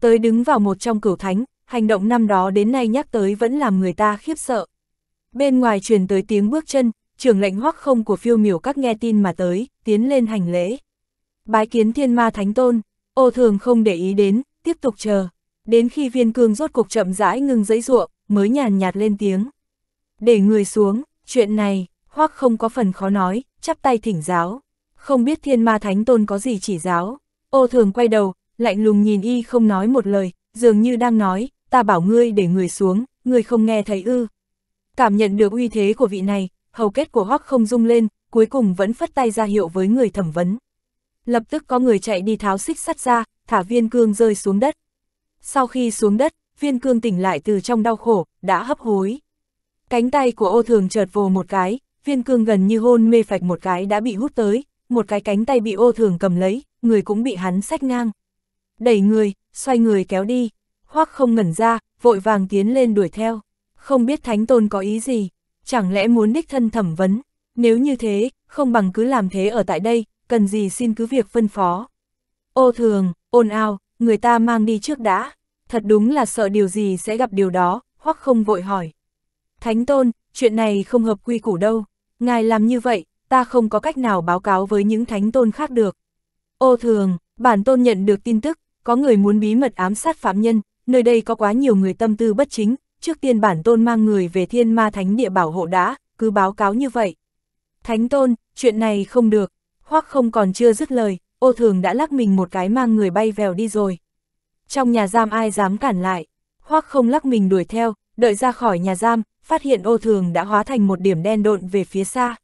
tới đứng vào một trong cửu thánh, hành động năm đó đến nay nhắc tới vẫn làm người ta khiếp sợ. Bên ngoài truyền tới tiếng bước chân, trưởng lệnh hoắc không của phiêu miểu các nghe tin mà tới, tiến lên hành lễ. Bái kiến thiên ma thánh tôn, ô thường không để ý đến, tiếp tục chờ. Đến khi viên cương rốt cục chậm rãi ngừng giấy ruộng, mới nhàn nhạt lên tiếng. Để người xuống, chuyện này, hoắc không có phần khó nói, chắp tay thỉnh giáo. Không biết thiên ma thánh tôn có gì chỉ giáo. Ô thường quay đầu, lạnh lùng nhìn y không nói một lời, dường như đang nói, ta bảo ngươi để người xuống, ngươi không nghe thấy ư. Cảm nhận được uy thế của vị này, hầu kết của hoắc không rung lên, cuối cùng vẫn phất tay ra hiệu với người thẩm vấn. Lập tức có người chạy đi tháo xích sắt ra, thả viên cương rơi xuống đất. Sau khi xuống đất, viên cương tỉnh lại từ trong đau khổ, đã hấp hối. Cánh tay của ô thường chợt vồ một cái, viên cương gần như hôn mê phạch một cái đã bị hút tới, một cái cánh tay bị ô thường cầm lấy, người cũng bị hắn sách ngang đẩy người, xoay người kéo đi, hoắc không ngẩn ra, vội vàng tiến lên đuổi theo. Không biết Thánh Tôn có ý gì, chẳng lẽ muốn đích thân thẩm vấn, nếu như thế, không bằng cứ làm thế ở tại đây, cần gì xin cứ việc phân phó. Ô thường, ôn ao người ta mang đi trước đã, thật đúng là sợ điều gì sẽ gặp điều đó, hoắc không vội hỏi. Thánh Tôn, chuyện này không hợp quy củ đâu, ngài làm như vậy, ta không có cách nào báo cáo với những Thánh Tôn khác được. Ô thường, bản tôn nhận được tin tức, có người muốn bí mật ám sát phạm nhân, nơi đây có quá nhiều người tâm tư bất chính, trước tiên bản tôn mang người về thiên ma thánh địa bảo hộ đã, cứ báo cáo như vậy. Thánh tôn, chuyện này không được, hoặc không còn chưa dứt lời, ô thường đã lắc mình một cái mang người bay vèo đi rồi. Trong nhà giam ai dám cản lại, hoặc không lắc mình đuổi theo, đợi ra khỏi nhà giam, phát hiện ô thường đã hóa thành một điểm đen độn về phía xa.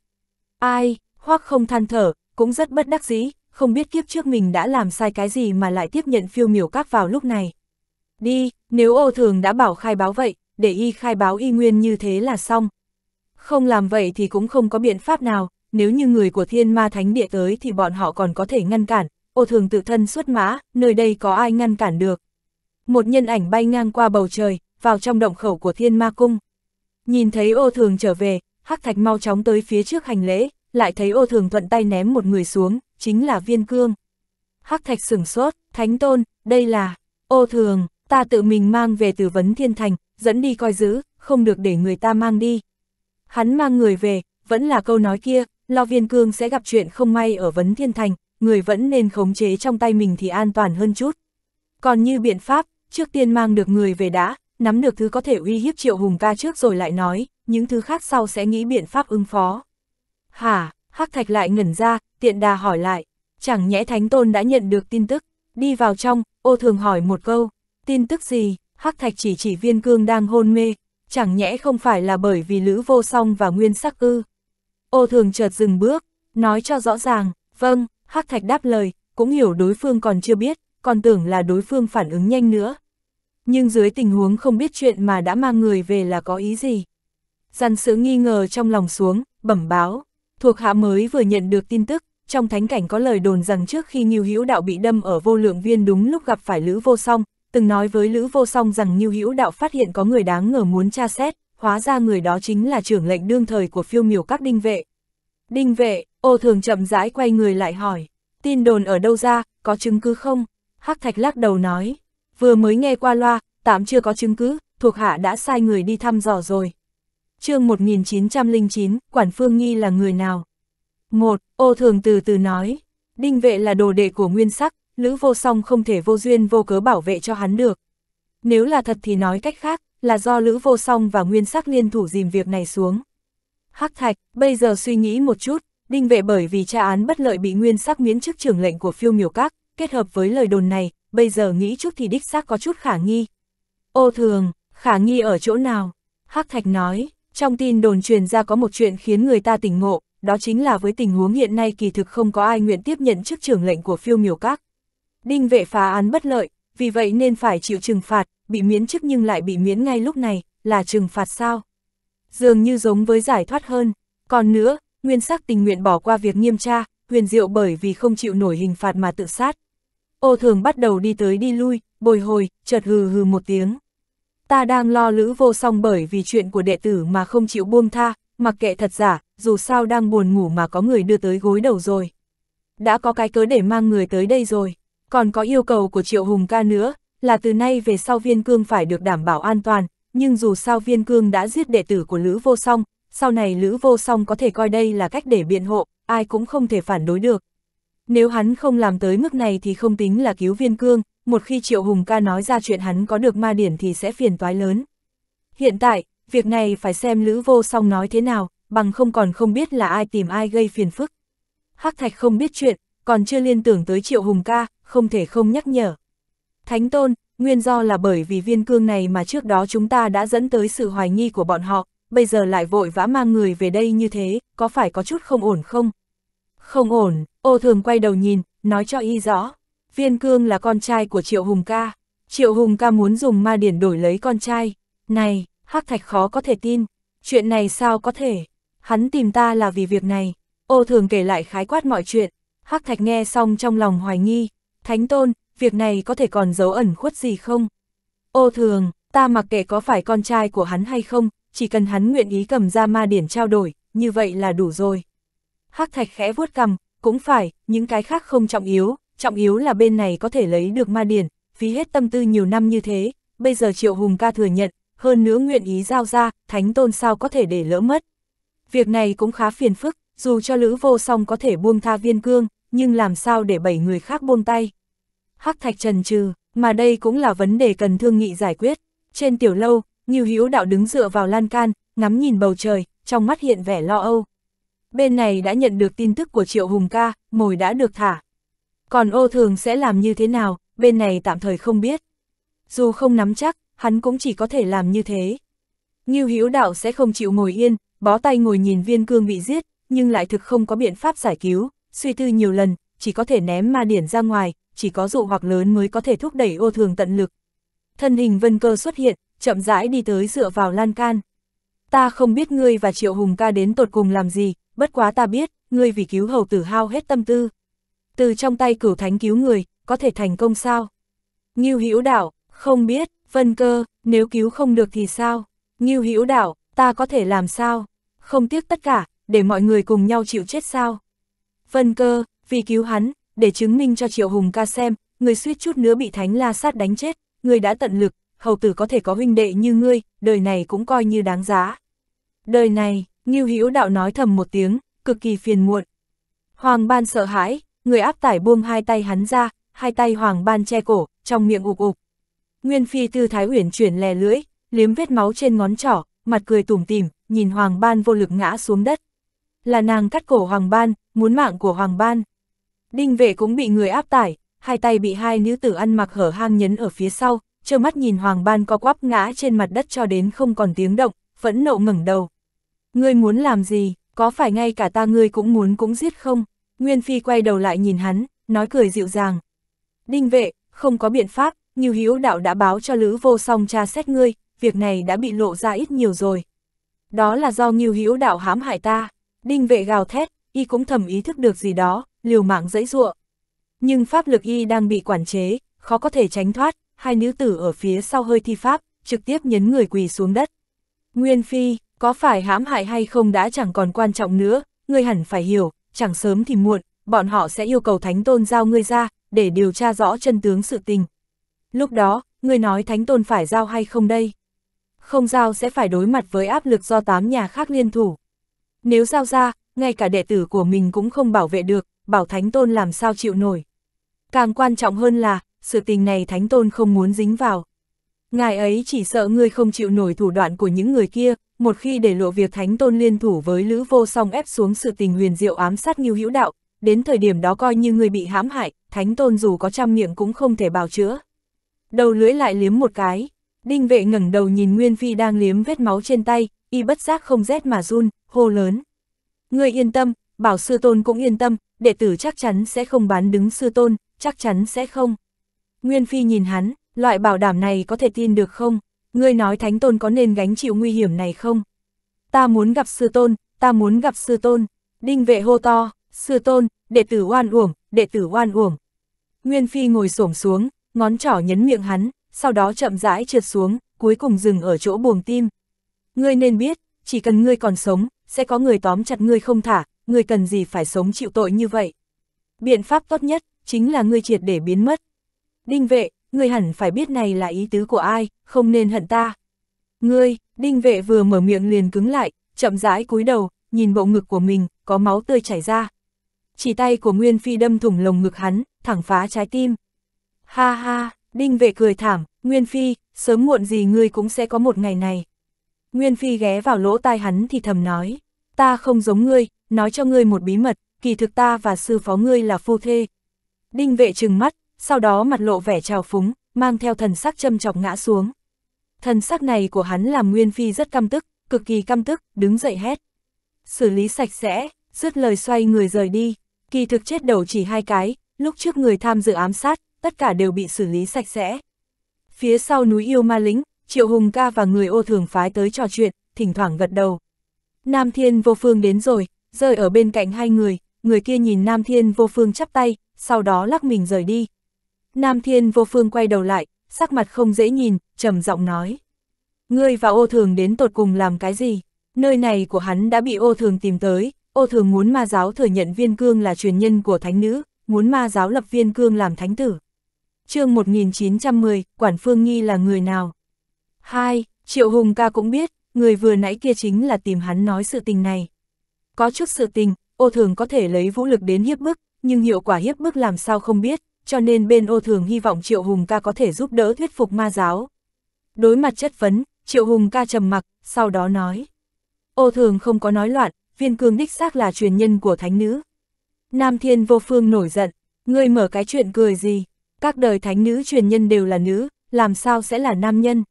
Ai, hoặc không than thở, cũng rất bất đắc dĩ, không biết kiếp trước mình đã làm sai cái gì mà lại tiếp nhận phiêu miểu các vào lúc này. Đi, nếu ô thường đã bảo khai báo vậy, để y khai báo y nguyên như thế là xong. Không làm vậy thì cũng không có biện pháp nào, nếu như người của thiên ma thánh địa tới thì bọn họ còn có thể ngăn cản, ô thường tự thân xuất mã, nơi đây có ai ngăn cản được. Một nhân ảnh bay ngang qua bầu trời, vào trong động khẩu của thiên ma cung. Nhìn thấy ô thường trở về, hắc thạch mau chóng tới phía trước hành lễ, lại thấy ô thường thuận tay ném một người xuống, chính là viên cương. Hắc thạch sửng sốt, thánh tôn, đây là, ô thường, ta tự mình mang về từ vấn thiên thành, dẫn đi coi giữ, không được để người ta mang đi. Hắn mang người về, vẫn là câu nói kia, lo viên cương sẽ gặp chuyện không may ở vấn thiên thành, người vẫn nên khống chế trong tay mình thì an toàn hơn chút. Còn như biện pháp, trước tiên mang được người về đã, nắm được thứ có thể uy hiếp triệu hùng ca trước rồi lại nói, những thứ khác sau sẽ nghĩ biện pháp ứng phó. Hả, Hắc Thạch lại ngẩn ra, tiện đà hỏi lại, chẳng nhẽ Thánh Tôn đã nhận được tin tức, đi vào trong, ô thường hỏi một câu, tin tức gì, Hắc Thạch chỉ chỉ viên cương đang hôn mê, chẳng nhẽ không phải là bởi vì Lữ Vô Song và Nguyên Sắc Ư. Ô thường chợt dừng bước, nói cho rõ ràng, vâng, Hắc Thạch đáp lời, cũng hiểu đối phương còn chưa biết, còn tưởng là đối phương phản ứng nhanh nữa. Nhưng dưới tình huống không biết chuyện mà đã mang người về là có ý gì. Dằn sự nghi ngờ trong lòng xuống, bẩm báo, thuộc hạ mới vừa nhận được tin tức, trong thánh cảnh có lời đồn rằng trước khi Nhiêu Hữu Đạo bị đâm ở vô lượng viên đúng lúc gặp phải Lữ Vô Song, từng nói với Lữ Vô Song rằng Nhiêu Hữu Đạo phát hiện có người đáng ngờ muốn tra xét, hóa ra người đó chính là trưởng lệnh đương thời của phiêu miểu các đinh vệ. Đinh vệ, ô thường chậm rãi quay người lại hỏi, tin đồn ở đâu ra, có chứng cứ không? Hắc Thạch lắc đầu nói, vừa mới nghe qua loa, tạm chưa có chứng cứ, thuộc hạ đã sai người đi thăm dò rồi. chương 1909, Quản Phương Nghi là người nào? Một, ô thường từ từ nói, đinh vệ là đồ đệ của nguyên sắc, lữ vô song không thể vô duyên vô cớ bảo vệ cho hắn được. Nếu là thật thì nói cách khác, là do lữ vô song và nguyên sắc liên thủ dìm việc này xuống. Hắc thạch, bây giờ suy nghĩ một chút, đinh vệ bởi vì tra án bất lợi bị nguyên sắc miễn chức trưởng lệnh của phiêu miểu các, kết hợp với lời đồn này, bây giờ nghĩ chút thì đích xác có chút khả nghi. Ô thường, khả nghi ở chỗ nào? Hắc thạch nói, trong tin đồn truyền ra có một chuyện khiến người ta tỉnh ngộ, đó chính là với tình huống hiện nay kỳ thực không có ai nguyện tiếp nhận chức trưởng lệnh của phiêu miểu các. Đinh vệ phá án bất lợi, vì vậy nên phải chịu trừng phạt, bị miễn chức nhưng lại bị miễn ngay lúc này, là trừng phạt sao? Dường như giống với giải thoát hơn. Còn nữa, nguyên sắc tình nguyện bỏ qua việc nghiêm tra, huyền diệu bởi vì không chịu nổi hình phạt mà tự sát. Ô thường bắt đầu đi tới đi lui, bồi hồi, chợt hừ hừ một tiếng. Ta đang lo lữ vô song bởi vì chuyện của đệ tử mà không chịu buông tha, mặc kệ thật giả, dù sao đang buồn ngủ mà có người đưa tới gối đầu rồi. Đã có cái cớ để mang người tới đây rồi, còn có yêu cầu của Triệu Hùng ca nữa, là từ nay về sau viên cương phải được đảm bảo an toàn, nhưng dù sao viên cương đã giết đệ tử của Lữ Vô Song, sau này Lữ Vô Song có thể coi đây là cách để biện hộ, ai cũng không thể phản đối được. Nếu hắn không làm tới mức này thì không tính là cứu viên cương, một khi Triệu Hùng ca nói ra chuyện hắn có được ma điển thì sẽ phiền toái lớn. Hiện tại, việc này phải xem Lữ Vô Song nói thế nào, bằng không còn không biết là ai tìm ai gây phiền phức. Hắc Thạch không biết chuyện, còn chưa liên tưởng tới Triệu Hùng ca, không thể không nhắc nhở. Thánh Tôn, nguyên do là bởi vì viên cương này mà trước đó chúng ta đã dẫn tới sự hoài nghi của bọn họ, bây giờ lại vội vã mang người về đây như thế, có phải có chút không ổn không? Không ổn, ô thường quay đầu nhìn, nói cho y rõ. Viên cương là con trai của Triệu Hùng ca. Triệu Hùng ca muốn dùng ma điển đổi lấy con trai. Này, Hắc Thạch khó có thể tin, chuyện này sao có thể, hắn tìm ta là vì việc này, ô thường kể lại khái quát mọi chuyện, Hắc Thạch nghe xong trong lòng hoài nghi, Thánh Tôn, việc này có thể còn giấu ẩn khuất gì không? Ô thường, ta mặc kệ có phải con trai của hắn hay không, chỉ cần hắn nguyện ý cầm ra ma điển trao đổi, như vậy là đủ rồi. Hắc Thạch khẽ vuốt cầm, cũng phải, những cái khác không trọng yếu, trọng yếu là bên này có thể lấy được ma điển, phí hết tâm tư nhiều năm như thế, bây giờ Triệu Hùng ca thừa nhận, hơn nữa nguyện ý giao ra, thánh tôn sao có thể để lỡ mất. Việc này cũng khá phiền phức, dù cho Lữ Vô Song có thể buông tha viên cương, nhưng làm sao để bảy người khác buông tay. Hắc Thạch trần trừ, mà đây cũng là vấn đề cần thương nghị giải quyết. Trên tiểu lâu, Nhiêu hiếu Đạo đứng dựa vào lan can, ngắm nhìn bầu trời, trong mắt hiện vẻ lo âu. Bên này đã nhận được tin tức của Triệu Hùng ca, mồi đã được thả. Còn ô thường sẽ làm như thế nào, bên này tạm thời không biết. Dù không nắm chắc, hắn cũng chỉ có thể làm như thế. ngưu Hữu đạo sẽ không chịu ngồi yên, bó tay ngồi nhìn viên cương bị giết, nhưng lại thực không có biện pháp giải cứu, suy tư nhiều lần, chỉ có thể ném ma điển ra ngoài, chỉ có dụ hoặc lớn mới có thể thúc đẩy ô thường tận lực. Thân hình vân cơ xuất hiện, chậm rãi đi tới dựa vào lan can. Ta không biết ngươi và Triệu Hùng ca đến tột cùng làm gì, bất quá ta biết, ngươi vì cứu hầu tử hao hết tâm tư. Từ trong tay cửu thánh cứu người, có thể thành công sao? ngưu Hữu đạo, không biết, Vân cơ, nếu cứu không được thì sao? Ngưu hữu đảo, ta có thể làm sao? Không tiếc tất cả, để mọi người cùng nhau chịu chết sao? Vân cơ, vì cứu hắn, để chứng minh cho Triệu Hùng ca xem, người suýt chút nữa bị Thánh La Sát đánh chết, người đã tận lực, hầu tử có thể có huynh đệ như ngươi, đời này cũng coi như đáng giá. Đời này, Ngưu Hữu Đạo nói thầm một tiếng, cực kỳ phiền muộn. Hoàng Ban sợ hãi, người áp tải buông hai tay hắn ra, hai tay Hoàng Ban che cổ, trong miệng ục ục. Nguyên Phi tư thái uyển chuyển lè lưỡi, liếm vết máu trên ngón trỏ, mặt cười tủm tỉm, nhìn Hoàng Ban vô lực ngã xuống đất. Là nàng cắt cổ Hoàng Ban, muốn mạng của Hoàng Ban. Đinh vệ cũng bị người áp tải, hai tay bị hai nữ tử ăn mặc hở hang nhấn ở phía sau, trơ mắt nhìn Hoàng Ban co quắp ngã trên mặt đất cho đến không còn tiếng động, phẫn nộ ngẩng đầu. Ngươi muốn làm gì, có phải ngay cả ta ngươi cũng muốn cũng giết không? Nguyên Phi quay đầu lại nhìn hắn, nói cười dịu dàng. Đinh vệ, không có biện pháp, như Hiếu Đạo đã báo cho Lữ Vô Song tra xét ngươi, việc này đã bị lộ ra ít nhiều rồi. Đó là do Ngưu Hiếu Đạo hãm hại ta, đinh vệ gào thét, y cũng thầm ý thức được gì đó, liều mạng dẫy dụa. Nhưng pháp lực y đang bị quản chế, khó có thể tránh thoát, hai nữ tử ở phía sau hơi thi pháp, trực tiếp nhấn người quỳ xuống đất. Nguyên Phi, có phải hãm hại hay không đã chẳng còn quan trọng nữa, ngươi hẳn phải hiểu, chẳng sớm thì muộn, bọn họ sẽ yêu cầu Thánh Tôn giao ngươi ra, để điều tra rõ chân tướng sự tình, Lúc đó, người nói thánh tôn phải giao hay không đây? Không giao sẽ phải đối mặt với áp lực do tám nhà khác liên thủ. Nếu giao ra, ngay cả đệ tử của mình cũng không bảo vệ được, bảo thánh tôn làm sao chịu nổi. Càng quan trọng hơn là, sự tình này thánh tôn không muốn dính vào. Ngài ấy chỉ sợ ngươi không chịu nổi thủ đoạn của những người kia, một khi để lộ việc thánh tôn liên thủ với lữ vô song ép xuống sự tình huyền diệu ám sát nghiêu hữu đạo, đến thời điểm đó coi như người bị hãm hại, thánh tôn dù có trăm miệng cũng không thể bào chữa. Đầu lưỡi lại liếm một cái. Đinh vệ ngẩng đầu nhìn Nguyên Phi đang liếm vết máu trên tay, y bất giác không rét mà run, hô lớn. Người yên tâm, bảo sư tôn cũng yên tâm, đệ tử chắc chắn sẽ không bán đứng sư tôn, chắc chắn sẽ không. Nguyên Phi nhìn hắn, loại bảo đảm này có thể tin được không? Ngươi nói thánh tôn có nên gánh chịu nguy hiểm này không? Ta muốn gặp sư tôn, ta muốn gặp sư tôn. Đinh vệ hô to, sư tôn, đệ tử oan uổng, đệ tử oan uổng. Nguyên Phi ngồi xổm xuống, ngón trỏ nhấn miệng hắn, sau đó chậm rãi trượt xuống, cuối cùng dừng ở chỗ buồng tim. Ngươi nên biết, chỉ cần ngươi còn sống, sẽ có người tóm chặt ngươi không thả, ngươi cần gì phải sống chịu tội như vậy. Biện pháp tốt nhất, chính là ngươi triệt để biến mất. Đinh vệ, ngươi hẳn phải biết này là ý tứ của ai, không nên hận ta. Ngươi, đinh vệ vừa mở miệng liền cứng lại, chậm rãi cúi đầu, nhìn bộ ngực của mình, có máu tươi chảy ra. Chỉ tay của Nguyên Phi đâm thủng lồng ngực hắn, thẳng phá trái tim. Ha ha, Đinh Vệ cười thảm, Nguyên Phi, sớm muộn gì ngươi cũng sẽ có một ngày này. Nguyên Phi ghé vào lỗ tai hắn thì thầm nói, ta không giống ngươi, nói cho ngươi một bí mật, kỳ thực ta và sư phó ngươi là phu thê. Đinh Vệ trừng mắt, sau đó mặt lộ vẻ trào phúng, mang theo thần sắc châm chọc ngã xuống. Thần sắc này của hắn làm Nguyên Phi rất căm tức, cực kỳ căm tức, đứng dậy hét. Xử lý sạch sẽ, dứt lời xoay người rời đi, kỳ thực chết đầu chỉ hai cái, lúc trước người tham dự ám sát, tất cả đều bị xử lý sạch sẽ. Phía sau núi yêu ma lính, Triệu Hùng ca và người ô thường phái tới trò chuyện, thỉnh thoảng gật đầu. Nam Thiên Vô Phương đến rồi, rơi ở bên cạnh hai người, người kia nhìn Nam Thiên Vô Phương chắp tay, sau đó lắc mình rời đi. Nam Thiên Vô Phương quay đầu lại, sắc mặt không dễ nhìn, trầm giọng nói. Ngươi và ô thường đến tột cùng làm cái gì? Nơi này của hắn đã bị ô thường tìm tới, ô thường muốn ma giáo thừa nhận viên cương là truyền nhân của thánh nữ, muốn ma giáo lập viên cương làm thánh tử chương 1910, Quản Phương Nghi là người nào? 2. Triệu Hùng ca cũng biết, người vừa nãy kia chính là tìm hắn nói sự tình này. Có chút sự tình, ô thường có thể lấy vũ lực đến hiếp bức, nhưng hiệu quả hiếp bức làm sao không biết, cho nên bên ô thường hy vọng Triệu Hùng ca có thể giúp đỡ thuyết phục ma giáo. Đối mặt chất vấn, Triệu Hùng ca trầm mặc, sau đó nói. Ô thường không có nói loạn, viên cương đích xác là truyền nhân của thánh nữ. Nam thiên vô phương nổi giận, ngươi mở cái chuyện cười gì, các đời thánh nữ truyền nhân đều là nữ, làm sao sẽ là nam nhân?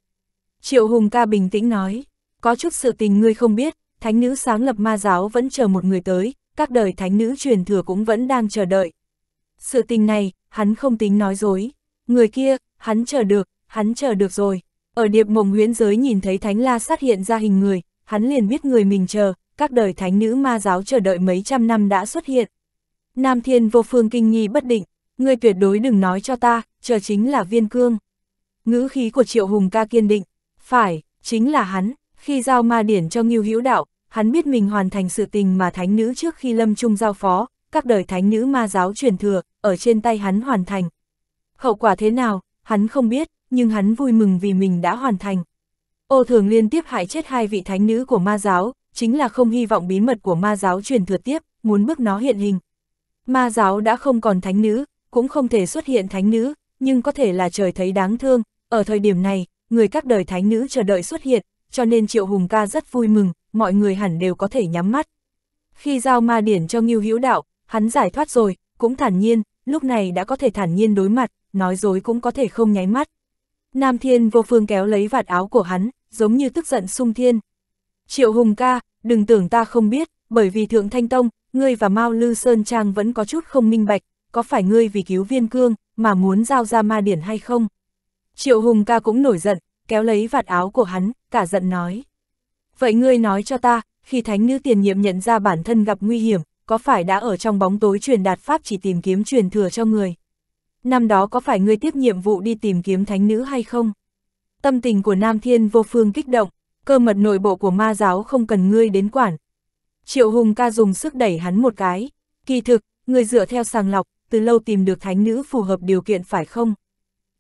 Triệu Hùng ca bình tĩnh nói, có chút sự tình ngươi không biết, thánh nữ sáng lập ma giáo vẫn chờ một người tới, các đời thánh nữ truyền thừa cũng vẫn đang chờ đợi. Sự tình này, hắn không tính nói dối, người kia, hắn chờ được, hắn chờ được rồi. Ở điệp mộng huyễn giới nhìn thấy thánh la sát hiện ra hình người, hắn liền biết người mình chờ, các đời thánh nữ ma giáo chờ đợi mấy trăm năm đã xuất hiện. Nam thiên vô phương kinh nghi bất định, ngươi tuyệt đối đừng nói cho ta, chờ chính là viên cương. Ngữ khí của Triệu Hùng ca kiên định, phải, chính là hắn, khi giao ma điển cho Ngưu Hữu Đạo, hắn biết mình hoàn thành sự tình mà thánh nữ trước khi lâm trung giao phó, các đời thánh nữ ma giáo truyền thừa, ở trên tay hắn hoàn thành. Hậu quả thế nào, hắn không biết, nhưng hắn vui mừng vì mình đã hoàn thành. Ô thường liên tiếp hại chết hai vị thánh nữ của ma giáo, chính là không hy vọng bí mật của ma giáo truyền thừa tiếp, muốn bước nó hiện hình. Ma giáo đã không còn thánh nữ, cũng không thể xuất hiện thánh nữ, nhưng có thể là trời thấy đáng thương, ở thời điểm này, người các đời thánh nữ chờ đợi xuất hiện, cho nên Triệu Hùng ca rất vui mừng, mọi người hẳn đều có thể nhắm mắt. Khi giao ma điển cho Ngưu Hữu Đạo, hắn giải thoát rồi, cũng thản nhiên, lúc này đã có thể thản nhiên đối mặt, nói dối cũng có thể không nháy mắt. Nam Thiên vô phương kéo lấy vạt áo của hắn, giống như tức giận sung thiên. Triệu Hùng ca, đừng tưởng ta không biết, bởi vì Thượng Thanh Tông, ngươi và Mao Lư Sơn Trang vẫn có chút không minh bạch, có phải ngươi vì cứu viên cương, mà muốn giao ra ma điển hay không? Triệu Hùng ca cũng nổi giận, kéo lấy vạt áo của hắn, cả giận nói. Vậy ngươi nói cho ta, khi thánh nữ tiền nhiệm nhận ra bản thân gặp nguy hiểm, có phải đã ở trong bóng tối truyền đạt pháp chỉ tìm kiếm truyền thừa cho người? Năm đó có phải ngươi tiếp nhiệm vụ đi tìm kiếm thánh nữ hay không? Tâm tình của Nam Thiên vô phương kích động, cơ mật nội bộ của ma giáo không cần ngươi đến quản. Triệu Hùng ca dùng sức đẩy hắn một cái. Kỳ thực, người dựa theo sàng lọc, từ lâu tìm được thánh nữ phù hợp điều kiện phải không?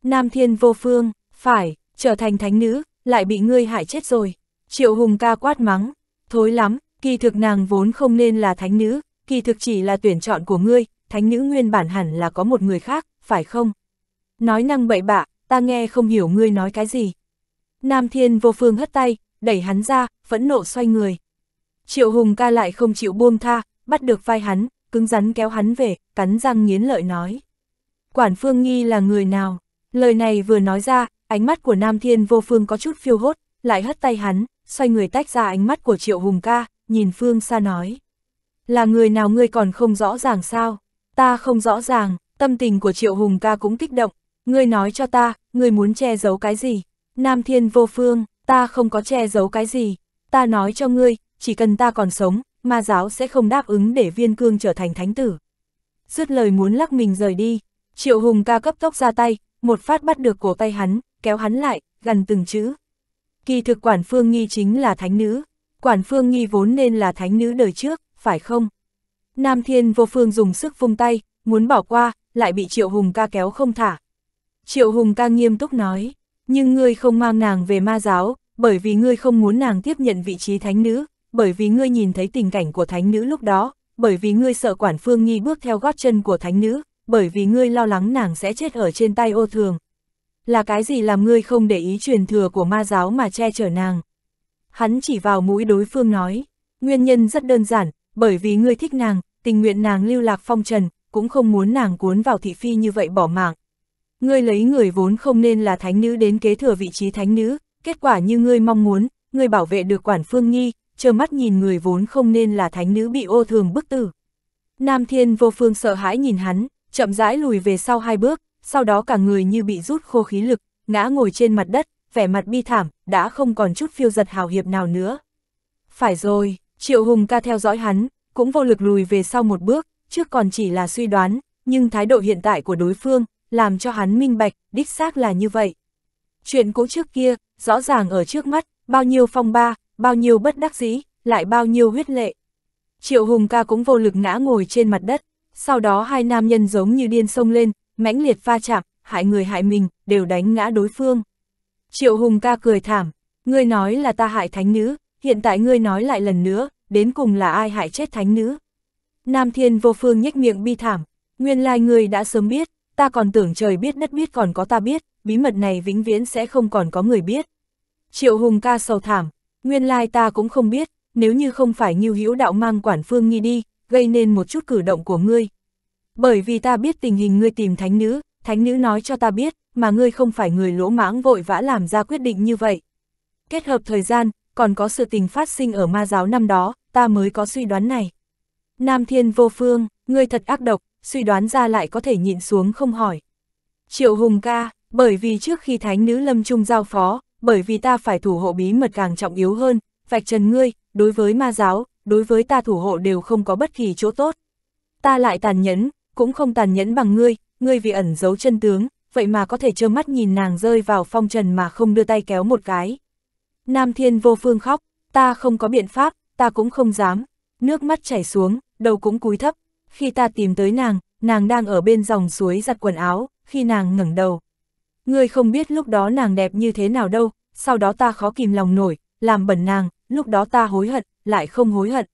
Nam thiên vô phương, phải, trở thành thánh nữ, lại bị ngươi hại chết rồi. Triệu Hùng ca quát mắng, thối lắm, kỳ thực nàng vốn không nên là thánh nữ, kỳ thực chỉ là tuyển chọn của ngươi, thánh nữ nguyên bản hẳn là có một người khác, phải không? Nói năng bậy bạ, ta nghe không hiểu ngươi nói cái gì. Nam thiên vô phương hất tay, đẩy hắn ra, phẫn nộ xoay người. Triệu Hùng ca lại không chịu buông tha, bắt được vai hắn, cứng rắn kéo hắn về, cắn răng nghiến lợi nói. Quản Phương Nghi là người nào? Lời này vừa nói ra, ánh mắt của Nam Thiên vô phương có chút phiêu hốt, lại hất tay hắn, xoay người tách ra ánh mắt của Triệu Hùng ca, nhìn Phương xa nói. Là người nào ngươi còn không rõ ràng sao? Ta không rõ ràng, tâm tình của Triệu Hùng ca cũng kích động. Ngươi nói cho ta, ngươi muốn che giấu cái gì? Nam Thiên vô phương, ta không có che giấu cái gì. Ta nói cho ngươi, chỉ cần ta còn sống, ma giáo sẽ không đáp ứng để viên cương trở thành thánh tử. Dứt lời muốn lắc mình rời đi, triệu hùng ca cấp tốc ra tay, một phát bắt được cổ tay hắn, kéo hắn lại, gần từng chữ. Kỳ thực quản phương nghi chính là thánh nữ, quản phương nghi vốn nên là thánh nữ đời trước, phải không? Nam thiên vô phương dùng sức vung tay, muốn bỏ qua, lại bị triệu hùng ca kéo không thả. Triệu hùng ca nghiêm túc nói, nhưng ngươi không mang nàng về ma giáo, bởi vì ngươi không muốn nàng tiếp nhận vị trí thánh nữ, bởi vì ngươi nhìn thấy tình cảnh của thánh nữ lúc đó, bởi vì ngươi sợ quản phương nghi bước theo gót chân của thánh nữ, bởi vì ngươi lo lắng nàng sẽ chết ở trên tay ô thường. Là cái gì làm ngươi không để ý truyền thừa của ma giáo mà che chở nàng? Hắn chỉ vào mũi đối phương nói, nguyên nhân rất đơn giản, bởi vì ngươi thích nàng, tình nguyện nàng lưu lạc phong trần, cũng không muốn nàng cuốn vào thị phi như vậy bỏ mạng. Ngươi lấy người vốn không nên là thánh nữ đến kế thừa vị trí thánh nữ, kết quả như ngươi mong muốn, ngươi bảo vệ được quản phương nghi, trơ mắt nhìn người vốn không nên là thánh nữ bị ô thường bức tử. Nam thiên vô phương sợ hãi nhìn hắn, chậm rãi lùi về sau hai bước, sau đó cả người như bị rút khô khí lực, ngã ngồi trên mặt đất, vẻ mặt bi thảm, đã không còn chút phiêu giật hào hiệp nào nữa. Phải rồi, Triệu Hùng ca theo dõi hắn, cũng vô lực lùi về sau một bước, trước còn chỉ là suy đoán, nhưng thái độ hiện tại của đối phương, làm cho hắn minh bạch, đích xác là như vậy. Chuyện cũ trước kia, rõ ràng ở trước mắt, bao nhiêu phong ba, bao nhiêu bất đắc dĩ, lại bao nhiêu huyết lệ. Triệu Hùng ca cũng vô lực ngã ngồi trên mặt đất, sau đó hai nam nhân giống như điên sông lên, mãnh liệt va chạm, hại người hại mình, đều đánh ngã đối phương. Triệu Hùng ca cười thảm, ngươi nói là ta hại thánh nữ, hiện tại ngươi nói lại lần nữa, đến cùng là ai hại chết thánh nữ. Nam Thiên vô phương nhếch miệng bi thảm, nguyên lai ngươi đã sớm biết, ta còn tưởng trời biết đất biết còn có ta biết, bí mật này vĩnh viễn sẽ không còn có người biết. Triệu Hùng ca sầu thảm, Nguyên lai ta cũng không biết, nếu như không phải Ngưu hữu đạo mang quản phương nghi đi, gây nên một chút cử động của ngươi. Bởi vì ta biết tình hình ngươi tìm thánh nữ, thánh nữ nói cho ta biết, mà ngươi không phải người lỗ mãng vội vã làm ra quyết định như vậy. Kết hợp thời gian, còn có sự tình phát sinh ở ma giáo năm đó, ta mới có suy đoán này. Nam thiên vô phương, ngươi thật ác độc, suy đoán ra lại có thể nhịn xuống không hỏi. Triệu Hùng ca, bởi vì trước khi thánh nữ lâm trung giao phó, bởi vì ta phải thủ hộ bí mật càng trọng yếu hơn, vạch trần ngươi, đối với ma giáo, đối với ta thủ hộ đều không có bất kỳ chỗ tốt. Ta lại tàn nhẫn, cũng không tàn nhẫn bằng ngươi, ngươi vì ẩn giấu chân tướng, vậy mà có thể trơ mắt nhìn nàng rơi vào phong trần mà không đưa tay kéo một cái. Nam thiên vô phương khóc, ta không có biện pháp, ta cũng không dám, nước mắt chảy xuống, đầu cũng cúi thấp. Khi ta tìm tới nàng, nàng đang ở bên dòng suối giặt quần áo, khi nàng ngẩng đầu, Ngươi không biết lúc đó nàng đẹp như thế nào đâu, sau đó ta khó kìm lòng nổi, làm bẩn nàng, lúc đó ta hối hận, lại không hối hận.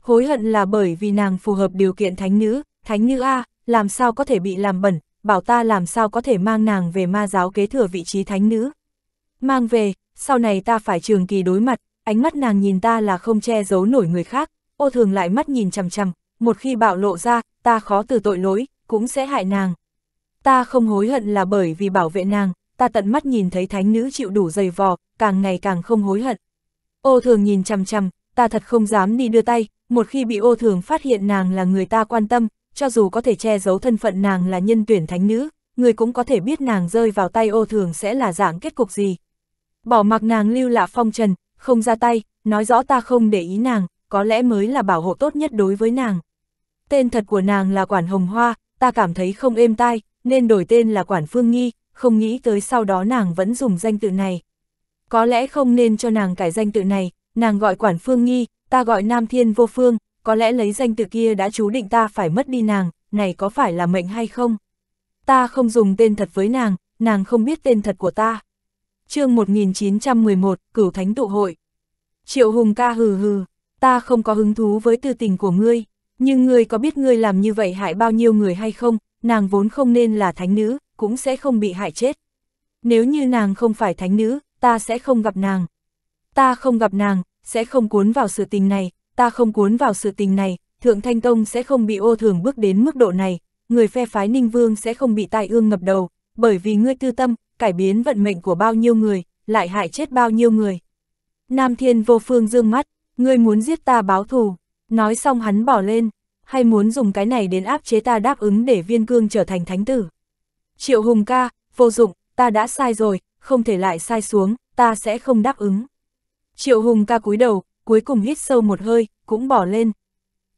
Hối hận là bởi vì nàng phù hợp điều kiện thánh nữ, thánh nữ A, làm sao có thể bị làm bẩn, bảo ta làm sao có thể mang nàng về ma giáo kế thừa vị trí thánh nữ. Mang về, sau này ta phải trường kỳ đối mặt, ánh mắt nàng nhìn ta là không che giấu nổi người khác, ô thường lại mắt nhìn chằm chằm, một khi bạo lộ ra, ta khó từ tội lỗi, cũng sẽ hại nàng. Ta không hối hận là bởi vì bảo vệ nàng, ta tận mắt nhìn thấy thánh nữ chịu đủ dày vò, càng ngày càng không hối hận. Ô thường nhìn chằm chằm, ta thật không dám đi đưa tay, một khi bị ô thường phát hiện nàng là người ta quan tâm, cho dù có thể che giấu thân phận nàng là nhân tuyển thánh nữ, người cũng có thể biết nàng rơi vào tay ô thường sẽ là dạng kết cục gì. Bỏ mặc nàng lưu lạ phong trần, không ra tay, nói rõ ta không để ý nàng, có lẽ mới là bảo hộ tốt nhất đối với nàng. Tên thật của nàng là Quản Hồng Hoa, ta cảm thấy không êm tai, nên đổi tên là Quản Phương Nghi, không nghĩ tới sau đó nàng vẫn dùng danh tự này. Có lẽ không nên cho nàng cải danh tự này, nàng gọi Quản Phương Nghi, ta gọi Nam Thiên Vô Phương, có lẽ lấy danh tự kia đã chú định ta phải mất đi nàng, này có phải là mệnh hay không? Ta không dùng tên thật với nàng, nàng không biết tên thật của ta. chương 1911, Cửu Thánh Tụ Hội Triệu Hùng ca hừ hừ, ta không có hứng thú với tư tình của ngươi, nhưng ngươi có biết ngươi làm như vậy hại bao nhiêu người hay không, nàng vốn không nên là thánh nữ, cũng sẽ không bị hại chết. Nếu như nàng không phải thánh nữ, ta sẽ không gặp nàng. Ta không gặp nàng, sẽ không cuốn vào sự tình này, ta không cuốn vào sự tình này, Thượng Thanh Tông sẽ không bị ô thường bước đến mức độ này, người phe phái Ninh Vương sẽ không bị tai ương ngập đầu, bởi vì ngươi tư tâm, cải biến vận mệnh của bao nhiêu người, lại hại chết bao nhiêu người. Nam Thiên vô phương dương mắt, ngươi muốn giết ta báo thù, nói xong hắn bỏ lên hay muốn dùng cái này đến áp chế ta đáp ứng để viên cương trở thành thánh tử. Triệu Hùng ca, vô dụng, ta đã sai rồi, không thể lại sai xuống, ta sẽ không đáp ứng. Triệu Hùng ca cúi đầu, cuối cùng hít sâu một hơi, cũng bỏ lên.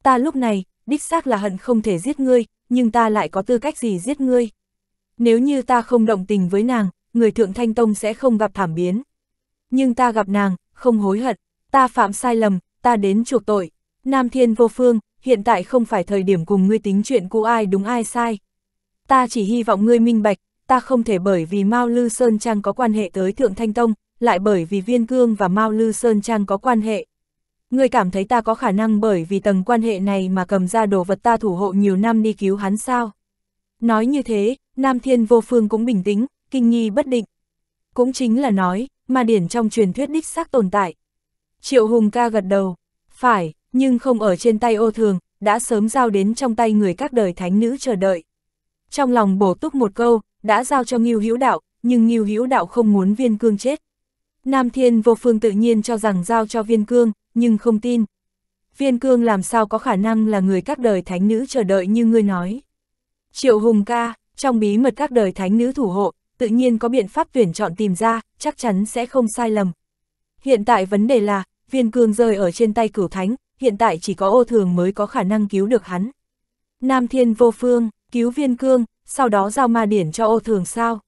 Ta lúc này, đích xác là hận không thể giết ngươi, nhưng ta lại có tư cách gì giết ngươi. Nếu như ta không động tình với nàng, người thượng thanh tông sẽ không gặp thảm biến. Nhưng ta gặp nàng, không hối hận, ta phạm sai lầm, ta đến chuộc tội. Nam thiên vô phương, hiện tại không phải thời điểm cùng ngươi tính chuyện cũ ai đúng ai sai. Ta chỉ hy vọng ngươi minh bạch, ta không thể bởi vì Mao Lư Sơn Trang có quan hệ tới Thượng Thanh Tông, lại bởi vì Viên Cương và Mao Lư Sơn Trang có quan hệ. Ngươi cảm thấy ta có khả năng bởi vì tầng quan hệ này mà cầm ra đồ vật ta thủ hộ nhiều năm đi cứu hắn sao? Nói như thế, Nam Thiên Vô Phương cũng bình tĩnh, kinh nghi bất định. Cũng chính là nói, mà điển trong truyền thuyết đích xác tồn tại. Triệu Hùng ca gật đầu, phải, nhưng không ở trên tay ô thường, đã sớm giao đến trong tay người các đời thánh nữ chờ đợi. Trong lòng bổ túc một câu, đã giao cho Ngưu Hữu Đạo, nhưng Ngưu Hữu Đạo không muốn viên cương chết. Nam Thiên vô phương tự nhiên cho rằng giao cho viên cương, nhưng không tin. Viên cương làm sao có khả năng là người các đời thánh nữ chờ đợi như ngươi nói. Triệu Hùng ca, trong bí mật các đời thánh nữ thủ hộ, tự nhiên có biện pháp tuyển chọn tìm ra, chắc chắn sẽ không sai lầm. Hiện tại vấn đề là, viên cương rơi ở trên tay cửu thánh, hiện tại chỉ có ô thường mới có khả năng cứu được hắn. Nam thiên vô phương, cứu viên cương, sau đó giao ma điển cho ô thường sao.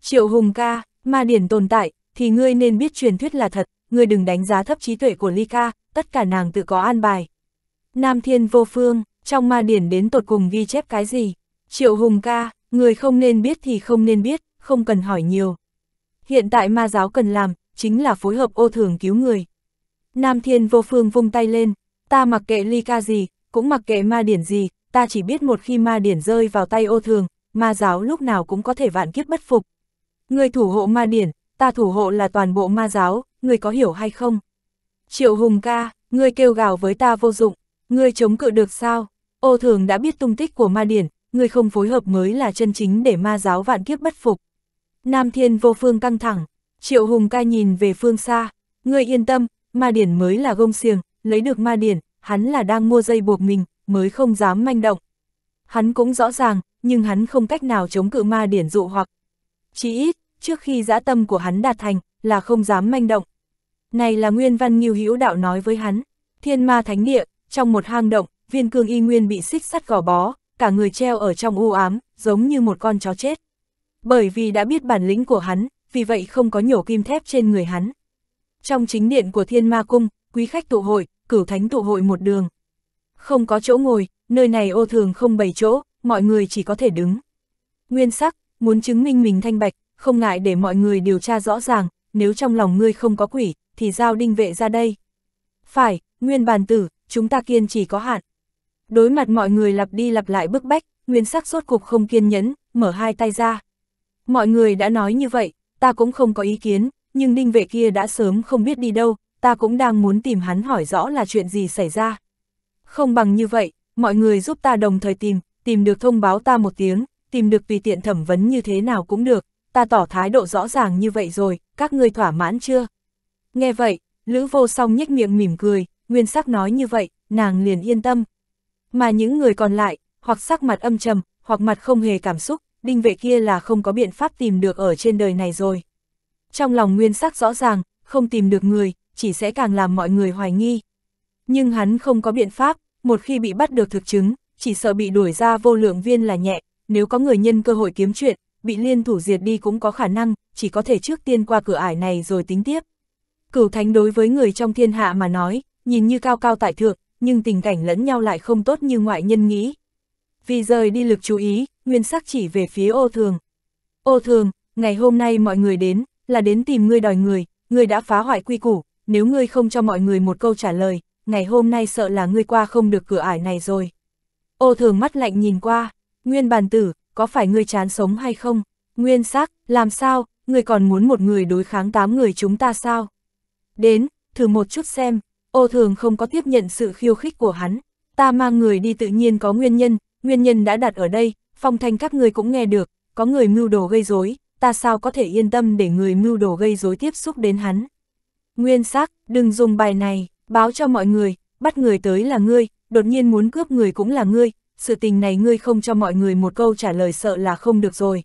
Triệu hùng ca, ma điển tồn tại, thì ngươi nên biết truyền thuyết là thật, ngươi đừng đánh giá thấp trí tuệ của ly ca, tất cả nàng tự có an bài. Nam thiên vô phương, trong ma điển đến tột cùng ghi chép cái gì? Triệu hùng ca, người không nên biết thì không nên biết, không cần hỏi nhiều. Hiện tại ma giáo cần làm, chính là phối hợp ô thường cứu người. Nam thiên vô phương vung tay lên, Ta mặc kệ ly ca gì, cũng mặc kệ ma điển gì, ta chỉ biết một khi ma điển rơi vào tay ô thường, ma giáo lúc nào cũng có thể vạn kiếp bất phục. Người thủ hộ ma điển, ta thủ hộ là toàn bộ ma giáo, người có hiểu hay không? Triệu Hùng ca, ngươi kêu gào với ta vô dụng, ngươi chống cự được sao? Ô thường đã biết tung tích của ma điển, ngươi không phối hợp mới là chân chính để ma giáo vạn kiếp bất phục. Nam thiên vô phương căng thẳng, Triệu Hùng ca nhìn về phương xa, ngươi yên tâm, ma điển mới là gông xiềng, lấy được ma điển, hắn là đang mua dây buộc mình, mới không dám manh động. Hắn cũng rõ ràng, nhưng hắn không cách nào chống cự ma điển dụ hoặc. Chỉ ít, trước khi dã tâm của hắn đạt thành, là không dám manh động. Này là Nguyên Văn Nghiêu Hữu Đạo nói với hắn, thiên ma thánh địa, trong một hang động, viên cương y nguyên bị xích sắt gò bó, cả người treo ở trong u ám, giống như một con chó chết. Bởi vì đã biết bản lĩnh của hắn, vì vậy không có nhổ kim thép trên người hắn. Trong chính điện của thiên ma cung, quý khách tụ hội, cửu thánh tụ hội một đường. Không có chỗ ngồi, nơi này ô thường không bảy chỗ, mọi người chỉ có thể đứng. Nguyên sắc, muốn chứng minh mình thanh bạch, không ngại để mọi người điều tra rõ ràng, nếu trong lòng ngươi không có quỷ, thì giao đinh vệ ra đây. Phải, nguyên bàn tử, chúng ta kiên chỉ có hạn. Đối mặt mọi người lặp đi lặp lại bức bách, nguyên sắc sốt cục không kiên nhẫn, mở hai tay ra. Mọi người đã nói như vậy, ta cũng không có ý kiến, nhưng đinh vệ kia đã sớm không biết đi đâu, ta cũng đang muốn tìm hắn hỏi rõ là chuyện gì xảy ra. Không bằng như vậy, mọi người giúp ta đồng thời tìm, tìm được thông báo ta một tiếng, tìm được tùy tiện thẩm vấn như thế nào cũng được, ta tỏ thái độ rõ ràng như vậy rồi, các ngươi thỏa mãn chưa? Nghe vậy, Lữ vô song nhếch miệng mỉm cười, nguyên sắc nói như vậy, nàng liền yên tâm. Mà những người còn lại, hoặc sắc mặt âm trầm, hoặc mặt không hề cảm xúc, đinh vệ kia là không có biện pháp tìm được ở trên đời này rồi. Trong lòng nguyên sắc rõ ràng, không tìm được người, chỉ sẽ càng làm mọi người hoài nghi. Nhưng hắn không có biện pháp, một khi bị bắt được thực chứng, chỉ sợ bị đuổi ra vô lượng viên là nhẹ, nếu có người nhân cơ hội kiếm chuyện, bị liên thủ diệt đi cũng có khả năng, chỉ có thể trước tiên qua cửa ải này rồi tính tiếp. Cửu thánh đối với người trong thiên hạ mà nói, nhìn như cao cao tại thượng, nhưng tình cảnh lẫn nhau lại không tốt như ngoại nhân nghĩ. Vì rời đi lực chú ý, nguyên sắc chỉ về phía ô thường. Ô thường, ngày hôm nay mọi người đến, là đến tìm ngươi đòi người, ngươi đã phá hoại quy củ, nếu ngươi không cho mọi người một câu trả lời, ngày hôm nay sợ là ngươi qua không được cửa ải này rồi. Ô thường mắt lạnh nhìn qua, nguyên bàn tử, có phải ngươi chán sống hay không? Nguyên sắc, làm sao, ngươi còn muốn một người đối kháng tám người chúng ta sao? Đến, thử một chút xem, ô thường không có tiếp nhận sự khiêu khích của hắn, ta mang người đi tự nhiên có nguyên nhân, nguyên nhân đã đặt ở đây, phong thanh các ngươi cũng nghe được, có người mưu đồ gây rối ta sao có thể yên tâm để người mưu đồ gây rối tiếp xúc đến hắn. Nguyên sắc, đừng dùng bài này, báo cho mọi người, bắt người tới là ngươi, đột nhiên muốn cướp người cũng là ngươi, sự tình này ngươi không cho mọi người một câu trả lời sợ là không được rồi.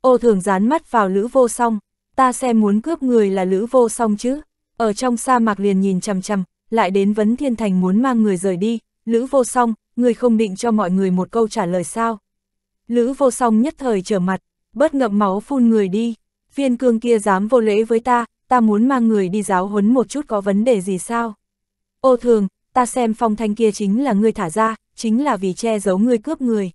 Ô thường dán mắt vào lữ vô song, ta xem muốn cướp người là lữ vô song chứ, ở trong sa mạc liền nhìn chằm chằm, lại đến vấn thiên thành muốn mang người rời đi, lữ vô song, ngươi không định cho mọi người một câu trả lời sao. Lữ vô song nhất thời trở mặt, bớt ngậm máu phun người đi, viên cương kia dám vô lễ với ta, ta muốn mang người đi giáo huấn một chút có vấn đề gì sao? Ô thường, ta xem phong thanh kia chính là ngươi thả ra, chính là vì che giấu ngươi cướp người.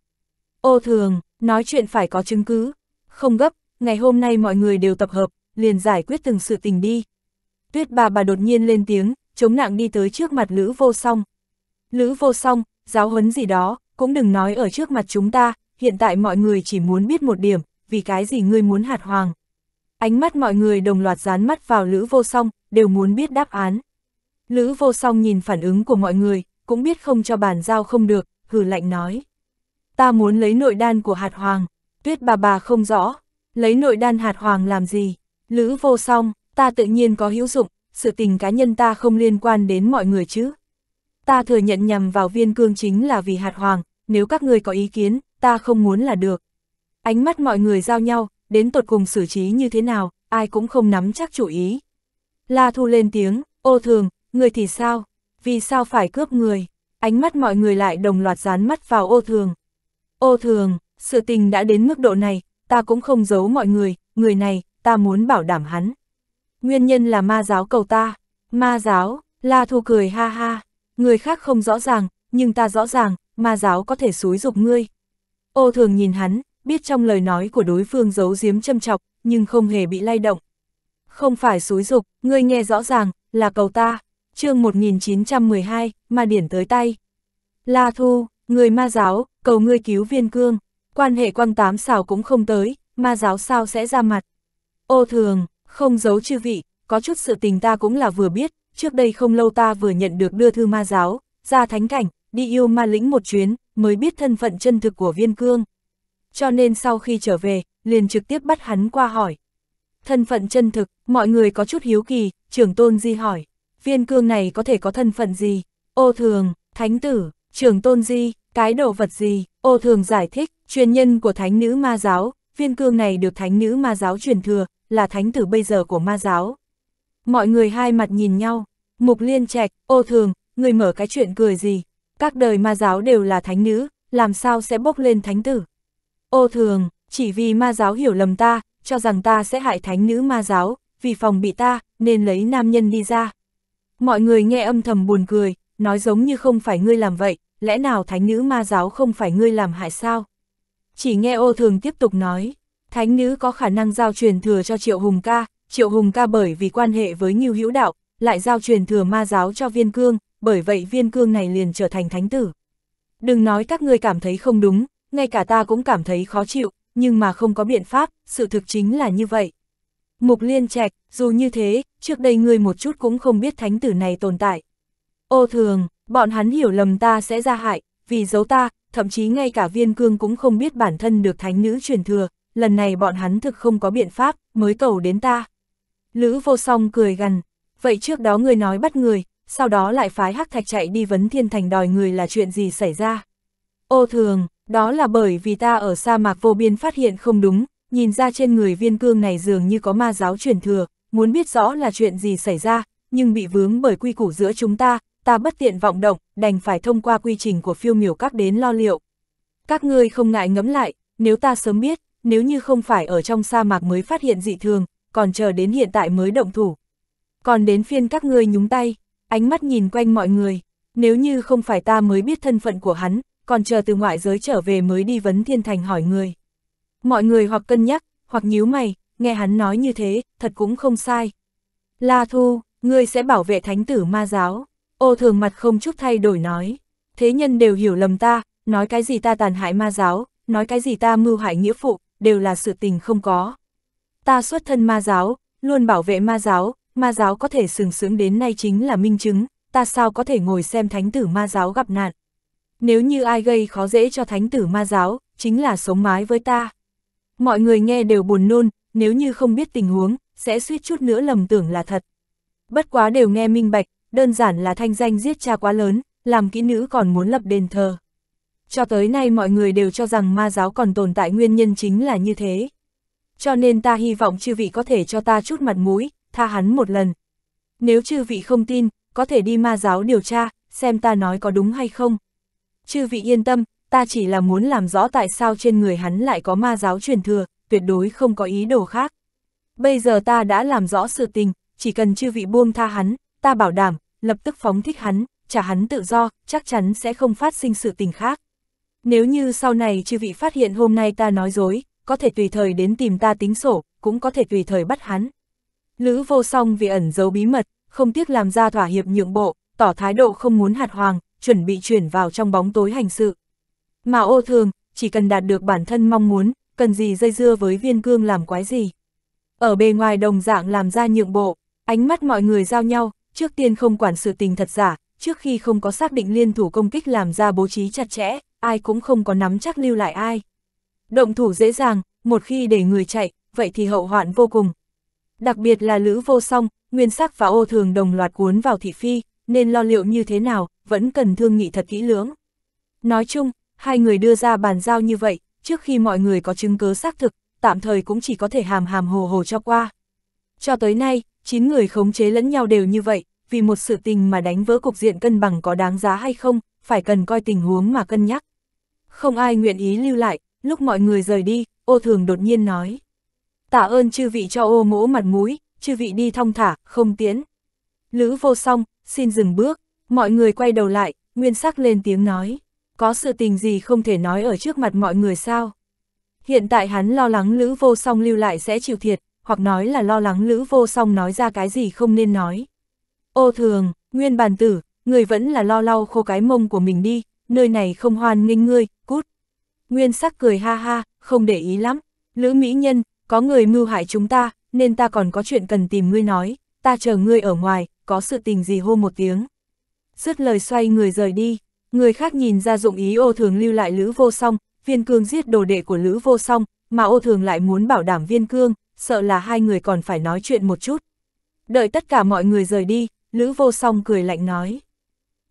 Ô thường, nói chuyện phải có chứng cứ. Không gấp, ngày hôm nay mọi người đều tập hợp, liền giải quyết từng sự tình đi. Tuyết bà bà đột nhiên lên tiếng, chống nặng đi tới trước mặt Lữ vô song. Lữ vô song, giáo huấn gì đó, cũng đừng nói ở trước mặt chúng ta, hiện tại mọi người chỉ muốn biết một điểm, vì cái gì ngươi muốn hạt hoàng. Ánh mắt mọi người đồng loạt dán mắt vào Lữ Vô Song, đều muốn biết đáp án. Lữ Vô Song nhìn phản ứng của mọi người, cũng biết không cho bàn giao không được, hử lạnh nói. Ta muốn lấy nội đan của hạt hoàng, tuyết bà bà không rõ, lấy nội đan hạt hoàng làm gì, Lữ Vô Song, ta tự nhiên có hữu dụng, sự tình cá nhân ta không liên quan đến mọi người chứ. Ta thừa nhận nhầm vào viên cương chính là vì hạt hoàng, nếu các người có ý kiến, ta không muốn là được. Ánh mắt mọi người giao nhau, đến tột cùng xử trí như thế nào, ai cũng không nắm chắc chủ ý. La Thu lên tiếng, ô thường, người thì sao, vì sao phải cướp người, ánh mắt mọi người lại đồng loạt dán mắt vào ô thường. Ô thường, sự tình đã đến mức độ này, ta cũng không giấu mọi người, người này, ta muốn bảo đảm hắn. Nguyên nhân là ma giáo cầu ta, ma giáo, La Thu cười ha ha, người khác không rõ ràng, nhưng ta rõ ràng, ma giáo có thể xúi dục ngươi. Ô thường nhìn hắn, biết trong lời nói của đối phương giấu giếm châm chọc, nhưng không hề bị lay động. Không phải xúi dục, ngươi nghe rõ ràng, là cầu ta, chương 1912, mà điển tới tay. La Thu, người ma giáo, cầu ngươi cứu viên cương, quan hệ quang tám xào cũng không tới, ma giáo sao sẽ ra mặt. Ô thường, không giấu chư vị, có chút sự tình ta cũng là vừa biết, trước đây không lâu ta vừa nhận được đưa thư ma giáo, ra thánh cảnh, đi yêu ma lĩnh một chuyến, mới biết thân phận chân thực của viên cương cho nên sau khi trở về, liền trực tiếp bắt hắn qua hỏi. Thân phận chân thực, mọi người có chút hiếu kỳ, trưởng tôn di hỏi, viên cương này có thể có thân phận gì? Ô thường, thánh tử, trưởng tôn di, cái đồ vật gì? Ô thường giải thích, truyền nhân của thánh nữ ma giáo, viên cương này được thánh nữ ma giáo truyền thừa, là thánh tử bây giờ của ma giáo. Mọi người hai mặt nhìn nhau, mục liên trạch, ô thường, người mở cái chuyện cười gì? Các đời ma giáo đều là thánh nữ, làm sao sẽ bốc lên thánh tử? Ô thường, chỉ vì ma giáo hiểu lầm ta, cho rằng ta sẽ hại thánh nữ ma giáo, vì phòng bị ta, nên lấy nam nhân đi ra. Mọi người nghe âm thầm buồn cười, nói giống như không phải ngươi làm vậy, lẽ nào thánh nữ ma giáo không phải ngươi làm hại sao? Chỉ nghe ô thường tiếp tục nói, thánh nữ có khả năng giao truyền thừa cho Triệu Hùng ca, Triệu Hùng ca bởi vì quan hệ với Nhiêu Hữu Đạo, lại giao truyền thừa ma giáo cho viên cương, bởi vậy viên cương này liền trở thành thánh tử. Đừng nói các ngươi cảm thấy không đúng, ngay cả ta cũng cảm thấy khó chịu, nhưng mà không có biện pháp, sự thực chính là như vậy. Mục liên trạch, dù như thế, trước đây ngươi một chút cũng không biết thánh tử này tồn tại. Ô thường, bọn hắn hiểu lầm ta sẽ ra hại, vì giấu ta, thậm chí ngay cả viên cương cũng không biết bản thân được thánh nữ truyền thừa, lần này bọn hắn thực không có biện pháp, mới cầu đến ta. Lữ vô song cười gằn, vậy trước đó người nói bắt người, sau đó lại phái hắc thạch chạy đi vấn thiên thành đòi người là chuyện gì xảy ra. Ô thường, đó là bởi vì ta ở sa mạc vô biên phát hiện không đúng, nhìn ra trên người viên cương này dường như có ma giáo truyền thừa, muốn biết rõ là chuyện gì xảy ra, nhưng bị vướng bởi quy củ giữa chúng ta, ta bất tiện vọng động, đành phải thông qua quy trình của phiêu miểu các đến lo liệu. Các ngươi không ngại ngẫm lại, nếu ta sớm biết, nếu như không phải ở trong sa mạc mới phát hiện dị thường, còn chờ đến hiện tại mới động thủ. Còn đến phiên các ngươi nhúng tay, ánh mắt nhìn quanh mọi người, nếu như không phải ta mới biết thân phận của hắn, còn chờ từ ngoại giới trở về mới đi vấn thiên thành hỏi người. Mọi người hoặc cân nhắc, hoặc nhíu mày, nghe hắn nói như thế, thật cũng không sai. La Thu, ngươi sẽ bảo vệ thánh tử ma giáo. Ô thường mặt không chút thay đổi nói. Thế nhân đều hiểu lầm ta, nói cái gì ta tàn hại ma giáo, nói cái gì ta mưu hại nghĩa phụ, đều là sự tình không có. Ta xuất thân ma giáo, luôn bảo vệ ma giáo, ma giáo có thể sừng sững đến nay chính là minh chứng, ta sao có thể ngồi xem thánh tử ma giáo gặp nạn nếu như ai gây khó dễ cho thánh tử ma giáo, chính là sống mái với ta. Mọi người nghe đều buồn nôn, nếu như không biết tình huống, sẽ suýt chút nữa lầm tưởng là thật. Bất quá đều nghe minh bạch, đơn giản là thanh danh giết cha quá lớn, làm kỹ nữ còn muốn lập đền thờ. Cho tới nay mọi người đều cho rằng ma giáo còn tồn tại nguyên nhân chính là như thế. Cho nên ta hy vọng chư vị có thể cho ta chút mặt mũi, tha hắn một lần. Nếu chư vị không tin, có thể đi ma giáo điều tra, xem ta nói có đúng hay không chư vị yên tâm, ta chỉ là muốn làm rõ tại sao trên người hắn lại có ma giáo truyền thừa, tuyệt đối không có ý đồ khác. Bây giờ ta đã làm rõ sự tình, chỉ cần chư vị buông tha hắn, ta bảo đảm, lập tức phóng thích hắn, trả hắn tự do, chắc chắn sẽ không phát sinh sự tình khác. Nếu như sau này chư vị phát hiện hôm nay ta nói dối, có thể tùy thời đến tìm ta tính sổ, cũng có thể tùy thời bắt hắn. Lữ vô song vì ẩn giấu bí mật, không tiếc làm ra thỏa hiệp nhượng bộ, tỏ thái độ không muốn hạt hoàng, chuẩn bị chuyển vào trong bóng tối hành sự. Mà ô thường, chỉ cần đạt được bản thân mong muốn, cần gì dây dưa với viên cương làm quái gì. Ở bề ngoài đồng dạng làm ra nhượng bộ, ánh mắt mọi người giao nhau, trước tiên không quản sự tình thật giả, trước khi không có xác định liên thủ công kích làm ra bố trí chặt chẽ, ai cũng không có nắm chắc lưu lại ai. Động thủ dễ dàng, một khi để người chạy, vậy thì hậu hoạn vô cùng. Đặc biệt là Lữ Vô Song, Nguyên Sắc và Ô Thường đồng loạt cuốn vào thị phi, nên lo liệu như thế nào, vẫn cần thương nghị thật kỹ lưỡng. Nói chung, hai người đưa ra bàn giao như vậy, trước khi mọi người có chứng cứ xác thực, tạm thời cũng chỉ có thể hàm hàm hồ hồ cho qua. Cho tới nay, chín người khống chế lẫn nhau đều như vậy, vì một sự tình mà đánh vỡ cục diện cân bằng có đáng giá hay không, phải cần coi tình huống mà cân nhắc. Không ai nguyện ý lưu lại, lúc mọi người rời đi, ô thường đột nhiên nói. Tạ ơn chư vị cho ô mỗ mặt mũi, chư vị đi thong thả, không tiến. Lữ vô song, xin dừng bước, Mọi người quay đầu lại, Nguyên Sắc lên tiếng nói, có sự tình gì không thể nói ở trước mặt mọi người sao? Hiện tại hắn lo lắng Lữ Vô Song lưu lại sẽ chịu thiệt, hoặc nói là lo lắng Lữ Vô Song nói ra cái gì không nên nói. Ô thường, Nguyên Bàn Tử, người vẫn là lo lau khô cái mông của mình đi, nơi này không hoan nghênh ngươi, cút. Nguyên Sắc cười ha ha, không để ý lắm. Lữ Mỹ Nhân, có người mưu hại chúng ta, nên ta còn có chuyện cần tìm ngươi nói, ta chờ ngươi ở ngoài, có sự tình gì hô một tiếng dứt lời xoay người rời đi. Người khác nhìn ra dụng ý ô thường lưu lại Lữ Vô Song, viên cương giết đồ đệ của Lữ Vô Song, mà ô thường lại muốn bảo đảm viên cương, sợ là hai người còn phải nói chuyện một chút. Đợi tất cả mọi người rời đi, Lữ Vô Song cười lạnh nói.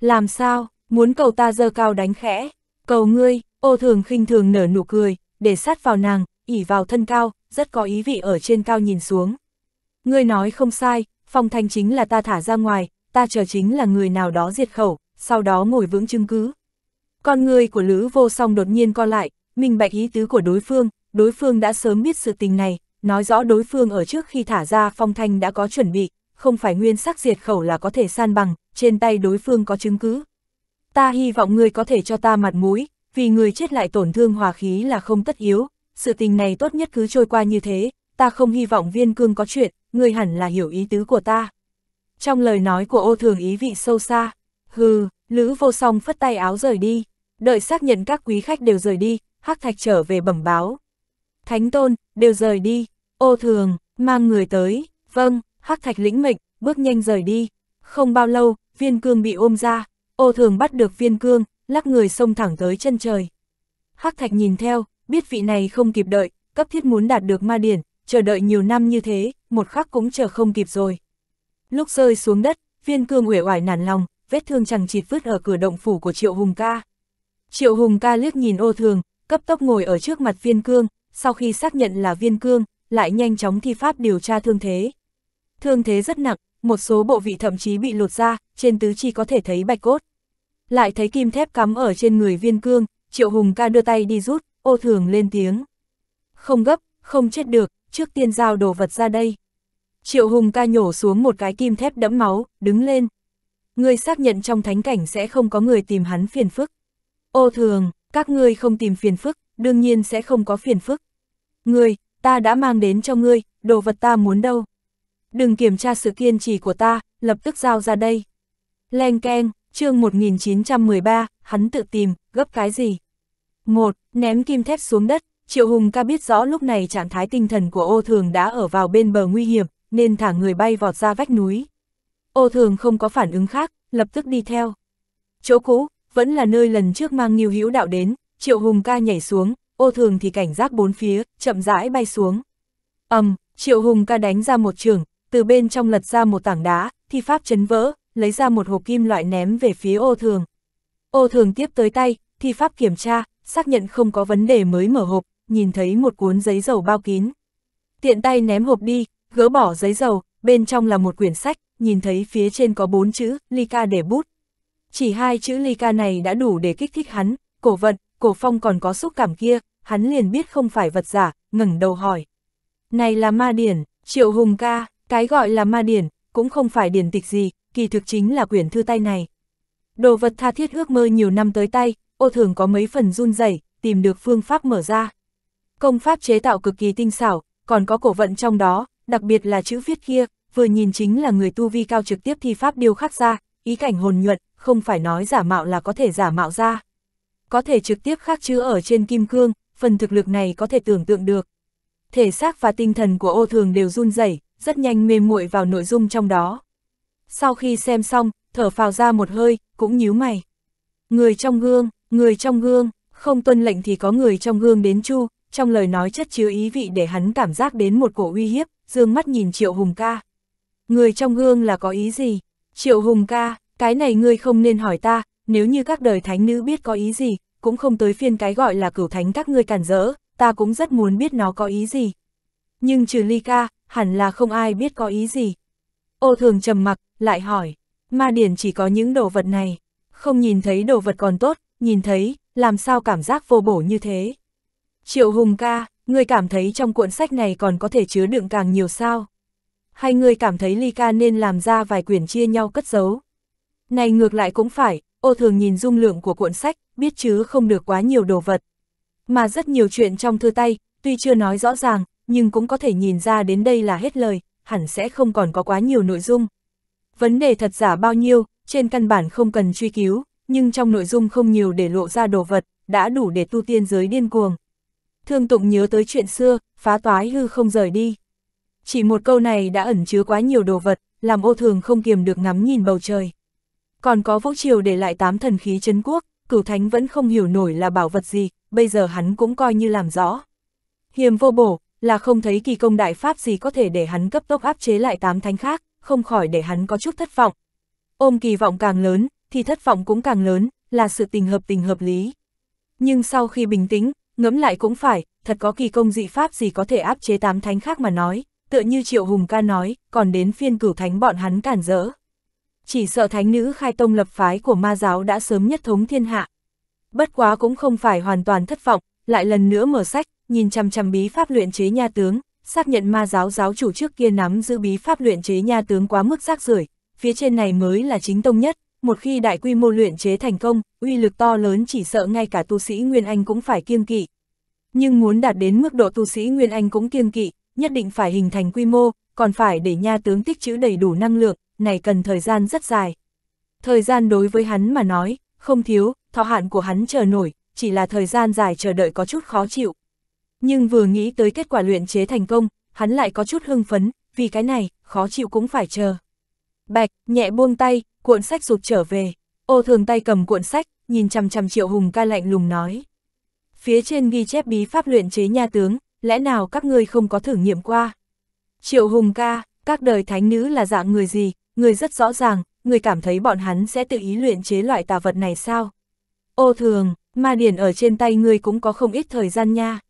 Làm sao, muốn cầu ta dơ cao đánh khẽ, cầu ngươi, ô thường khinh thường nở nụ cười, để sát vào nàng, ỉ vào thân cao, rất có ý vị ở trên cao nhìn xuống. Ngươi nói không sai, phong thanh chính là ta thả ra ngoài, ta chờ chính là người nào đó diệt khẩu, sau đó ngồi vững chứng cứ. Con người của Lữ Vô Song đột nhiên co lại, minh bạch ý tứ của đối phương, đối phương đã sớm biết sự tình này, nói rõ đối phương ở trước khi thả ra phong thanh đã có chuẩn bị, không phải nguyên sắc diệt khẩu là có thể san bằng, trên tay đối phương có chứng cứ. Ta hy vọng người có thể cho ta mặt mũi, vì người chết lại tổn thương hòa khí là không tất yếu, sự tình này tốt nhất cứ trôi qua như thế, ta không hy vọng viên cương có chuyện, người hẳn là hiểu ý tứ của ta. Trong lời nói của ô thường ý vị sâu xa, hừ, Lữ vô song phất tay áo rời đi, đợi xác nhận các quý khách đều rời đi, hắc thạch trở về bẩm báo. Thánh tôn, đều rời đi, ô thường, mang người tới, vâng, hắc thạch lĩnh mệnh, bước nhanh rời đi. Không bao lâu, viên cương bị ôm ra, ô thường bắt được viên cương, lắc người xông thẳng tới chân trời. hắc thạch nhìn theo, biết vị này không kịp đợi, cấp thiết muốn đạt được ma điển, chờ đợi nhiều năm như thế, một khắc cũng chờ không kịp rồi. Lúc rơi xuống đất, viên cương uể oải nản lòng, vết thương chẳng chịt vứt ở cửa động phủ của Triệu Hùng ca. Triệu Hùng ca liếc nhìn ô thường, cấp tốc ngồi ở trước mặt viên cương, sau khi xác nhận là viên cương, lại nhanh chóng thi pháp điều tra thương thế. Thương thế rất nặng, một số bộ vị thậm chí bị lột ra, trên tứ chi có thể thấy bạch cốt. Lại thấy kim thép cắm ở trên người viên cương, Triệu Hùng ca đưa tay đi rút, ô thường lên tiếng. Không gấp, không chết được, trước tiên giao đồ vật ra đây. Triệu Hùng ca nhổ xuống một cái kim thép đẫm máu, đứng lên. Ngươi xác nhận trong thánh cảnh sẽ không có người tìm hắn phiền phức. Ô thường, các ngươi không tìm phiền phức, đương nhiên sẽ không có phiền phức. Ngươi, ta đã mang đến cho ngươi, đồ vật ta muốn đâu. Đừng kiểm tra sự kiên trì của ta, lập tức giao ra đây. Leng keng, chương 1913, hắn tự tìm, gấp cái gì? một Ném kim thép xuống đất, Triệu Hùng ca biết rõ lúc này trạng thái tinh thần của ô thường đã ở vào bên bờ nguy hiểm, nên thả người bay vọt ra vách núi. Ô thường không có phản ứng khác, lập tức đi theo. Chỗ cũ, vẫn là nơi lần trước mang Nghiêu Hữu đạo đến, Triệu Hùng ca nhảy xuống, ô thường thì cảnh giác bốn phía, chậm rãi bay xuống. ầm, um, Triệu Hùng ca đánh ra một trường, từ bên trong lật ra một tảng đá, thi pháp chấn vỡ, lấy ra một hộp kim loại ném về phía ô thường. Ô thường tiếp tới tay, thi pháp kiểm tra, xác nhận không có vấn đề mới mở hộp, nhìn thấy một cuốn giấy dầu bao kín. Tiện tay ném hộp đi, gỡ bỏ giấy dầu, bên trong là một quyển sách, nhìn thấy phía trên có bốn chữ, ly ca để bút. Chỉ hai chữ ly ca này đã đủ để kích thích hắn, cổ vận, cổ phong còn có xúc cảm kia, hắn liền biết không phải vật giả, ngẩng đầu hỏi. Này là ma điển, triệu hùng ca, cái gọi là ma điển, cũng không phải điển tịch gì, kỳ thực chính là quyển thư tay này. Đồ vật tha thiết ước mơ nhiều năm tới tay, ô thường có mấy phần run rẩy tìm được phương pháp mở ra. Công pháp chế tạo cực kỳ tinh xảo, còn có cổ vận trong đó, đặc biệt là chữ viết kia, vừa nhìn chính là người tu vi cao trực tiếp thi pháp điêu khắc ra, ý cảnh hồn nhuận, không phải nói giả mạo là có thể giả mạo ra. Có thể trực tiếp khắc chữ ở trên kim cương, phần thực lực này có thể tưởng tượng được. Thể xác và tinh thần của ô thường đều run rẩy rất nhanh mê muội vào nội dung trong đó. Sau khi xem xong, thở phào ra một hơi, cũng nhíu mày. Người trong gương, người trong gương, không tuân lệnh thì có người trong gương đến chu, trong lời nói chất chứa ý vị để hắn cảm giác đến một cổ uy hiếp, dương mắt nhìn Triệu Hùng ca. Người trong gương là có ý gì? Triệu Hùng ca, cái này ngươi không nên hỏi ta, nếu như các đời thánh nữ biết có ý gì, cũng không tới phiên cái gọi là cửu thánh các ngươi cản rỡ, ta cũng rất muốn biết nó có ý gì. Nhưng trừ ly ca, hẳn là không ai biết có ý gì. Ô thường trầm mặc, lại hỏi, ma điển chỉ có những đồ vật này, không nhìn thấy đồ vật còn tốt, nhìn thấy, làm sao cảm giác vô bổ như thế. Triệu Hùng ca, Ngươi cảm thấy trong cuộn sách này còn có thể chứa đựng càng nhiều sao? Hay ngươi cảm thấy Ly Ca nên làm ra vài quyển chia nhau cất giấu? Này ngược lại cũng phải, ô thường nhìn dung lượng của cuộn sách, biết chứ không được quá nhiều đồ vật. Mà rất nhiều chuyện trong thư tay, tuy chưa nói rõ ràng, nhưng cũng có thể nhìn ra đến đây là hết lời, hẳn sẽ không còn có quá nhiều nội dung. Vấn đề thật giả bao nhiêu, trên căn bản không cần truy cứu, nhưng trong nội dung không nhiều để lộ ra đồ vật, đã đủ để tu tiên giới điên cuồng. Thương Tụng nhớ tới chuyện xưa, phá toái hư không rời đi. Chỉ một câu này đã ẩn chứa quá nhiều đồ vật, làm ô thường không kiềm được ngắm nhìn bầu trời. Còn có vũ triều để lại tám thần khí chấn quốc, cửu thánh vẫn không hiểu nổi là bảo vật gì, bây giờ hắn cũng coi như làm rõ. Hiềm vô bổ, là không thấy kỳ công đại pháp gì có thể để hắn cấp tốc áp chế lại tám thánh khác, không khỏi để hắn có chút thất vọng. Ôm kỳ vọng càng lớn, thì thất vọng cũng càng lớn, là sự tình hợp tình hợp lý. Nhưng sau khi bình tĩnh, Ngẫm lại cũng phải, thật có kỳ công dị pháp gì có thể áp chế tám thánh khác mà nói, tựa như Triệu Hùng ca nói, còn đến phiên cửu thánh bọn hắn cản rỡ. Chỉ sợ thánh nữ khai tông lập phái của ma giáo đã sớm nhất thống thiên hạ. Bất quá cũng không phải hoàn toàn thất vọng, lại lần nữa mở sách, nhìn chăm chăm bí pháp luyện chế nha tướng, xác nhận ma giáo giáo chủ trước kia nắm giữ bí pháp luyện chế nha tướng quá mức rác rưởi phía trên này mới là chính tông nhất, một khi đại quy mô luyện chế thành công, uy lực to lớn chỉ sợ ngay cả tu sĩ Nguyên Anh cũng phải kiêng kỵ. Nhưng muốn đạt đến mức độ tu sĩ Nguyên Anh cũng kiêng kỵ, nhất định phải hình thành quy mô, còn phải để nha tướng tích trữ đầy đủ năng lượng, này cần thời gian rất dài. Thời gian đối với hắn mà nói, không thiếu, thọ hạn của hắn chờ nổi, chỉ là thời gian dài chờ đợi có chút khó chịu. Nhưng vừa nghĩ tới kết quả luyện chế thành công, hắn lại có chút hưng phấn, vì cái này, khó chịu cũng phải chờ. Bạch, nhẹ buông tay, cuộn sách rụt trở về. Ô thường tay cầm cuộn sách, nhìn chằm chằm triệu hùng ca lạnh lùng nói. Phía trên ghi chép bí pháp luyện chế nha tướng, lẽ nào các ngươi không có thử nghiệm qua? Triệu hùng ca, các đời thánh nữ là dạng người gì, người rất rõ ràng, người cảm thấy bọn hắn sẽ tự ý luyện chế loại tà vật này sao? Ô thường, ma điển ở trên tay ngươi cũng có không ít thời gian nha.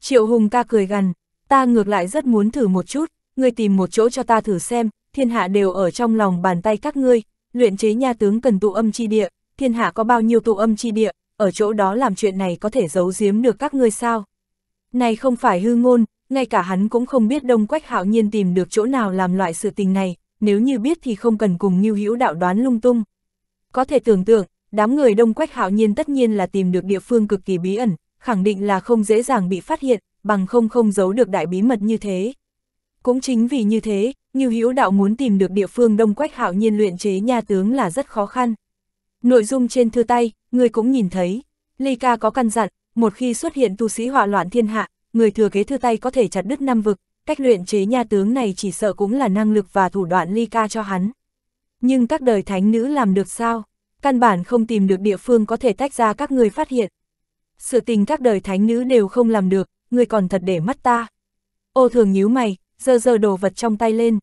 Triệu hùng ca cười gần, ta ngược lại rất muốn thử một chút, ngươi tìm một chỗ cho ta thử xem, thiên hạ đều ở trong lòng bàn tay các ngươi, luyện chế nha tướng cần tụ âm chi địa, thiên hạ có bao nhiêu tụ âm chi địa, ở chỗ đó làm chuyện này có thể giấu giếm được các ngươi sao? Này không phải hư ngôn, ngay cả hắn cũng không biết Đông Quách Hạo Nhiên tìm được chỗ nào làm loại sự tình này, nếu như biết thì không cần cùng Ngưu Hữu đạo đoán lung tung. Có thể tưởng tượng, đám người Đông Quách Hạo Nhiên tất nhiên là tìm được địa phương cực kỳ bí ẩn, khẳng định là không dễ dàng bị phát hiện, bằng không không giấu được đại bí mật như thế. Cũng chính vì như thế, như Hữu Đạo muốn tìm được địa phương Đông Quách Hạo Nhiên luyện chế nha tướng là rất khó khăn. Nội dung trên thư tay, người cũng nhìn thấy, Ly Ca có căn dặn, một khi xuất hiện tu sĩ họa loạn thiên hạ, người thừa kế thư tay có thể chặt đứt năm vực, cách luyện chế nha tướng này chỉ sợ cũng là năng lực và thủ đoạn Ly Ca cho hắn. Nhưng các đời thánh nữ làm được sao? Căn bản không tìm được địa phương có thể tách ra các người phát hiện. Sự tình các đời thánh nữ đều không làm được, người còn thật để mắt ta. Ô thường nhíu mày, giơ giơ đồ vật trong tay lên.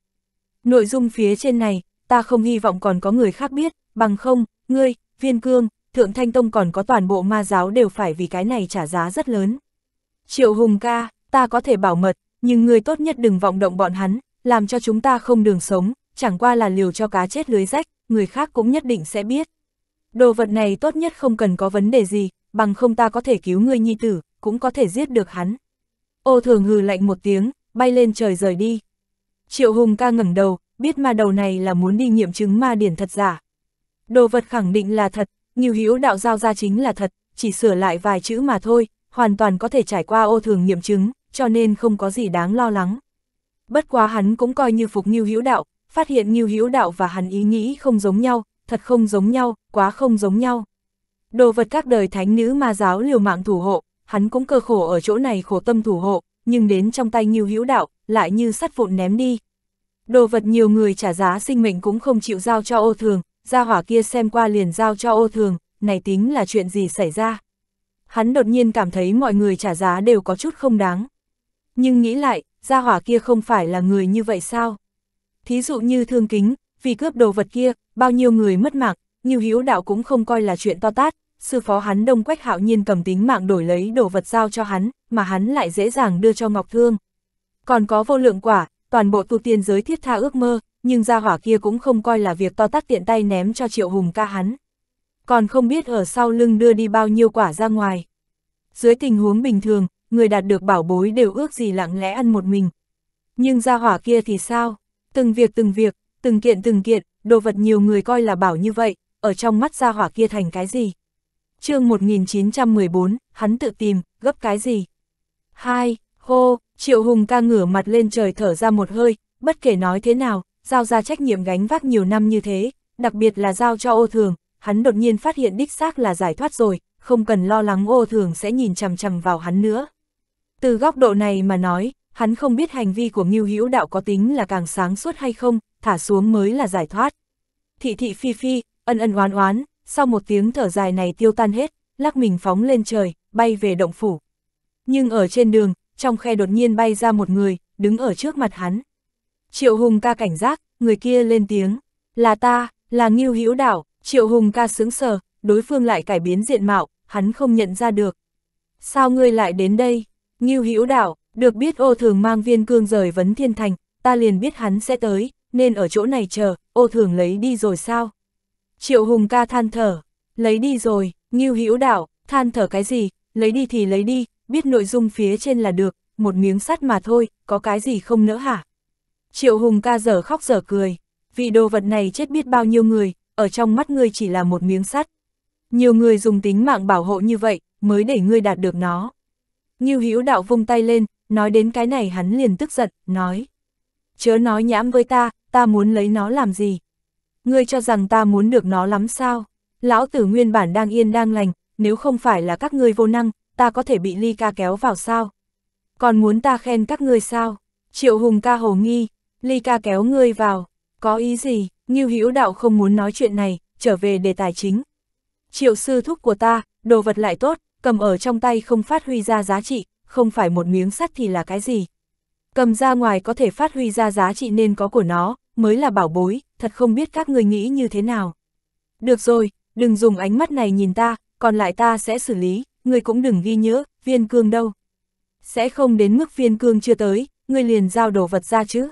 Nội dung phía trên này, ta không hy vọng còn có người khác biết, bằng không, ngươi, viên cương, thượng thanh tông còn có toàn bộ ma giáo đều phải vì cái này trả giá rất lớn. Triệu Hùng ca, ta có thể bảo mật, nhưng ngươi tốt nhất đừng vọng động bọn hắn, làm cho chúng ta không đường sống, chẳng qua là liều cho cá chết lưới rách, người khác cũng nhất định sẽ biết. Đồ vật này tốt nhất không cần có vấn đề gì, bằng không ta có thể cứu ngươi nhi tử, cũng có thể giết được hắn. Ô thường hừ lạnh một tiếng, bay lên trời rời đi. Triệu Hùng ca ngẩng đầu, biết ma đầu này là muốn đi nghiệm chứng ma điển thật giả. Đồ vật khẳng định là thật, nhiều hữu đạo giao ra chính là thật, chỉ sửa lại vài chữ mà thôi, hoàn toàn có thể trải qua ô thường nghiệm chứng, cho nên không có gì đáng lo lắng. Bất quá hắn cũng coi như phục Nhiêu Hữu Đạo, phát hiện Nhiêu Hữu Đạo và hắn ý nghĩ không giống nhau, thật không giống nhau, quá không giống nhau. Đồ vật các đời thánh nữ ma giáo liều mạng thủ hộ, hắn cũng cơ khổ ở chỗ này khổ tâm thủ hộ, nhưng đến trong tay Ngưu Hữu Đạo, lại như sắt vụn ném đi. Đồ vật nhiều người trả giá sinh mệnh cũng không chịu giao cho ô thường, gia hỏa kia xem qua liền giao cho ô thường, này tính là chuyện gì xảy ra. Hắn đột nhiên cảm thấy mọi người trả giá đều có chút không đáng. Nhưng nghĩ lại, gia hỏa kia không phải là người như vậy sao? Thí dụ như thương kính, vì cướp đồ vật kia, bao nhiêu người mất mạng, nhiều hữu đạo cũng không coi là chuyện to tát, sư phó hắn đông quách hạo nhiên cầm tính mạng đổi lấy đồ vật giao cho hắn, mà hắn lại dễ dàng đưa cho Ngọc Thương. Còn có vô lượng quả, toàn bộ tu tiên giới thiết tha ước mơ, nhưng gia hỏa kia cũng không coi là việc to tắt tiện tay ném cho triệu hùng ca hắn. Còn không biết ở sau lưng đưa đi bao nhiêu quả ra ngoài. Dưới tình huống bình thường, người đạt được bảo bối đều ước gì lặng lẽ ăn một mình. Nhưng gia hỏa kia thì sao? Từng việc từng việc, từng kiện từng kiện, đồ vật nhiều người coi là bảo như vậy, ở trong mắt gia hỏa kia thành cái gì? chương 1914, hắn tự tìm, gấp cái gì? Hai, hô, Triệu Hùng ca ngửa mặt lên trời thở ra một hơi, bất kể nói thế nào, giao ra trách nhiệm gánh vác nhiều năm như thế, đặc biệt là giao cho ô thường, hắn đột nhiên phát hiện đích xác là giải thoát rồi, không cần lo lắng ô thường sẽ nhìn chằm chằm vào hắn nữa. Từ góc độ này mà nói, hắn không biết hành vi của Ngưu Hữu Đạo có tính là càng sáng suốt hay không, thả xuống mới là giải thoát. Thị thị phi phi, ân ân oán oán, sau một tiếng thở dài này tiêu tan hết, lắc mình phóng lên trời, bay về động phủ. Nhưng ở trên đường, trong khe đột nhiên bay ra một người, đứng ở trước mặt hắn. Triệu Hùng ca cảnh giác, người kia lên tiếng, là ta, là Nghiêu Hữu Đảo, Triệu Hùng ca sững sờ, đối phương lại cải biến diện mạo, hắn không nhận ra được. Sao ngươi lại đến đây? Nghiêu Hữu Đảo, được biết ô thường mang viên cương rời vấn thiên thành, ta liền biết hắn sẽ tới, nên ở chỗ này chờ, ô thường lấy đi rồi sao? Triệu Hùng ca than thở, lấy đi rồi, Ngưu Hữu Đạo, than thở cái gì, lấy đi thì lấy đi, biết nội dung phía trên là được, một miếng sắt mà thôi, có cái gì không nỡ hả? Triệu Hùng ca dở khóc dở cười, vì đồ vật này chết biết bao nhiêu người, ở trong mắt ngươi chỉ là một miếng sắt. Nhiều người dùng tính mạng bảo hộ như vậy, mới để ngươi đạt được nó. Ngưu Hữu Đạo vung tay lên, nói đến cái này hắn liền tức giận, nói. Chớ nói nhãm với ta, ta muốn lấy nó làm gì? ngươi cho rằng ta muốn được nó lắm sao? Lão tử nguyên bản đang yên đang lành, nếu không phải là các ngươi vô năng, ta có thể bị ly ca kéo vào sao? Còn muốn ta khen các ngươi sao? Triệu Hùng ca hồ nghi, ly ca kéo ngươi vào, có ý gì? Ngưu Hữu Đạo không muốn nói chuyện này, trở về đề tài chính. Triệu sư thúc của ta, đồ vật lại tốt, cầm ở trong tay không phát huy ra giá trị, không phải một miếng sắt thì là cái gì? Cầm ra ngoài có thể phát huy ra giá trị nên có của nó, mới là bảo bối, thật không biết các người nghĩ như thế nào. Được rồi, đừng dùng ánh mắt này nhìn ta, còn lại ta sẽ xử lý, người cũng đừng ghi nhớ, viên cương đâu. Sẽ không đến mức viên cương chưa tới, người liền giao đồ vật ra chứ.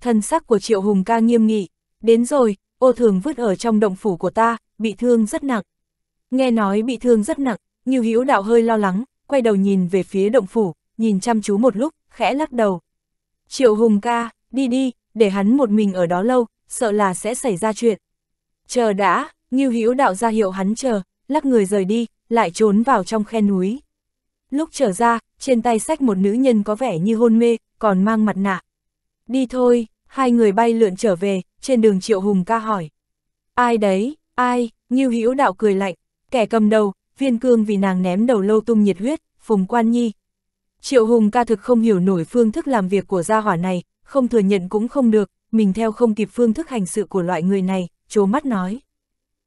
Thân sắc của Triệu Hùng ca nghiêm nghị, đến rồi, ô thường vứt ở trong động phủ của ta, bị thương rất nặng. Nghe nói bị thương rất nặng, Nghiêu Hữu Đạo hơi lo lắng, quay đầu nhìn về phía động phủ, nhìn chăm chú một lúc, khẽ lắc đầu. Triệu Hùng ca, đi đi, để hắn một mình ở đó lâu, sợ là sẽ xảy ra chuyện. Chờ đã, Ngưu Hữu đạo ra hiệu hắn chờ, lắc người rời đi, lại trốn vào trong khe núi. Lúc trở ra, trên tay sách một nữ nhân có vẻ như hôn mê, còn mang mặt nạ. Đi thôi, hai người bay lượn trở về, trên đường Triệu Hùng ca hỏi. Ai đấy, ai, Ngưu Hữu đạo cười lạnh, kẻ cầm đầu, viên cương vì nàng ném đầu lâu tung nhiệt huyết, Phùng Quan Nhi. Triệu Hùng ca thực không hiểu nổi phương thức làm việc của gia hỏa này, không thừa nhận cũng không được, mình theo không kịp phương thức hành sự của loại người này, chố mắt nói.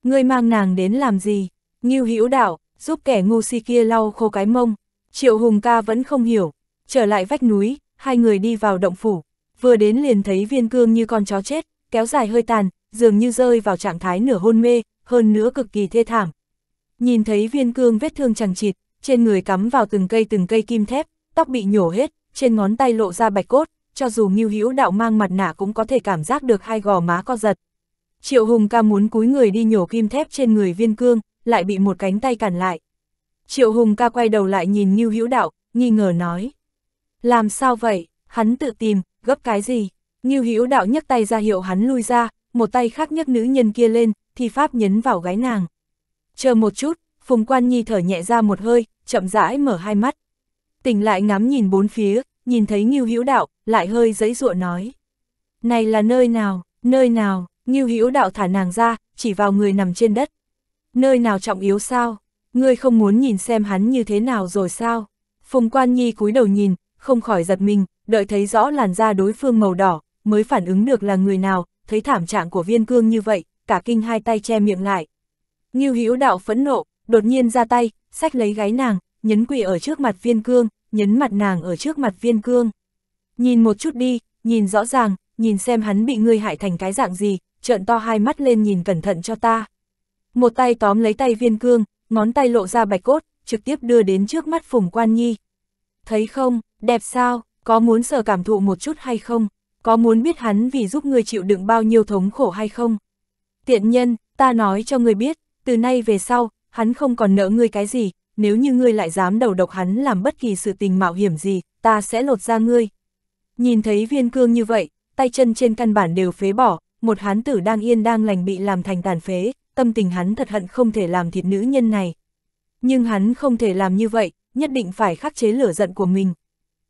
Ngươi mang nàng đến làm gì? Ngưu Hữu Đạo, giúp kẻ ngu si kia lau khô cái mông. Triệu Hùng ca vẫn không hiểu. Trở lại vách núi, hai người đi vào động phủ. Vừa đến liền thấy viên cương như con chó chết, kéo dài hơi tàn, dường như rơi vào trạng thái nửa hôn mê, hơn nữa cực kỳ thê thảm. Nhìn thấy viên cương vết thương chẳng chịt, trên người cắm vào từng cây từng cây kim thép, tóc bị nhổ hết, trên ngón tay lộ ra bạch cốt, cho dù Ngưu Hữu Đạo mang mặt nạ cũng có thể cảm giác được hai gò má co giật. Triệu Hùng ca muốn cúi người đi nhổ kim thép trên người viên cương, lại bị một cánh tay cản lại. Triệu Hùng ca quay đầu lại nhìn Ngưu Hữu Đạo, nghi ngờ nói. Làm sao vậy, hắn tự tìm, gấp cái gì? Ngưu Hữu Đạo nhấc tay ra hiệu hắn lui ra, một tay khác nhấc nữ nhân kia lên, thi pháp nhấn vào gái nàng. Chờ một chút, Phùng Quan Nhi thở nhẹ ra một hơi, chậm rãi mở hai mắt. Tỉnh lại ngắm nhìn bốn phía, nhìn thấy Ngưu Hữu Đạo, lại hơi giấy dụa nói. Này là nơi nào, nơi nào, Ngưu Hữu Đạo thả nàng ra, chỉ vào người nằm trên đất. Nơi nào trọng yếu sao? Ngươi không muốn nhìn xem hắn như thế nào rồi sao? Phùng Quan Nhi cúi đầu nhìn, không khỏi giật mình, đợi thấy rõ làn da đối phương màu đỏ, mới phản ứng được là người nào, thấy thảm trạng của viên cương như vậy, cả kinh hai tay che miệng lại. Ngưu Hữu Đạo phẫn nộ, đột nhiên ra tay, sách lấy gáy nàng, nhấn quỳ ở trước mặt viên cương, nhấn mặt nàng ở trước mặt viên cương. Nhìn một chút đi, nhìn rõ ràng, nhìn xem hắn bị ngươi hại thành cái dạng gì, trợn to hai mắt lên nhìn cẩn thận cho ta. Một tay tóm lấy tay viên cương, ngón tay lộ ra bạch cốt, trực tiếp đưa đến trước mắt Phùng Quan Nhi. Thấy không, đẹp sao, có muốn sở cảm thụ một chút hay không, có muốn biết hắn vì giúp ngươi chịu đựng bao nhiêu thống khổ hay không. Tiện nhân, ta nói cho người biết, từ nay về sau, hắn không còn nợ ngươi cái gì, nếu như ngươi lại dám đầu độc hắn làm bất kỳ sự tình mạo hiểm gì, ta sẽ lột ra ngươi. Nhìn thấy viên cương như vậy, tay chân trên căn bản đều phế bỏ, một hán tử đang yên đang lành bị làm thành tàn phế, tâm tình hắn thật hận không thể làm thịt nữ nhân này. Nhưng hắn không thể làm như vậy, nhất định phải khắc chế lửa giận của mình.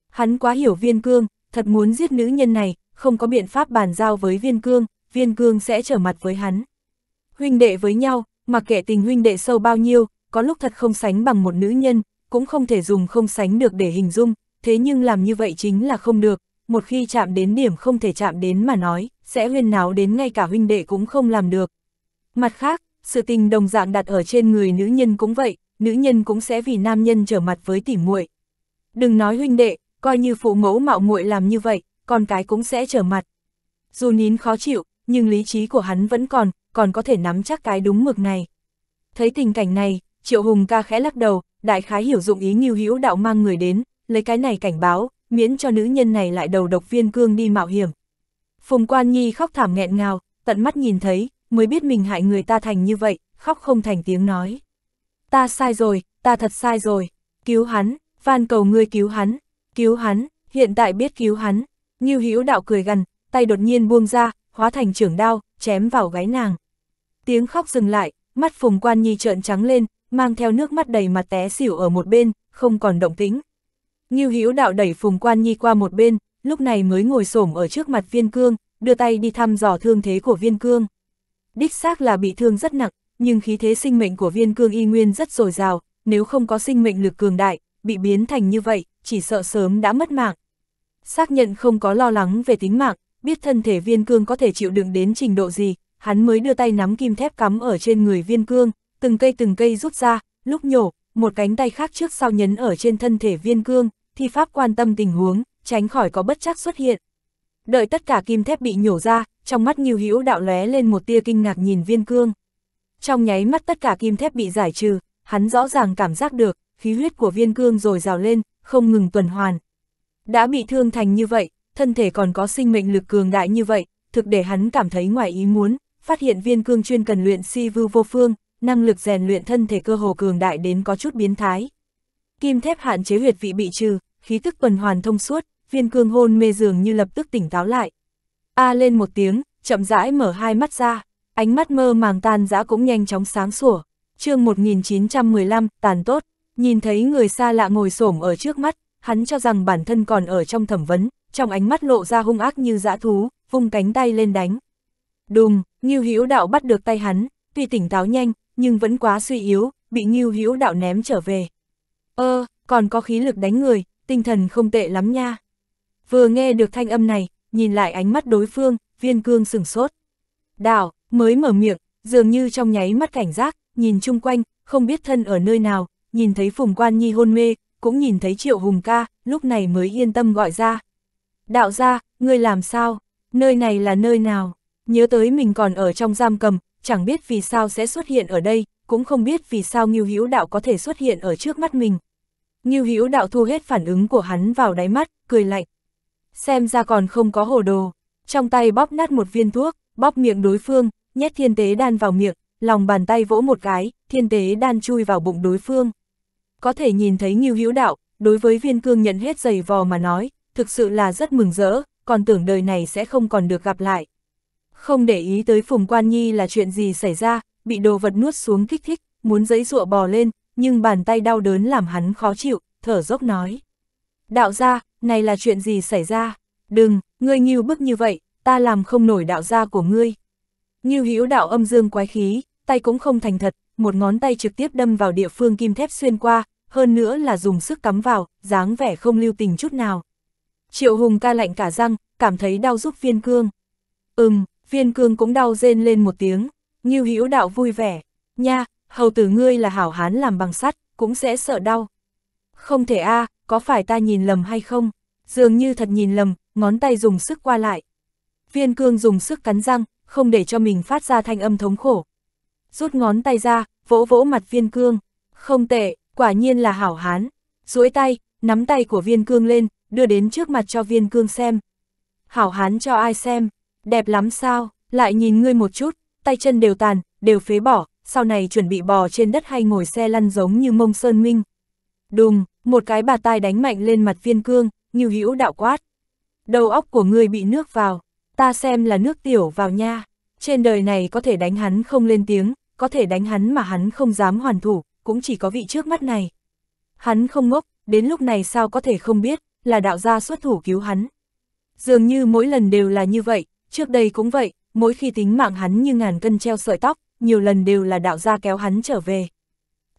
Hắn quá hiểu viên cương, thật muốn giết nữ nhân này, không có biện pháp bàn giao với viên cương, viên cương sẽ trở mặt với hắn. Huynh đệ với nhau, mặc kệ tình huynh đệ sâu bao nhiêu, có lúc thật không sánh bằng một nữ nhân, cũng không thể dùng không sánh được để hình dung, thế nhưng làm như vậy chính là không được, một khi chạm đến điểm không thể chạm đến mà nói, sẽ huyên náo đến ngay cả huynh đệ cũng không làm được. Mặt khác, sự tình đồng dạng đặt ở trên người nữ nhân cũng vậy, nữ nhân cũng sẽ vì nam nhân trở mặt với tỉ muội. Đừng nói huynh đệ, coi như phụ mẫu mạo muội làm như vậy, con cái cũng sẽ trở mặt. Dù nín khó chịu, nhưng lý trí của hắn vẫn còn, còn có thể nắm chắc cái đúng mực này. Thấy tình cảnh này, Triệu Hùng ca khẽ lắc đầu, đại khái hiểu dụng ý nghiêu hữu đạo mang người đến, lấy cái này cảnh báo, miễn cho nữ nhân này lại đầu độc viên cương đi mạo hiểm. Phùng Quan Nhi khóc thảm nghẹn ngào, tận mắt nhìn thấy, mới biết mình hại người ta thành như vậy, khóc không thành tiếng nói. Ta sai rồi, ta thật sai rồi, cứu hắn, van cầu ngươi cứu hắn, cứu hắn, hiện tại biết cứu hắn. Nghiêu hữu đạo cười gần, tay đột nhiên buông ra, hóa thành trưởng đao, chém vào gáy nàng. Tiếng khóc dừng lại, mắt Phùng Quan Nhi trợn trắng lên, mang theo nước mắt đầy mặt té xỉu ở một bên, không còn động tính. Ngưu Hữu đạo đẩy Phùng Quan Nhi qua một bên, lúc này mới ngồi xổm ở trước mặt Viên Cương, đưa tay đi thăm dò thương thế của Viên Cương. Đích xác là bị thương rất nặng, nhưng khí thế sinh mệnh của Viên Cương y nguyên rất dồi dào, nếu không có sinh mệnh lực cường đại, bị biến thành như vậy, chỉ sợ sớm đã mất mạng. Xác nhận không có lo lắng về tính mạng, biết thân thể Viên Cương có thể chịu đựng đến trình độ gì, hắn mới đưa tay nắm kim thép cắm ở trên người Viên Cương từng cây từng cây rút ra, lúc nhổ, một cánh tay khác trước sau nhấn ở trên thân thể viên cương, thi pháp quan tâm tình huống, tránh khỏi có bất chắc xuất hiện. Đợi tất cả kim thép bị nhổ ra, trong mắt Ngưu Hữu đạo lóe lên một tia kinh ngạc nhìn viên cương. Trong nháy mắt tất cả kim thép bị giải trừ, hắn rõ ràng cảm giác được, khí huyết của viên cương rồi rào lên, không ngừng tuần hoàn. Đã bị thương thành như vậy, thân thể còn có sinh mệnh lực cường đại như vậy, thực để hắn cảm thấy ngoài ý muốn, phát hiện viên cương chuyên cần luyện si vưu vô phương, năng lực rèn luyện thân thể cơ hồ cường đại đến có chút biến thái. Kim thép hạn chế huyệt vị bị trừ, khí tức tuần hoàn thông suốt, viên cương hôn mê dường như lập tức tỉnh táo lại. A lên một tiếng, chậm rãi mở hai mắt ra, ánh mắt mơ màng tan dã cũng nhanh chóng sáng sủa. chương 1915, tàn tốt, nhìn thấy người xa lạ ngồi xổm ở trước mắt, hắn cho rằng bản thân còn ở trong thẩm vấn, trong ánh mắt lộ ra hung ác như dã thú, vung cánh tay lên đánh. Đùng, Ngưu Hữu Đạo bắt được tay hắn, tuy tỉnh táo nhanh, nhưng vẫn quá suy yếu, bị Ngưu Hữu Đạo ném trở về. Ơ, ờ, còn có khí lực đánh người, tinh thần không tệ lắm nha. Vừa nghe được thanh âm này, nhìn lại ánh mắt đối phương, viên cương sửng sốt. Đạo, mới mở miệng, dường như trong nháy mắt cảnh giác, nhìn chung quanh, không biết thân ở nơi nào, nhìn thấy Phùng Quan Nhi hôn mê, cũng nhìn thấy Triệu Hùng ca, lúc này mới yên tâm gọi ra. Đạo gia, ngươi làm sao? Nơi này là nơi nào? Nhớ tới mình còn ở trong giam cầm, chẳng biết vì sao sẽ xuất hiện ở đây, cũng không biết vì sao Ngưu Hữu Đạo có thể xuất hiện ở trước mắt mình. Ngưu Hữu Đạo thu hết phản ứng của hắn vào đáy mắt, cười lạnh. Xem ra còn không có hồ đồ, trong tay bóp nát một viên thuốc, bóp miệng đối phương, nhét thiên tế đan vào miệng, lòng bàn tay vỗ một cái, thiên tế đan chui vào bụng đối phương. Có thể nhìn thấy Ngưu Hữu Đạo, đối với viên cương nhận hết giày vò mà nói, thực sự là rất mừng rỡ, còn tưởng đời này sẽ không còn được gặp lại không để ý tới Phùng Quan Nhi là chuyện gì xảy ra, bị đồ vật nuốt xuống kích thích, muốn giấy rụa bò lên, nhưng bàn tay đau đớn làm hắn khó chịu, thở dốc nói. Đạo gia, này là chuyện gì xảy ra? Đừng, ngươi nghiêu bức như vậy, ta làm không nổi đạo gia của ngươi. Nghiêu hữu đạo âm dương quái khí, tay cũng không thành thật, một ngón tay trực tiếp đâm vào địa phương kim thép xuyên qua, hơn nữa là dùng sức cắm vào, dáng vẻ không lưu tình chút nào. Triệu Hùng ca lạnh cả răng, cảm thấy đau giúp viên cương. Ừm, Viên cương cũng đau rên lên một tiếng, Ngưu Hữu đạo vui vẻ, nha, hầu tử ngươi là hảo hán làm bằng sắt, cũng sẽ sợ đau. Không thể a, có phải ta nhìn lầm hay không? Dường như thật nhìn lầm, ngón tay dùng sức qua lại. Viên cương dùng sức cắn răng, không để cho mình phát ra thanh âm thống khổ. Rút ngón tay ra, vỗ vỗ mặt viên cương. Không tệ, quả nhiên là hảo hán. duỗi tay, nắm tay của viên cương lên, đưa đến trước mặt cho viên cương xem. Hảo hán cho ai xem? đẹp lắm sao, lại nhìn ngươi một chút, tay chân đều tàn, đều phế bỏ, sau này chuẩn bị bò trên đất hay ngồi xe lăn giống như mông sơn minh. Đùng, một cái bà tai đánh mạnh lên mặt viên cương, như hữu đạo quát. Đầu óc của ngươi bị nước vào, ta xem là nước tiểu vào nha. Trên đời này có thể đánh hắn không lên tiếng, có thể đánh hắn mà hắn không dám hoàn thủ, cũng chỉ có vị trước mắt này. Hắn không ngốc, đến lúc này sao có thể không biết, là đạo gia xuất thủ cứu hắn. Dường như mỗi lần đều là như vậy, Trước đây cũng vậy, mỗi khi tính mạng hắn như ngàn cân treo sợi tóc, nhiều lần đều là đạo gia kéo hắn trở về.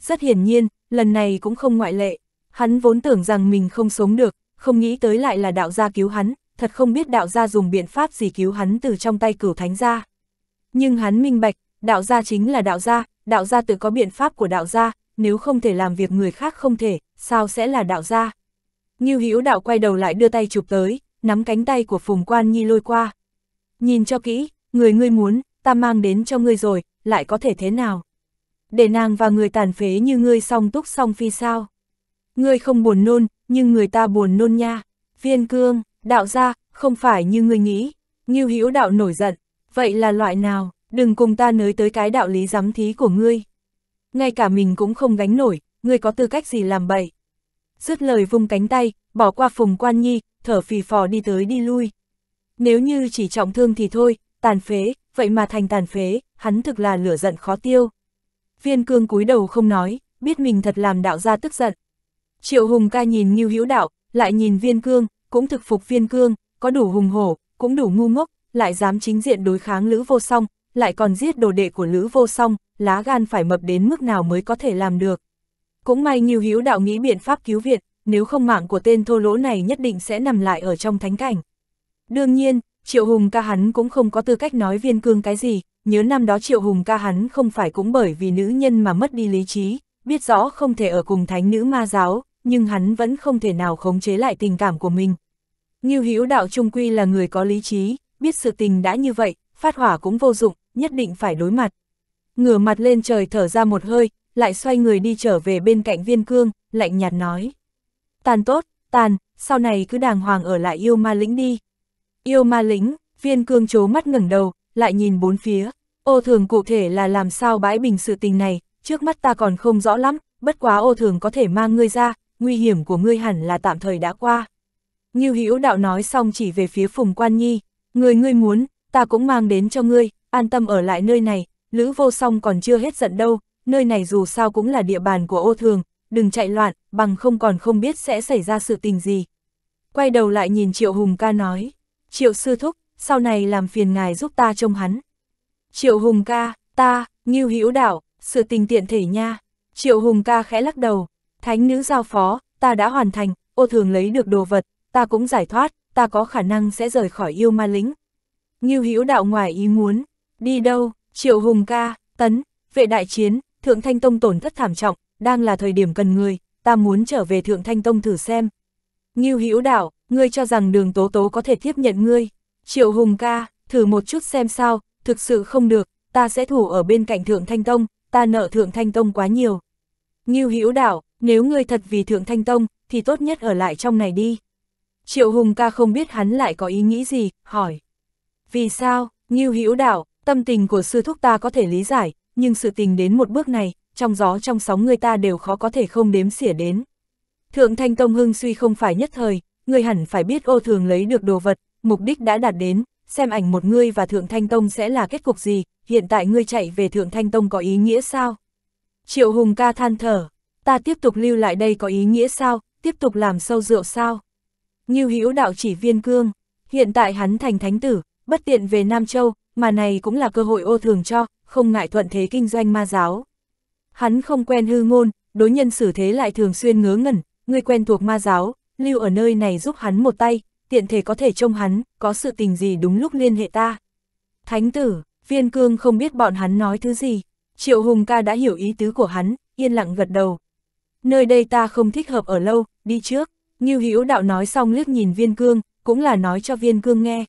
Rất hiển nhiên, lần này cũng không ngoại lệ. Hắn vốn tưởng rằng mình không sống được, không nghĩ tới lại là đạo gia cứu hắn, thật không biết đạo gia dùng biện pháp gì cứu hắn từ trong tay cửu thánh gia. Nhưng hắn minh bạch, đạo gia chính là đạo gia, đạo gia tự có biện pháp của đạo gia, nếu không thể làm việc người khác không thể, sao sẽ là đạo gia. Ngưu Hữu đạo quay đầu lại đưa tay chụp tới, nắm cánh tay của Phùng Quan Nhi lôi qua nhìn cho kỹ, người ngươi muốn, ta mang đến cho ngươi rồi, lại có thể thế nào? Để nàng và người tàn phế như ngươi song túc song phi sao? Ngươi không buồn nôn, nhưng người ta buồn nôn nha. Viên cương, đạo gia, không phải như ngươi nghĩ. Nghiêu hữu đạo nổi giận, vậy là loại nào, đừng cùng ta nới tới cái đạo lý giám thí của ngươi. Ngay cả mình cũng không gánh nổi, ngươi có tư cách gì làm bậy. Dứt lời vung cánh tay, bỏ qua phùng quan nhi, thở phì phò đi tới đi lui. Nếu như chỉ trọng thương thì thôi, tàn phế, vậy mà thành tàn phế, hắn thực là lửa giận khó tiêu. Viên cương cúi đầu không nói, biết mình thật làm đạo gia tức giận. Triệu hùng ca nhìn như hữu đạo, lại nhìn viên cương, cũng thực phục viên cương, có đủ hùng hổ, cũng đủ ngu ngốc, lại dám chính diện đối kháng lữ vô song, lại còn giết đồ đệ của lữ vô song, lá gan phải mập đến mức nào mới có thể làm được. Cũng may như hữu đạo nghĩ biện pháp cứu viện, nếu không mạng của tên thô lỗ này nhất định sẽ nằm lại ở trong thánh cảnh. Đương nhiên, Triệu Hùng ca hắn cũng không có tư cách nói viên cương cái gì, nhớ năm đó Triệu Hùng ca hắn không phải cũng bởi vì nữ nhân mà mất đi lý trí, biết rõ không thể ở cùng thánh nữ ma giáo, nhưng hắn vẫn không thể nào khống chế lại tình cảm của mình. Ngưu Hữu đạo trung quy là người có lý trí, biết sự tình đã như vậy, phát hỏa cũng vô dụng, nhất định phải đối mặt. Ngửa mặt lên trời thở ra một hơi, lại xoay người đi trở về bên cạnh viên cương, lạnh nhạt nói. Tàn tốt, tàn, sau này cứ đàng hoàng ở lại yêu ma lĩnh đi, Yêu ma lĩnh, viên cương chố mắt ngẩng đầu, lại nhìn bốn phía. Ô thường cụ thể là làm sao bãi bình sự tình này, trước mắt ta còn không rõ lắm, bất quá ô thường có thể mang ngươi ra, nguy hiểm của ngươi hẳn là tạm thời đã qua. Như Hữu đạo nói xong chỉ về phía Phùng Quan Nhi, người ngươi muốn, ta cũng mang đến cho ngươi, an tâm ở lại nơi này, Lữ Vô Song còn chưa hết giận đâu, nơi này dù sao cũng là địa bàn của ô thường, đừng chạy loạn, bằng không còn không biết sẽ xảy ra sự tình gì. Quay đầu lại nhìn Triệu Hùng ca nói, Triệu sư thúc, sau này làm phiền ngài giúp ta trông hắn. Triệu hùng ca, ta, nghiêu hữu đảo, sự tình tiện thể nha. Triệu hùng ca khẽ lắc đầu, thánh nữ giao phó, ta đã hoàn thành, ô thường lấy được đồ vật, ta cũng giải thoát, ta có khả năng sẽ rời khỏi yêu ma lính. Nghiêu hữu đạo ngoài ý muốn, đi đâu, triệu hùng ca, tấn, vệ đại chiến, thượng thanh tông tổn thất thảm trọng, đang là thời điểm cần người, ta muốn trở về thượng thanh tông thử xem. Nghiêu hữu đạo, ngươi cho rằng đường tố tố có thể tiếp nhận ngươi. Triệu Hùng ca, thử một chút xem sao, thực sự không được, ta sẽ thủ ở bên cạnh Thượng Thanh Tông, ta nợ Thượng Thanh Tông quá nhiều. Ngưu Hữu Đảo, nếu ngươi thật vì Thượng Thanh Tông, thì tốt nhất ở lại trong này đi. Triệu Hùng ca không biết hắn lại có ý nghĩ gì, hỏi. Vì sao, Ngưu Hữu Đảo, tâm tình của sư thúc ta có thể lý giải, nhưng sự tình đến một bước này, trong gió trong sóng người ta đều khó có thể không đếm xỉa đến. Thượng Thanh Tông hưng suy không phải nhất thời, ngươi hẳn phải biết ô thường lấy được đồ vật, mục đích đã đạt đến, xem ảnh một ngươi và Thượng Thanh Tông sẽ là kết cục gì, hiện tại ngươi chạy về Thượng Thanh Tông có ý nghĩa sao? Triệu Hùng ca than thở, ta tiếp tục lưu lại đây có ý nghĩa sao, tiếp tục làm sâu rượu sao? Ngưu Hữu đạo chỉ viên cương, hiện tại hắn thành thánh tử, bất tiện về Nam Châu, mà này cũng là cơ hội ô thường cho, không ngại thuận thế kinh doanh ma giáo. Hắn không quen hư ngôn, đối nhân xử thế lại thường xuyên ngớ ngẩn, ngươi quen thuộc ma giáo, lưu ở nơi này giúp hắn một tay, tiện thể có thể trông hắn, có sự tình gì đúng lúc liên hệ ta. Thánh tử, viên cương không biết bọn hắn nói thứ gì, triệu hùng ca đã hiểu ý tứ của hắn, yên lặng gật đầu. Nơi đây ta không thích hợp ở lâu, đi trước, Ngưu Hữu đạo nói xong liếc nhìn viên cương, cũng là nói cho viên cương nghe.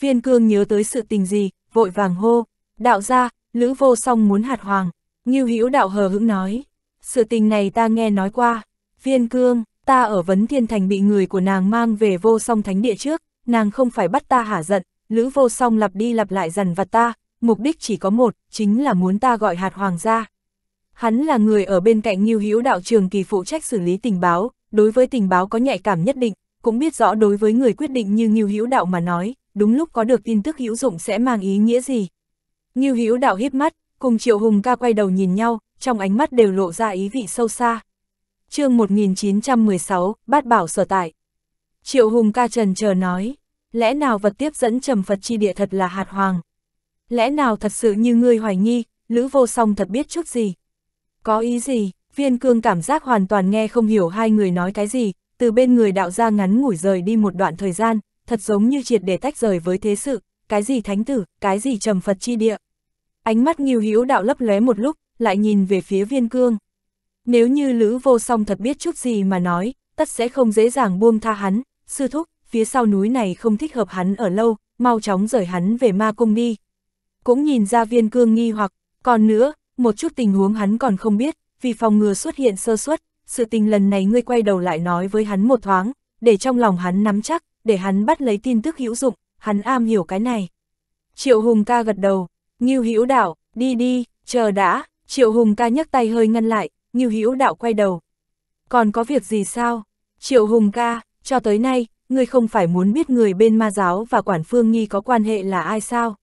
Viên cương nhớ tới sự tình gì, vội vàng hô, đạo ra, lữ vô song muốn hạt hoàng, Ngưu Hữu đạo hờ hững nói, sự tình này ta nghe nói qua, viên cương, ta ở Vấn Thiên Thành bị người của nàng mang về vô song thánh địa trước, nàng không phải bắt ta hả giận, Lữ vô song lặp đi lặp lại dằn vặt ta, mục đích chỉ có một, chính là muốn ta gọi hạt hoàng gia. Hắn là người ở bên cạnh Nghiêu Hữu đạo trường kỳ phụ trách xử lý tình báo, đối với tình báo có nhạy cảm nhất định, cũng biết rõ đối với người quyết định như Nghiêu Hữu đạo mà nói, đúng lúc có được tin tức hữu dụng sẽ mang ý nghĩa gì. Nghiêu Hữu đạo híp mắt, cùng Triệu Hùng ca quay đầu nhìn nhau, trong ánh mắt đều lộ ra ý vị sâu xa chương 1916, bát bảo sở tại. Triệu Hùng ca trần chờ nói, lẽ nào vật tiếp dẫn trầm Phật chi địa thật là hạt hoàng? Lẽ nào thật sự như ngươi hoài nghi, Lữ Vô Song thật biết chút gì? Có ý gì? Viên cương cảm giác hoàn toàn nghe không hiểu hai người nói cái gì, từ bên người đạo gia ngắn ngủi rời đi một đoạn thời gian, thật giống như triệt để tách rời với thế sự, cái gì thánh tử, cái gì trầm Phật chi địa. Ánh mắt nghiêu hữu đạo lấp lóe một lúc, lại nhìn về phía viên cương. Nếu như Lữ Vô Song thật biết chút gì mà nói, tất sẽ không dễ dàng buông tha hắn, sư thúc, phía sau núi này không thích hợp hắn ở lâu, mau chóng rời hắn về ma cung đi. Cũng nhìn ra viên cương nghi hoặc, còn nữa, một chút tình huống hắn còn không biết, vì phòng ngừa xuất hiện sơ suất, sự tình lần này ngươi quay đầu lại nói với hắn một thoáng, để trong lòng hắn nắm chắc, để hắn bắt lấy tin tức hữu dụng, hắn am hiểu cái này. Triệu Hùng ca gật đầu, Ngưu Hữu Đạo, đi đi, chờ đã, Triệu Hùng ca nhấc tay hơi ngăn lại, Ngưu Hữu Đạo quay đầu. Còn có việc gì sao? Triệu Hùng ca, cho tới nay, ngươi không phải muốn biết người bên ma giáo và quản phương nghi có quan hệ là ai sao?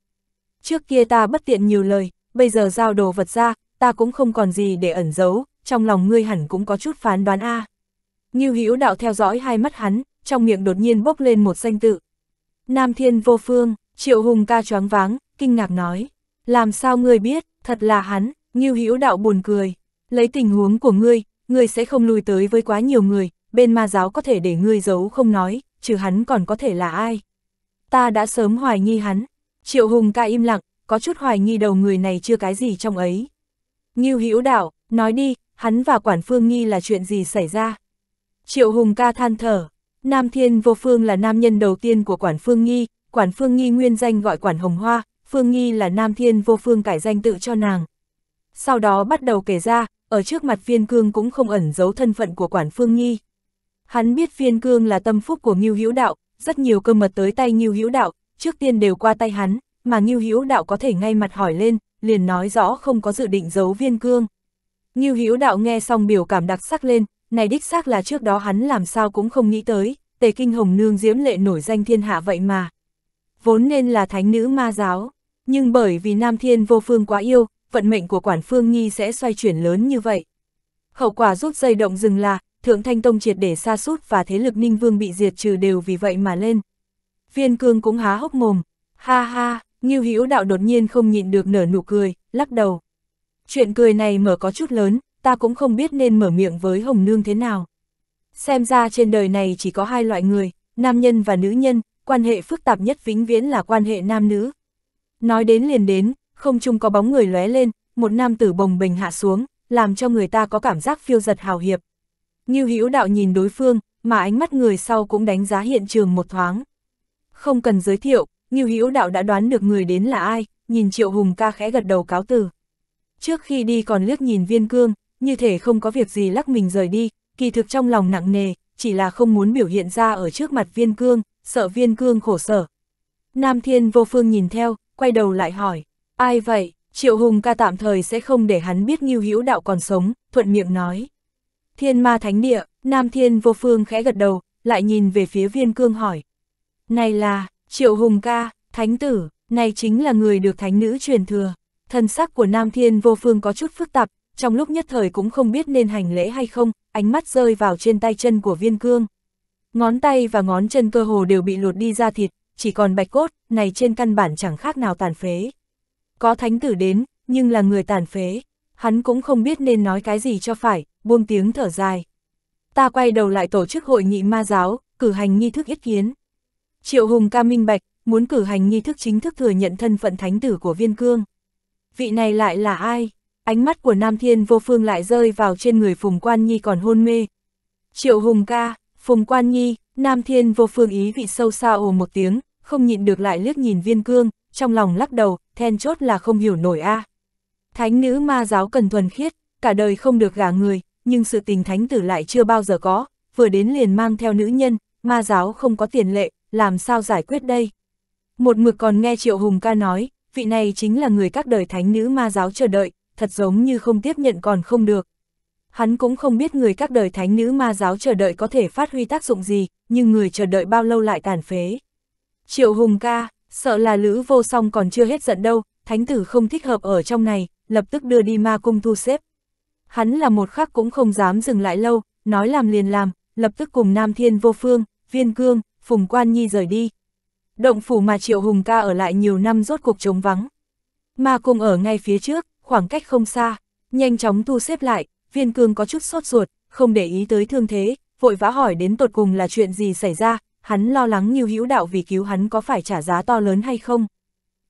Trước kia ta bất tiện nhiều lời, bây giờ giao đồ vật ra, ta cũng không còn gì để ẩn giấu, trong lòng ngươi hẳn cũng có chút phán đoán a. Ngưu Hữu Đạo theo dõi hai mắt hắn, trong miệng đột nhiên bốc lên một danh tự. Nam Thiên Vô Phương, Triệu Hùng ca choáng váng, kinh ngạc nói, làm sao ngươi biết, thật là hắn, Ngưu Hữu Đạo buồn cười, lấy tình huống của ngươi, ngươi sẽ không lùi tới với quá nhiều người, bên ma giáo có thể để ngươi giấu không nói, trừ hắn còn có thể là ai. Ta đã sớm hoài nghi hắn, Triệu Hùng ca im lặng, có chút hoài nghi đầu người này chưa cái gì trong ấy. Ngưu Hữu Đạo, nói đi, hắn và Quản Phương Nghi là chuyện gì xảy ra? Triệu Hùng ca than thở, Nam Thiên Vô Phương là nam nhân đầu tiên của Quản Phương Nghi, Quản Phương Nghi nguyên danh gọi Quản Hồng Hoa, Phương Nghi là Nam Thiên Vô Phương cải danh tự cho nàng. Sau đó bắt đầu kể ra, ở trước mặt viên cương cũng không ẩn giấu thân phận của quản phương nhi. Hắn biết viên cương là tâm phúc của Ngưu Hữu Đạo, rất nhiều cơ mật tới tay Ngưu Hữu Đạo, trước tiên đều qua tay hắn, mà Ngưu Hữu Đạo có thể ngay mặt hỏi lên, liền nói rõ không có dự định giấu viên cương. Ngưu Hữu Đạo nghe xong biểu cảm đặc sắc lên, này đích xác là trước đó hắn làm sao cũng không nghĩ tới, Tề Kinh Hồng nương diễm lệ nổi danh thiên hạ vậy mà. Vốn nên là thánh nữ ma giáo, nhưng bởi vì Nam Thiên vô phương quá yêu, vận mệnh của quản phương nhi sẽ xoay chuyển lớn như vậy. Hậu quả rút dây động dừng là, Thượng Thanh Tông triệt để xa sút và thế lực Ninh Vương bị diệt trừ đều vì vậy mà lên. Viên cương cũng há hốc mồm, ha ha, Ngưu Hữu Đạo đột nhiên không nhịn được nở nụ cười, lắc đầu. Chuyện cười này mở có chút lớn, ta cũng không biết nên mở miệng với Hồng Nương thế nào. Xem ra trên đời này chỉ có hai loại người, nam nhân và nữ nhân, quan hệ phức tạp nhất vĩnh viễn là quan hệ nam nữ. Nói đến liền đến, không chung có bóng người lóe lên, một nam tử bồng bình hạ xuống, làm cho người ta có cảm giác phiêu giật hào hiệp. Ngưu Hữu Đạo nhìn đối phương, mà ánh mắt người sau cũng đánh giá hiện trường một thoáng. Không cần giới thiệu, Ngưu Hữu Đạo đã đoán được người đến là ai, nhìn Triệu Hùng ca khẽ gật đầu cáo từ. Trước khi đi còn liếc nhìn Viên Cương, như thể không có việc gì lắc mình rời đi, kỳ thực trong lòng nặng nề, chỉ là không muốn biểu hiện ra ở trước mặt Viên Cương, sợ Viên Cương khổ sở. Nam Thiên Vô Phương nhìn theo, quay đầu lại hỏi. Ai vậy? Triệu Hùng ca tạm thời sẽ không để hắn biết Ngưu Hữu Đạo còn sống, thuận miệng nói. Thiên ma thánh địa, Nam Thiên vô phương khẽ gật đầu, lại nhìn về phía viên cương hỏi. Này là, Triệu Hùng ca, thánh tử, này chính là người được thánh nữ truyền thừa. Thần sắc của Nam Thiên vô phương có chút phức tạp, trong lúc nhất thời cũng không biết nên hành lễ hay không, ánh mắt rơi vào trên tay chân của viên cương. Ngón tay và ngón chân cơ hồ đều bị lột đi ra thịt, chỉ còn bạch cốt, này trên căn bản chẳng khác nào tàn phế. Có thánh tử đến, nhưng là người tàn phế, hắn cũng không biết nên nói cái gì cho phải, buông tiếng thở dài. Ta quay đầu lại tổ chức hội nghị ma giáo, cử hành nghi thức yết kiến. Triệu Hùng ca minh bạch, muốn cử hành nghi thức chính thức thừa nhận thân phận thánh tử của viên cương. Vị này lại là ai? Ánh mắt của Nam Thiên vô phương lại rơi vào trên người Phùng Quan Nhi còn hôn mê. Triệu Hùng ca, Phùng Quan Nhi, Nam Thiên vô phương ý vị sâu xa ồ một tiếng, không nhịn được lại liếc nhìn viên cương, trong lòng lắc đầu, then chốt là không hiểu nổi a. À. Thánh nữ ma giáo cần thuần khiết, cả đời không được gả người, nhưng sự tình thánh tử lại chưa bao giờ có, vừa đến liền mang theo nữ nhân, ma giáo không có tiền lệ, làm sao giải quyết đây? Một mực còn nghe Triệu Hùng ca nói, vị này chính là người các đời thánh nữ ma giáo chờ đợi, thật giống như không tiếp nhận còn không được. Hắn cũng không biết người các đời thánh nữ ma giáo chờ đợi có thể phát huy tác dụng gì, nhưng người chờ đợi bao lâu lại tàn phế. Triệu Hùng ca, Sợ là Lữ Vô Song còn chưa hết giận đâu, thánh tử không thích hợp ở trong này, lập tức đưa đi ma cung thu xếp. Hắn là một khắc cũng không dám dừng lại lâu, nói làm liền làm, lập tức cùng Nam Thiên Vô Phương, Viên Cương, Phùng Quan Nhi rời đi. Động phủ mà Triệu Hùng ca ở lại nhiều năm rốt cuộc trống vắng. Ma cung ở ngay phía trước, khoảng cách không xa, nhanh chóng thu xếp lại, Viên Cương có chút sốt ruột, không để ý tới thương thế, vội vã hỏi đến tột cùng là chuyện gì xảy ra, hắn lo lắng như hữu đạo vì cứu hắn có phải trả giá to lớn hay không.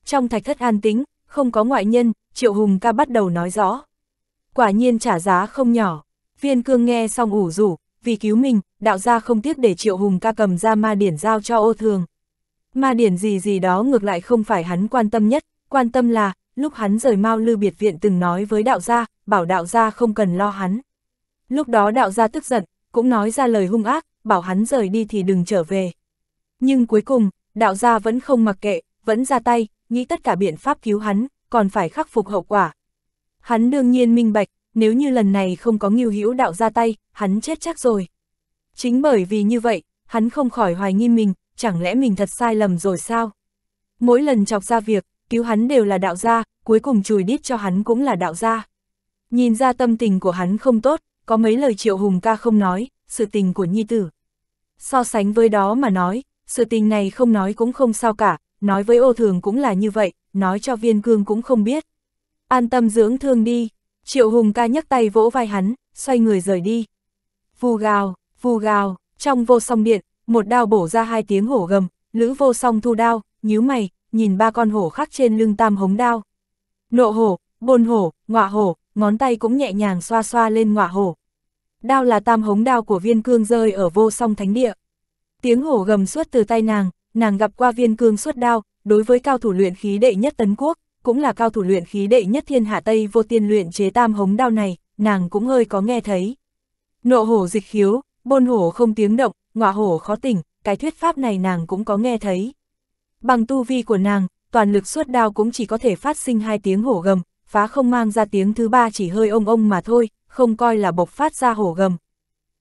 Trong thạch thất an tính, không có ngoại nhân, Triệu Hùng ca bắt đầu nói rõ. Quả nhiên trả giá không nhỏ, viên cương nghe xong ủ rủ, vì cứu mình, đạo gia không tiếc để Triệu Hùng ca cầm ra ma điển giao cho ô thường. Ma điển gì gì đó ngược lại không phải hắn quan tâm nhất, quan tâm là, lúc hắn rời mau Lư Biệt Viện từng nói với đạo gia, bảo đạo gia không cần lo hắn. Lúc đó đạo gia tức giận, cũng nói ra lời hung ác, bảo hắn rời đi thì đừng trở về. Nhưng cuối cùng, đạo gia vẫn không mặc kệ, vẫn ra tay, nghĩ tất cả biện pháp cứu hắn, còn phải khắc phục hậu quả. Hắn đương nhiên minh bạch, nếu như lần này không có nghiêu hữu đạo ra tay, hắn chết chắc rồi. Chính bởi vì như vậy, hắn không khỏi hoài nghi mình, chẳng lẽ mình thật sai lầm rồi sao? Mỗi lần chọc ra việc, cứu hắn đều là đạo gia, cuối cùng chùi đít cho hắn cũng là đạo gia. Nhìn ra tâm tình của hắn không tốt, có mấy lời triệu hùng ca không nói, sự tình của nhi tử. So sánh với đó mà nói, sự tình này không nói cũng không sao cả, nói với ô thường cũng là như vậy, nói cho viên cương cũng không biết. An tâm dưỡng thương đi, triệu hùng ca nhấc tay vỗ vai hắn, xoay người rời đi. Vù gào, vù gào, trong vô song điện, một đao bổ ra hai tiếng hổ gầm, lữ vô song thu đao, nhíu mày, nhìn ba con hổ khác trên lưng tam hống đao. Nộ hổ, bôn hổ, ngọa hổ, ngón tay cũng nhẹ nhàng xoa xoa lên ngọa hổ, đao là tam hống đao của viên cương rơi ở vô song thánh địa. Tiếng hổ gầm suốt từ tay nàng, nàng gặp qua viên cương suốt đao, đối với cao thủ luyện khí đệ nhất tấn quốc, cũng là cao thủ luyện khí đệ nhất thiên hạ Tây vô tiên luyện chế tam hống đao này, nàng cũng hơi có nghe thấy. Nộ hổ dịch khiếu, bôn hổ không tiếng động, ngọa hổ khó tỉnh, cái thuyết pháp này nàng cũng có nghe thấy. Bằng tu vi của nàng, toàn lực suốt đao cũng chỉ có thể phát sinh hai tiếng hổ gầm, phá không mang ra tiếng thứ ba chỉ hơi ông ông mà thôi, không coi là bộc phát ra hổ gầm.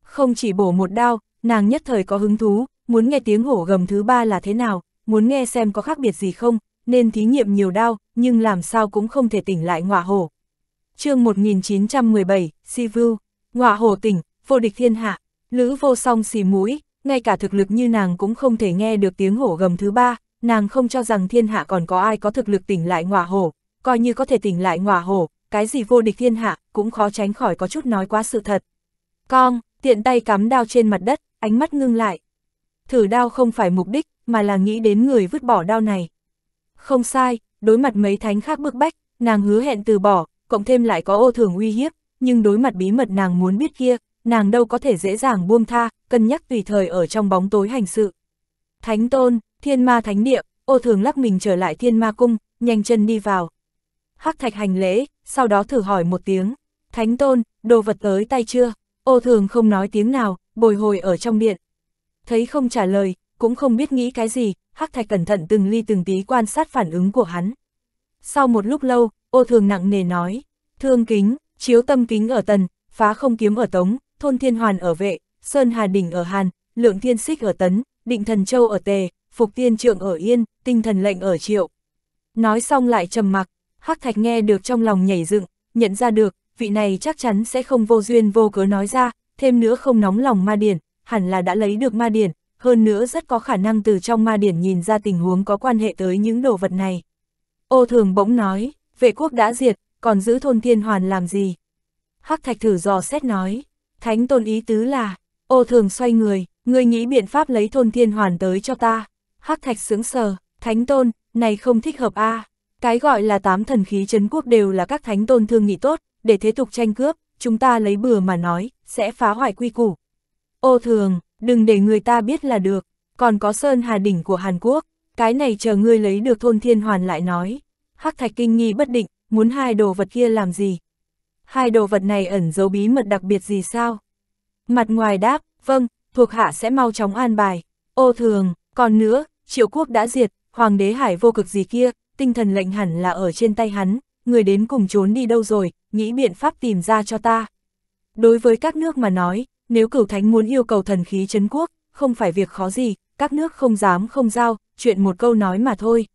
Không chỉ bổ một đao, nàng nhất thời có hứng thú, muốn nghe tiếng hổ gầm thứ ba là thế nào, muốn nghe xem có khác biệt gì không, nên thí nghiệm nhiều đao, nhưng làm sao cũng không thể tỉnh lại ngọa hổ. chương 1917, Sivu, ngọa hổ tỉnh, vô địch thiên hạ, lữ vô song xì mũi, ngay cả thực lực như nàng cũng không thể nghe được tiếng hổ gầm thứ ba, nàng không cho rằng thiên hạ còn có ai có thực lực tỉnh lại ngọa hổ, coi như có thể tỉnh lại ngọa hổ, cái gì vô địch thiên hạ, cũng khó tránh khỏi có chút nói quá sự thật. Con, tiện tay cắm đao trên mặt đất, ánh mắt ngưng lại. Thử đao không phải mục đích, mà là nghĩ đến người vứt bỏ đao này. Không sai, đối mặt mấy thánh khác bức bách, nàng hứa hẹn từ bỏ, cộng thêm lại có ô thường uy hiếp, nhưng đối mặt bí mật nàng muốn biết kia, nàng đâu có thể dễ dàng buông tha, cân nhắc tùy thời ở trong bóng tối hành sự. Thánh tôn, thiên ma thánh địa, ô thường lắc mình trở lại thiên ma cung, nhanh chân đi vào. Hắc thạch hành lễ, sau đó thử hỏi một tiếng, Thánh Tôn, đồ vật tới tay chưa? Ô thường không nói tiếng nào, bồi hồi ở trong điện. Thấy không trả lời, cũng không biết nghĩ cái gì, Hắc Thạch cẩn thận từng ly từng tí quan sát phản ứng của hắn. Sau một lúc lâu, ô thường nặng nề nói, thương kính, chiếu tâm kính ở tần, phá không kiếm ở tống, thôn thiên hoàn ở vệ, sơn hà đỉnh ở hàn, lượng thiên xích ở tấn, định thần châu ở tề, phục tiên trượng ở yên, tinh thần lệnh ở triệu. Nói xong lại trầm mặc, Hắc Thạch nghe được trong lòng nhảy dựng, nhận ra được, vị này chắc chắn sẽ không vô duyên vô cớ nói ra, thêm nữa không nóng lòng ma điển, hẳn là đã lấy được ma điển, hơn nữa rất có khả năng từ trong ma điển nhìn ra tình huống có quan hệ tới những đồ vật này. Ô thường bỗng nói, vệ quốc đã diệt, còn giữ thôn thiên hoàn làm gì? Hắc thạch thử dò xét nói, thánh tôn ý tứ là, ô thường xoay người, ngươi nghĩ biện pháp lấy thôn thiên hoàn tới cho ta. Hắc thạch sững sờ, thánh tôn, này không thích hợp a à. Cái gọi là tám thần khí chấn quốc đều là các thánh tôn thương nghị tốt, để thế tục tranh cướp, chúng ta lấy bừa mà nói, sẽ phá hoại quy củ. Ô thường, đừng để người ta biết là được, còn có Sơn Hà Đỉnh của Hàn Quốc, cái này chờ ngươi lấy được thôn thiên hoàn lại nói. Hắc Thạch Kinh nghi bất định, muốn hai đồ vật kia làm gì? Hai đồ vật này ẩn giấu bí mật đặc biệt gì sao? Mặt ngoài đáp, vâng, thuộc hạ sẽ mau chóng an bài. Ô thường, còn nữa, triệu quốc đã diệt, hoàng đế hải vô cực gì kia, tinh thần lệnh hẳn là ở trên tay hắn, người đến cùng trốn đi đâu rồi, nghĩ biện pháp tìm ra cho ta. Đối với các nước mà nói, nếu cửu thánh muốn yêu cầu thần khí chấn quốc, không phải việc khó gì, các nước không dám không giao, chuyện một câu nói mà thôi.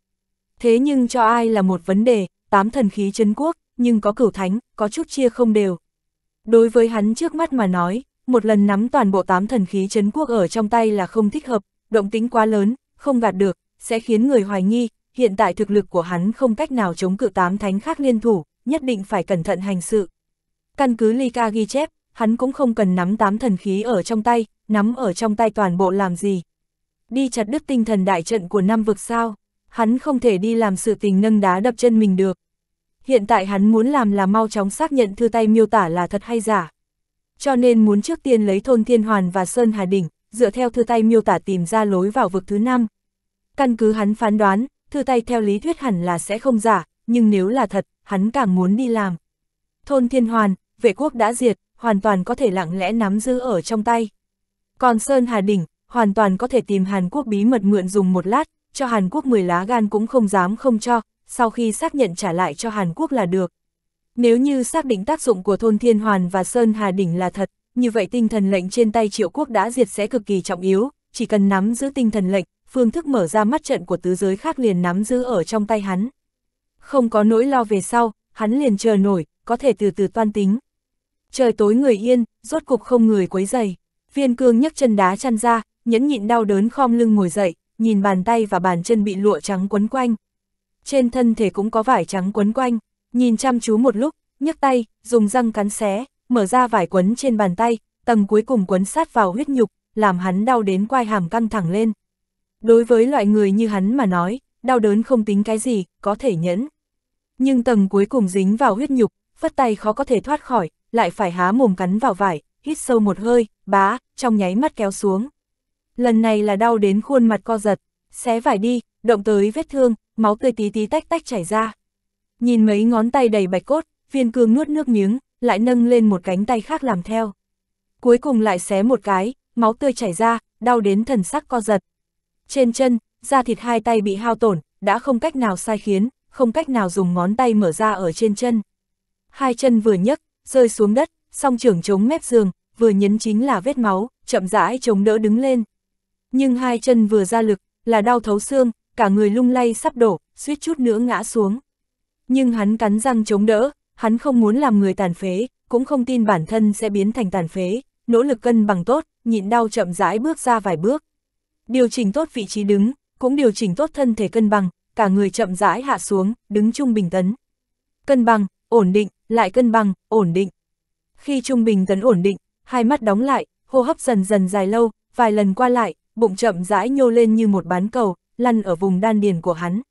Thế nhưng cho ai là một vấn đề, tám thần khí chấn quốc, nhưng có cửu thánh, có chút chia không đều. Đối với hắn trước mắt mà nói, một lần nắm toàn bộ tám thần khí chấn quốc ở trong tay là không thích hợp, động tính quá lớn, không gạt được, sẽ khiến người hoài nghi, hiện tại thực lực của hắn không cách nào chống cự tám thánh khác liên thủ, nhất định phải cẩn thận hành sự. Căn cứ Ly Ca ghi chép, hắn cũng không cần nắm tám thần khí ở trong tay, nắm ở trong tay toàn bộ làm gì. Đi chặt đứt tinh thần đại trận của năm vực sao, hắn không thể đi làm sự tình nâng đá đập chân mình được. Hiện tại hắn muốn làm là mau chóng xác nhận thư tay miêu tả là thật hay giả. Cho nên muốn trước tiên lấy thôn Thiên Hoàn và Sơn Hà Đỉnh, dựa theo thư tay miêu tả tìm ra lối vào vực thứ năm. Căn cứ hắn phán đoán, thư tay theo lý thuyết hẳn là sẽ không giả, nhưng nếu là thật, hắn càng muốn đi làm. Thôn Thiên Hoàn, vệ quốc đã diệt, hoàn toàn có thể lặng lẽ nắm giữ ở trong tay. Còn Sơn Hà Đỉnh, hoàn toàn có thể tìm Hàn Quốc bí mật mượn dùng một lát, cho Hàn Quốc 10 lá gan cũng không dám không cho, sau khi xác nhận trả lại cho Hàn Quốc là được. Nếu như xác định tác dụng của thôn Thiên Hoàn và Sơn Hà Đỉnh là thật, như vậy tinh thần lệnh trên tay triệu quốc đã diệt sẽ cực kỳ trọng yếu, chỉ cần nắm giữ tinh thần lệnh, phương thức mở ra mắt trận của tứ giới khác liền nắm giữ ở trong tay hắn. Không có nỗi lo về sau, hắn liền chờ nổi, có thể từ từ toan tính. Trời tối người yên, rốt cục không người quấy dày. Viên cương nhấc chân đá chăn ra, nhẫn nhịn đau đớn khom lưng ngồi dậy, nhìn bàn tay và bàn chân bị lụa trắng quấn quanh. Trên thân thể cũng có vải trắng quấn quanh, nhìn chăm chú một lúc, nhấc tay, dùng răng cắn xé, mở ra vải quấn trên bàn tay, tầng cuối cùng quấn sát vào huyết nhục, làm hắn đau đến quai hàm căng thẳng lên. Đối với loại người như hắn mà nói, đau đớn không tính cái gì, có thể nhẫn. Nhưng tầng cuối cùng dính vào huyết nhục, phất tay khó có thể thoát khỏi, lại phải há mồm cắn vào vải, hít sâu một hơi, bá, trong nháy mắt kéo xuống. Lần này là đau đến khuôn mặt co giật, xé vải đi, động tới vết thương, máu tươi tí tí tách tách chảy ra. Nhìn mấy ngón tay đầy bạch cốt, viên cương nuốt nước miếng, lại nâng lên một cánh tay khác làm theo. Cuối cùng lại xé một cái, máu tươi chảy ra, đau đến thần sắc co giật, trên chân, da thịt hai tay bị hao tổn, đã không cách nào sai khiến, không cách nào dùng ngón tay mở ra ở trên chân. Hai chân vừa nhấc, rơi xuống đất, song trưởng chống mép giường, vừa nhấn chính là vết máu, chậm rãi chống đỡ đứng lên. Nhưng hai chân vừa ra lực, là đau thấu xương, cả người lung lay sắp đổ, suýt chút nữa ngã xuống. Nhưng hắn cắn răng chống đỡ, hắn không muốn làm người tàn phế, cũng không tin bản thân sẽ biến thành tàn phế, nỗ lực cân bằng tốt, nhịn đau chậm rãi bước ra vài bước điều chỉnh tốt vị trí đứng, cũng điều chỉnh tốt thân thể cân bằng, cả người chậm rãi hạ xuống, đứng trung bình tấn. Cân bằng, ổn định, lại cân bằng, ổn định. Khi trung bình tấn ổn định, hai mắt đóng lại, hô hấp dần dần dài lâu, vài lần qua lại, bụng chậm rãi nhô lên như một bán cầu, lăn ở vùng đan điền của hắn.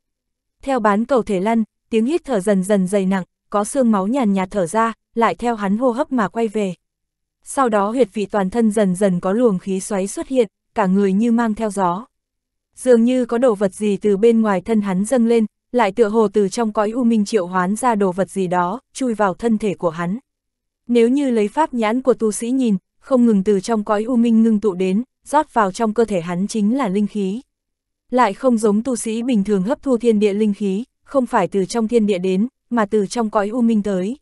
Theo bán cầu thể lăn, tiếng hít thở dần dần dày nặng, có xương máu nhàn nhạt thở ra, lại theo hắn hô hấp mà quay về. Sau đó huyệt vị toàn thân dần dần có luồng khí xoáy xuất hiện, cả người như mang theo gió. Dường như có đồ vật gì từ bên ngoài thân hắn dâng lên, lại tựa hồ từ trong cõi u minh triệu hoán ra đồ vật gì đó, chui vào thân thể của hắn. Nếu như lấy pháp nhãn của tu sĩ nhìn, không ngừng từ trong cõi u minh ngưng tụ đến, rót vào trong cơ thể hắn chính là linh khí. Lại không giống tu sĩ bình thường hấp thu thiên địa linh khí, không phải từ trong thiên địa đến, mà từ trong cõi u minh tới.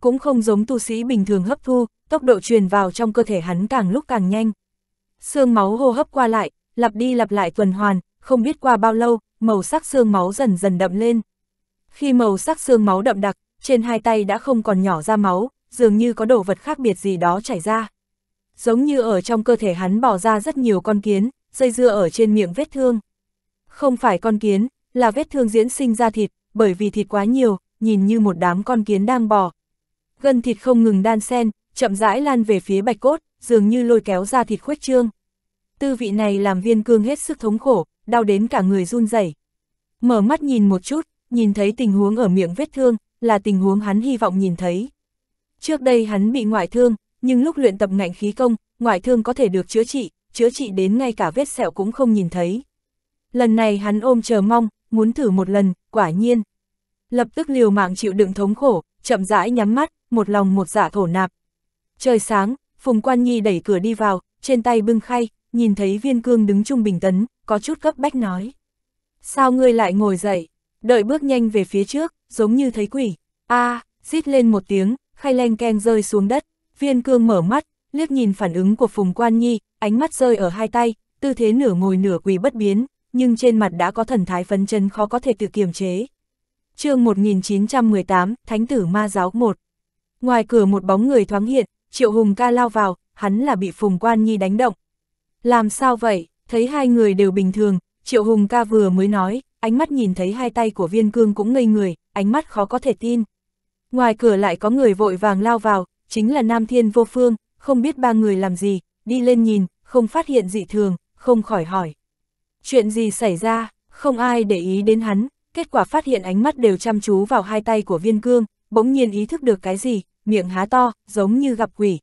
Cũng không giống tu sĩ bình thường hấp thu, tốc độ truyền vào trong cơ thể hắn càng lúc càng nhanh xương máu hô hấp qua lại, lặp đi lặp lại tuần hoàn, không biết qua bao lâu, màu sắc xương máu dần dần đậm lên. Khi màu sắc xương máu đậm đặc, trên hai tay đã không còn nhỏ ra máu, dường như có đồ vật khác biệt gì đó chảy ra. Giống như ở trong cơ thể hắn bỏ ra rất nhiều con kiến, dây dưa ở trên miệng vết thương. Không phải con kiến, là vết thương diễn sinh ra thịt, bởi vì thịt quá nhiều, nhìn như một đám con kiến đang bò. Gân thịt không ngừng đan sen, chậm rãi lan về phía bạch cốt, dường như lôi kéo ra thịt khuếch trương. Tư vị này làm viên cương hết sức thống khổ, đau đến cả người run rẩy. Mở mắt nhìn một chút, nhìn thấy tình huống ở miệng vết thương, là tình huống hắn hy vọng nhìn thấy. Trước đây hắn bị ngoại thương, nhưng lúc luyện tập ngạnh khí công, ngoại thương có thể được chữa trị, chữa trị đến ngay cả vết sẹo cũng không nhìn thấy. Lần này hắn ôm chờ mong, muốn thử một lần, quả nhiên. Lập tức liều mạng chịu đựng thống khổ, chậm rãi nhắm mắt, một lòng một dạ thổ nạp. Trời sáng, Phùng Quan Nhi đẩy cửa đi vào, trên tay bưng khay, nhìn thấy viên cương đứng trung bình tấn, có chút gấp bách nói. Sao ngươi lại ngồi dậy? Đợi bước nhanh về phía trước, giống như thấy quỷ. a à, rít lên một tiếng, khay len keng rơi xuống đất. Viên cương mở mắt, liếc nhìn phản ứng của Phùng Quan Nhi, ánh mắt rơi ở hai tay, tư thế nửa ngồi nửa quỳ bất biến, nhưng trên mặt đã có thần thái phấn chân khó có thể tự kiềm chế. chương 1918, Thánh tử Ma Giáo 1 Ngoài cửa một bóng người thoáng hiện, Triệu Hùng ca lao vào, hắn là bị Phùng Quan Nhi đánh động. Làm sao vậy, thấy hai người đều bình thường, Triệu Hùng ca vừa mới nói, ánh mắt nhìn thấy hai tay của viên cương cũng ngây người, ánh mắt khó có thể tin. Ngoài cửa lại có người vội vàng lao vào, chính là Nam Thiên Vô Phương, không biết ba người làm gì, đi lên nhìn, không phát hiện dị thường, không khỏi hỏi. Chuyện gì xảy ra, không ai để ý đến hắn, kết quả phát hiện ánh mắt đều chăm chú vào hai tay của viên cương, bỗng nhiên ý thức được cái gì, miệng há to, giống như gặp quỷ.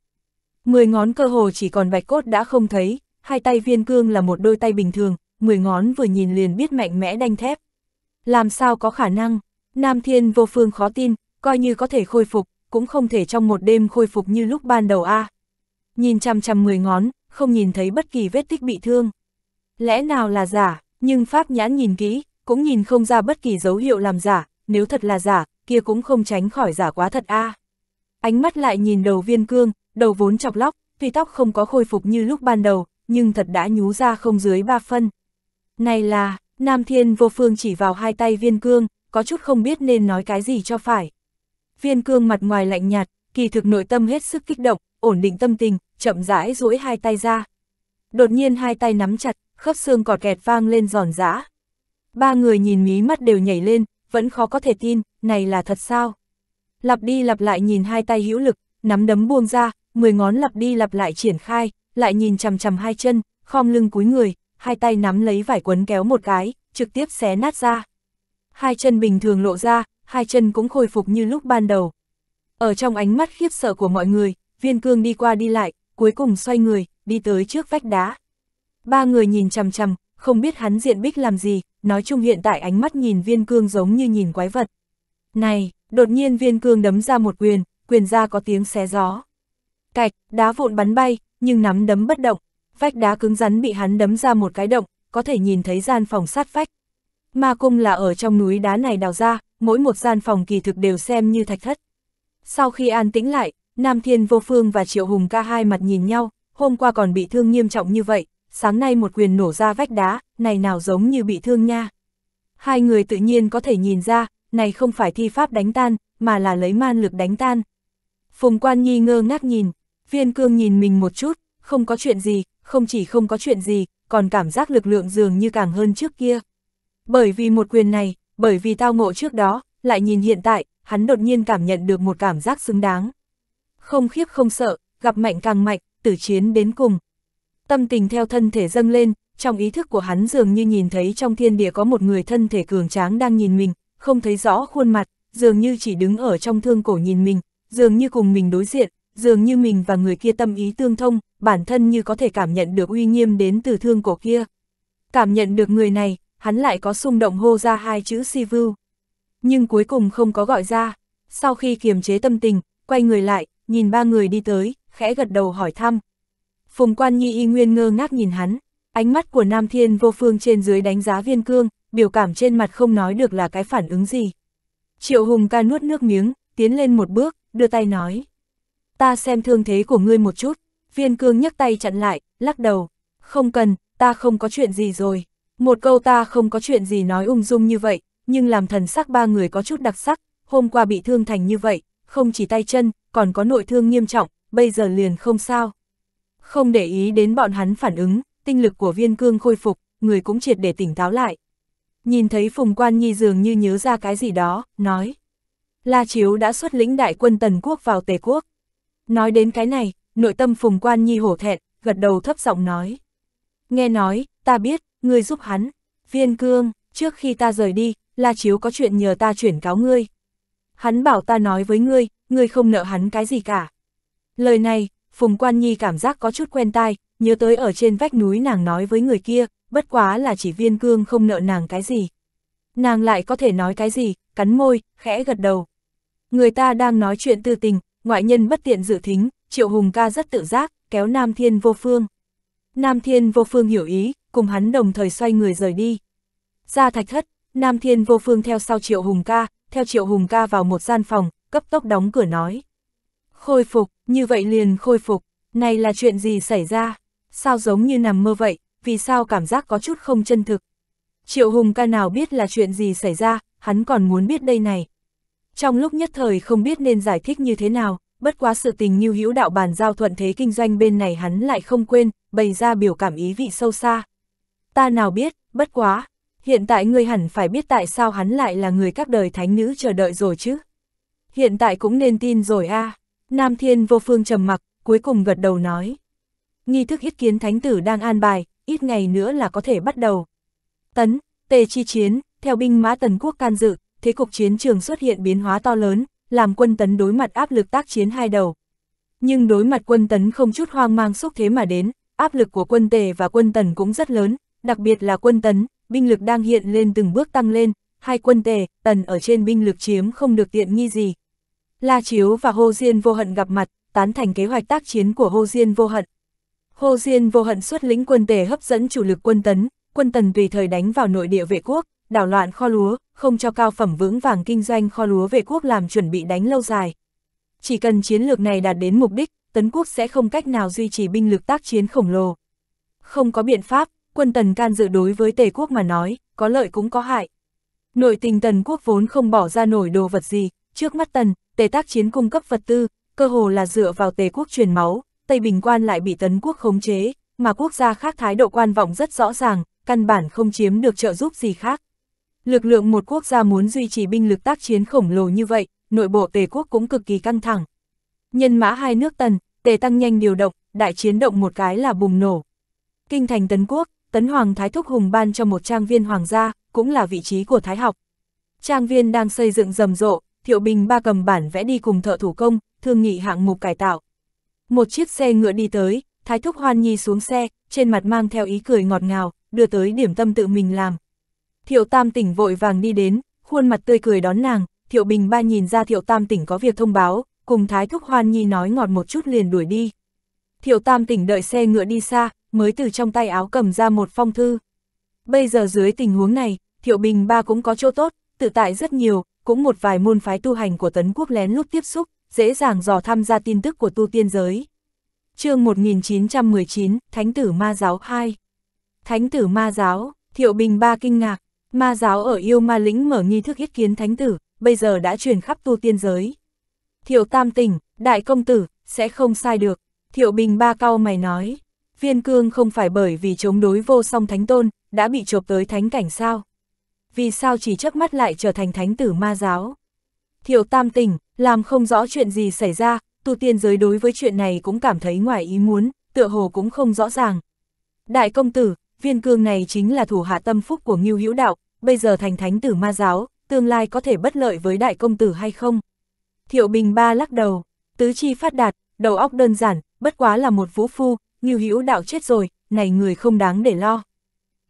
Mười ngón cơ hồ chỉ còn bạch cốt đã không thấy, hai tay viên cương là một đôi tay bình thường, mười ngón vừa nhìn liền biết mạnh mẽ đanh thép. Làm sao có khả năng, Nam Thiên vô phương khó tin, coi như có thể khôi phục, cũng không thể trong một đêm khôi phục như lúc ban đầu a. À. Nhìn chăm chăm mười ngón, không nhìn thấy bất kỳ vết tích bị thương. Lẽ nào là giả, nhưng Pháp nhãn nhìn kỹ, cũng nhìn không ra bất kỳ dấu hiệu làm giả, nếu thật là giả, kia cũng không tránh khỏi giả quá thật a. À. Ánh mắt lại nhìn đầu viên cương, đầu vốn chọc lóc, tuy tóc không có khôi phục như lúc ban đầu, nhưng thật đã nhú ra không dưới ba phân. Này là, Nam Thiên vô phương chỉ vào hai tay viên cương, có chút không biết nên nói cái gì cho phải. Viên cương mặt ngoài lạnh nhạt, kỳ thực nội tâm hết sức kích động, ổn định tâm tình, chậm rãi duỗi hai tay ra. Đột nhiên hai tay nắm chặt, khớp xương cọt kẹt vang lên giòn giã. Ba người nhìn mí mắt đều nhảy lên, vẫn khó có thể tin, này là thật sao? lặp đi lặp lại nhìn hai tay hữu lực, nắm đấm buông ra, mười ngón lặp đi lặp lại triển khai, lại nhìn chằm chằm hai chân, khom lưng cúi người, hai tay nắm lấy vải quấn kéo một cái, trực tiếp xé nát ra. Hai chân bình thường lộ ra, hai chân cũng khôi phục như lúc ban đầu. Ở trong ánh mắt khiếp sợ của mọi người, viên cương đi qua đi lại, cuối cùng xoay người, đi tới trước vách đá. Ba người nhìn chằm chằm, không biết hắn diện bích làm gì, nói chung hiện tại ánh mắt nhìn viên cương giống như nhìn quái vật. Này, đột nhiên viên cương đấm ra một quyền, quyền ra có tiếng xé gió. Cạch, đá vụn bắn bay, nhưng nắm đấm bất động, vách đá cứng rắn bị hắn đấm ra một cái động, có thể nhìn thấy gian phòng sát vách. Ma cung là ở trong núi đá này đào ra, mỗi một gian phòng kỳ thực đều xem như thạch thất. Sau khi an tĩnh lại, Nam Thiên Vô Phương và Triệu Hùng ca hai mặt nhìn nhau, hôm qua còn bị thương nghiêm trọng như vậy, sáng nay một quyền nổ ra vách đá, này nào giống như bị thương nha. Hai người tự nhiên có thể nhìn ra, này không phải thi pháp đánh tan, mà là lấy man lực đánh tan. Phùng Quan Nhi ngơ ngác nhìn, viên cương nhìn mình một chút, không có chuyện gì, không chỉ không có chuyện gì, còn cảm giác lực lượng dường như càng hơn trước kia. Bởi vì một quyền này, bởi vì tao ngộ trước đó, lại nhìn hiện tại, hắn đột nhiên cảm nhận được một cảm giác xứng đáng. Không khiếp không sợ, gặp mạnh càng mạnh, tử chiến đến cùng. Tâm tình theo thân thể dâng lên, trong ý thức của hắn dường như nhìn thấy trong thiên địa có một người thân thể cường tráng đang nhìn mình, không thấy rõ khuôn mặt, dường như chỉ đứng ở trong thương cổ nhìn mình, dường như cùng mình đối diện, dường như mình và người kia tâm ý tương thông, bản thân như có thể cảm nhận được uy nghiêm đến từ thương cổ kia. Cảm nhận được người này, hắn lại có xung động hô ra hai chữ Sivu. Nhưng cuối cùng không có gọi ra, sau khi kiềm chế tâm tình, quay người lại, nhìn ba người đi tới, khẽ gật đầu hỏi thăm. Phùng Quan Nhi y nguyên ngơ ngác nhìn hắn, ánh mắt của Nam Thiên vô phương trên dưới đánh giá viên cương, biểu cảm trên mặt không nói được là cái phản ứng gì. Triệu Hùng ca nuốt nước miếng, tiến lên một bước, đưa tay nói. Ta xem thương thế của ngươi một chút, viên cương nhấc tay chặn lại, lắc đầu. Không cần, ta không có chuyện gì rồi. Một câu ta không có chuyện gì nói ung dung như vậy, nhưng làm thần sắc ba người có chút đặc sắc, hôm qua bị thương thành như vậy, không chỉ tay chân, còn có nội thương nghiêm trọng, bây giờ liền không sao. Không để ý đến bọn hắn phản ứng, tinh lực của viên cương khôi phục, người cũng triệt để tỉnh táo lại, Nhìn thấy Phùng Quan Nhi dường như nhớ ra cái gì đó, nói. La Chiếu đã xuất lĩnh đại quân Tần Quốc vào Tề Quốc. Nói đến cái này, nội tâm Phùng Quan Nhi hổ thẹn, gật đầu thấp giọng nói. Nghe nói, ta biết, ngươi giúp hắn. Viên Cương, trước khi ta rời đi, La Chiếu có chuyện nhờ ta chuyển cáo ngươi. Hắn bảo ta nói với ngươi, ngươi không nợ hắn cái gì cả. Lời này, Phùng Quan Nhi cảm giác có chút quen tai, nhớ tới ở trên vách núi nàng nói với người kia, bất quá là chỉ viên cương không nợ nàng cái gì. Nàng lại có thể nói cái gì, cắn môi, khẽ gật đầu. Người ta đang nói chuyện tư tình, ngoại nhân bất tiện dự thính, Triệu Hùng ca rất tự giác, kéo Nam Thiên Vô Phương. Nam Thiên Vô Phương hiểu ý, cùng hắn đồng thời xoay người rời đi. Ra thạch thất, Nam Thiên Vô Phương theo sau Triệu Hùng ca, theo Triệu Hùng ca vào một gian phòng, cấp tốc đóng cửa nói. Khôi phục, như vậy liền khôi phục, này là chuyện gì xảy ra, sao giống như nằm mơ vậy, vì sao cảm giác có chút không chân thực. Triệu Hùng ca nào biết là chuyện gì xảy ra, hắn còn muốn biết đây này. Trong lúc nhất thời không biết nên giải thích như thế nào, bất quá sự tình như hữu đạo bàn giao thuận thế kinh doanh bên này hắn lại không quên, bày ra biểu cảm ý vị sâu xa. Ta nào biết, bất quá, hiện tại ngươi hẳn phải biết tại sao hắn lại là người các đời thánh nữ chờ đợi rồi chứ. Hiện tại cũng nên tin rồi a Nam Thiên vô phương trầm mặc, cuối cùng gật đầu nói. Nghi thức yết kiến thánh tử đang an bài, ít ngày nữa là có thể bắt đầu. Tấn, tề chi chiến, theo binh mã tần quốc can dự, thế cục chiến trường xuất hiện biến hóa to lớn, làm quân tấn đối mặt áp lực tác chiến hai đầu. Nhưng đối mặt quân tấn không chút hoang mang xúc thế mà đến, áp lực của quân tề và quân tần cũng rất lớn, đặc biệt là quân tấn, binh lực đang hiện lên từng bước tăng lên, hai quân tề, tần ở trên binh lực chiếm không được tiện nghi gì. La Chiếu và Hô Diên vô hận gặp mặt, tán thành kế hoạch tác chiến của Hô Diên vô hận, Hồ Diên vô hận xuất lĩnh quân tề hấp dẫn chủ lực quân tấn, quân tần tùy thời đánh vào nội địa vệ quốc, đảo loạn kho lúa, không cho cao phẩm vững vàng kinh doanh kho lúa vệ quốc làm chuẩn bị đánh lâu dài. Chỉ cần chiến lược này đạt đến mục đích, tấn quốc sẽ không cách nào duy trì binh lực tác chiến khổng lồ. Không có biện pháp, quân tần can dự đối với tề quốc mà nói, có lợi cũng có hại. Nội tình tần quốc vốn không bỏ ra nổi đồ vật gì, trước mắt tần, tề tác chiến cung cấp vật tư, cơ hồ là dựa vào tề quốc truyền máu, Tây Bình quan lại bị tấn quốc khống chế, mà quốc gia khác thái độ quan vọng rất rõ ràng, căn bản không chiếm được trợ giúp gì khác. Lực lượng một quốc gia muốn duy trì binh lực tác chiến khổng lồ như vậy, nội bộ tề quốc cũng cực kỳ căng thẳng. Nhân mã hai nước tần, tề tăng nhanh điều động, đại chiến động một cái là bùng nổ. Kinh thành tấn quốc, tấn hoàng thái thúc hùng ban cho một trang viên hoàng gia, cũng là vị trí của thái học. Trang viên đang xây dựng rầm rộ, thiệu bình ba cầm bản vẽ đi cùng thợ thủ công, thương nghị hạng mục cải tạo. Một chiếc xe ngựa đi tới, Thái Thúc Hoan Nhi xuống xe, trên mặt mang theo ý cười ngọt ngào, đưa tới điểm tâm tự mình làm. Thiệu Tam Tỉnh vội vàng đi đến, khuôn mặt tươi cười đón nàng, Thiệu Bình Ba nhìn ra Thiệu Tam Tỉnh có việc thông báo, cùng Thái Thúc Hoan Nhi nói ngọt một chút liền đuổi đi. Thiệu Tam Tỉnh đợi xe ngựa đi xa, mới từ trong tay áo cầm ra một phong thư. Bây giờ dưới tình huống này, Thiệu Bình Ba cũng có chỗ tốt, tự tại rất nhiều, cũng một vài môn phái tu hành của Tấn Quốc lén lút tiếp xúc, dễ dàng dò thăm ra tin tức của tu tiên giới. chương 1919, Thánh tử Ma giáo 2 Thánh tử Ma giáo, Thiệu Bình Ba kinh ngạc, Ma giáo ở Yêu Ma Lĩnh mở nghi thức yết kiến Thánh tử, bây giờ đã truyền khắp tu tiên giới. Thiệu Tam tỉnh, Đại Công Tử, sẽ không sai được, Thiệu Bình Ba cao mày nói. Viên cương không phải bởi vì chống đối vô song thánh tôn, đã bị chộp tới thánh cảnh sao? Vì sao chỉ chớp mắt lại trở thành thánh tử ma giáo? thiệu tam tỉnh, làm không rõ chuyện gì xảy ra, tu tiên giới đối với chuyện này cũng cảm thấy ngoài ý muốn, tựa hồ cũng không rõ ràng. Đại công tử, viên cương này chính là thủ hạ tâm phúc của Ngưu Hữu Đạo, bây giờ thành thánh tử ma giáo, tương lai có thể bất lợi với đại công tử hay không? Thiệu Bình Ba lắc đầu, tứ chi phát đạt, đầu óc đơn giản, bất quá là một vũ phu, Ngưu Hữu Đạo chết rồi, này người không đáng để lo.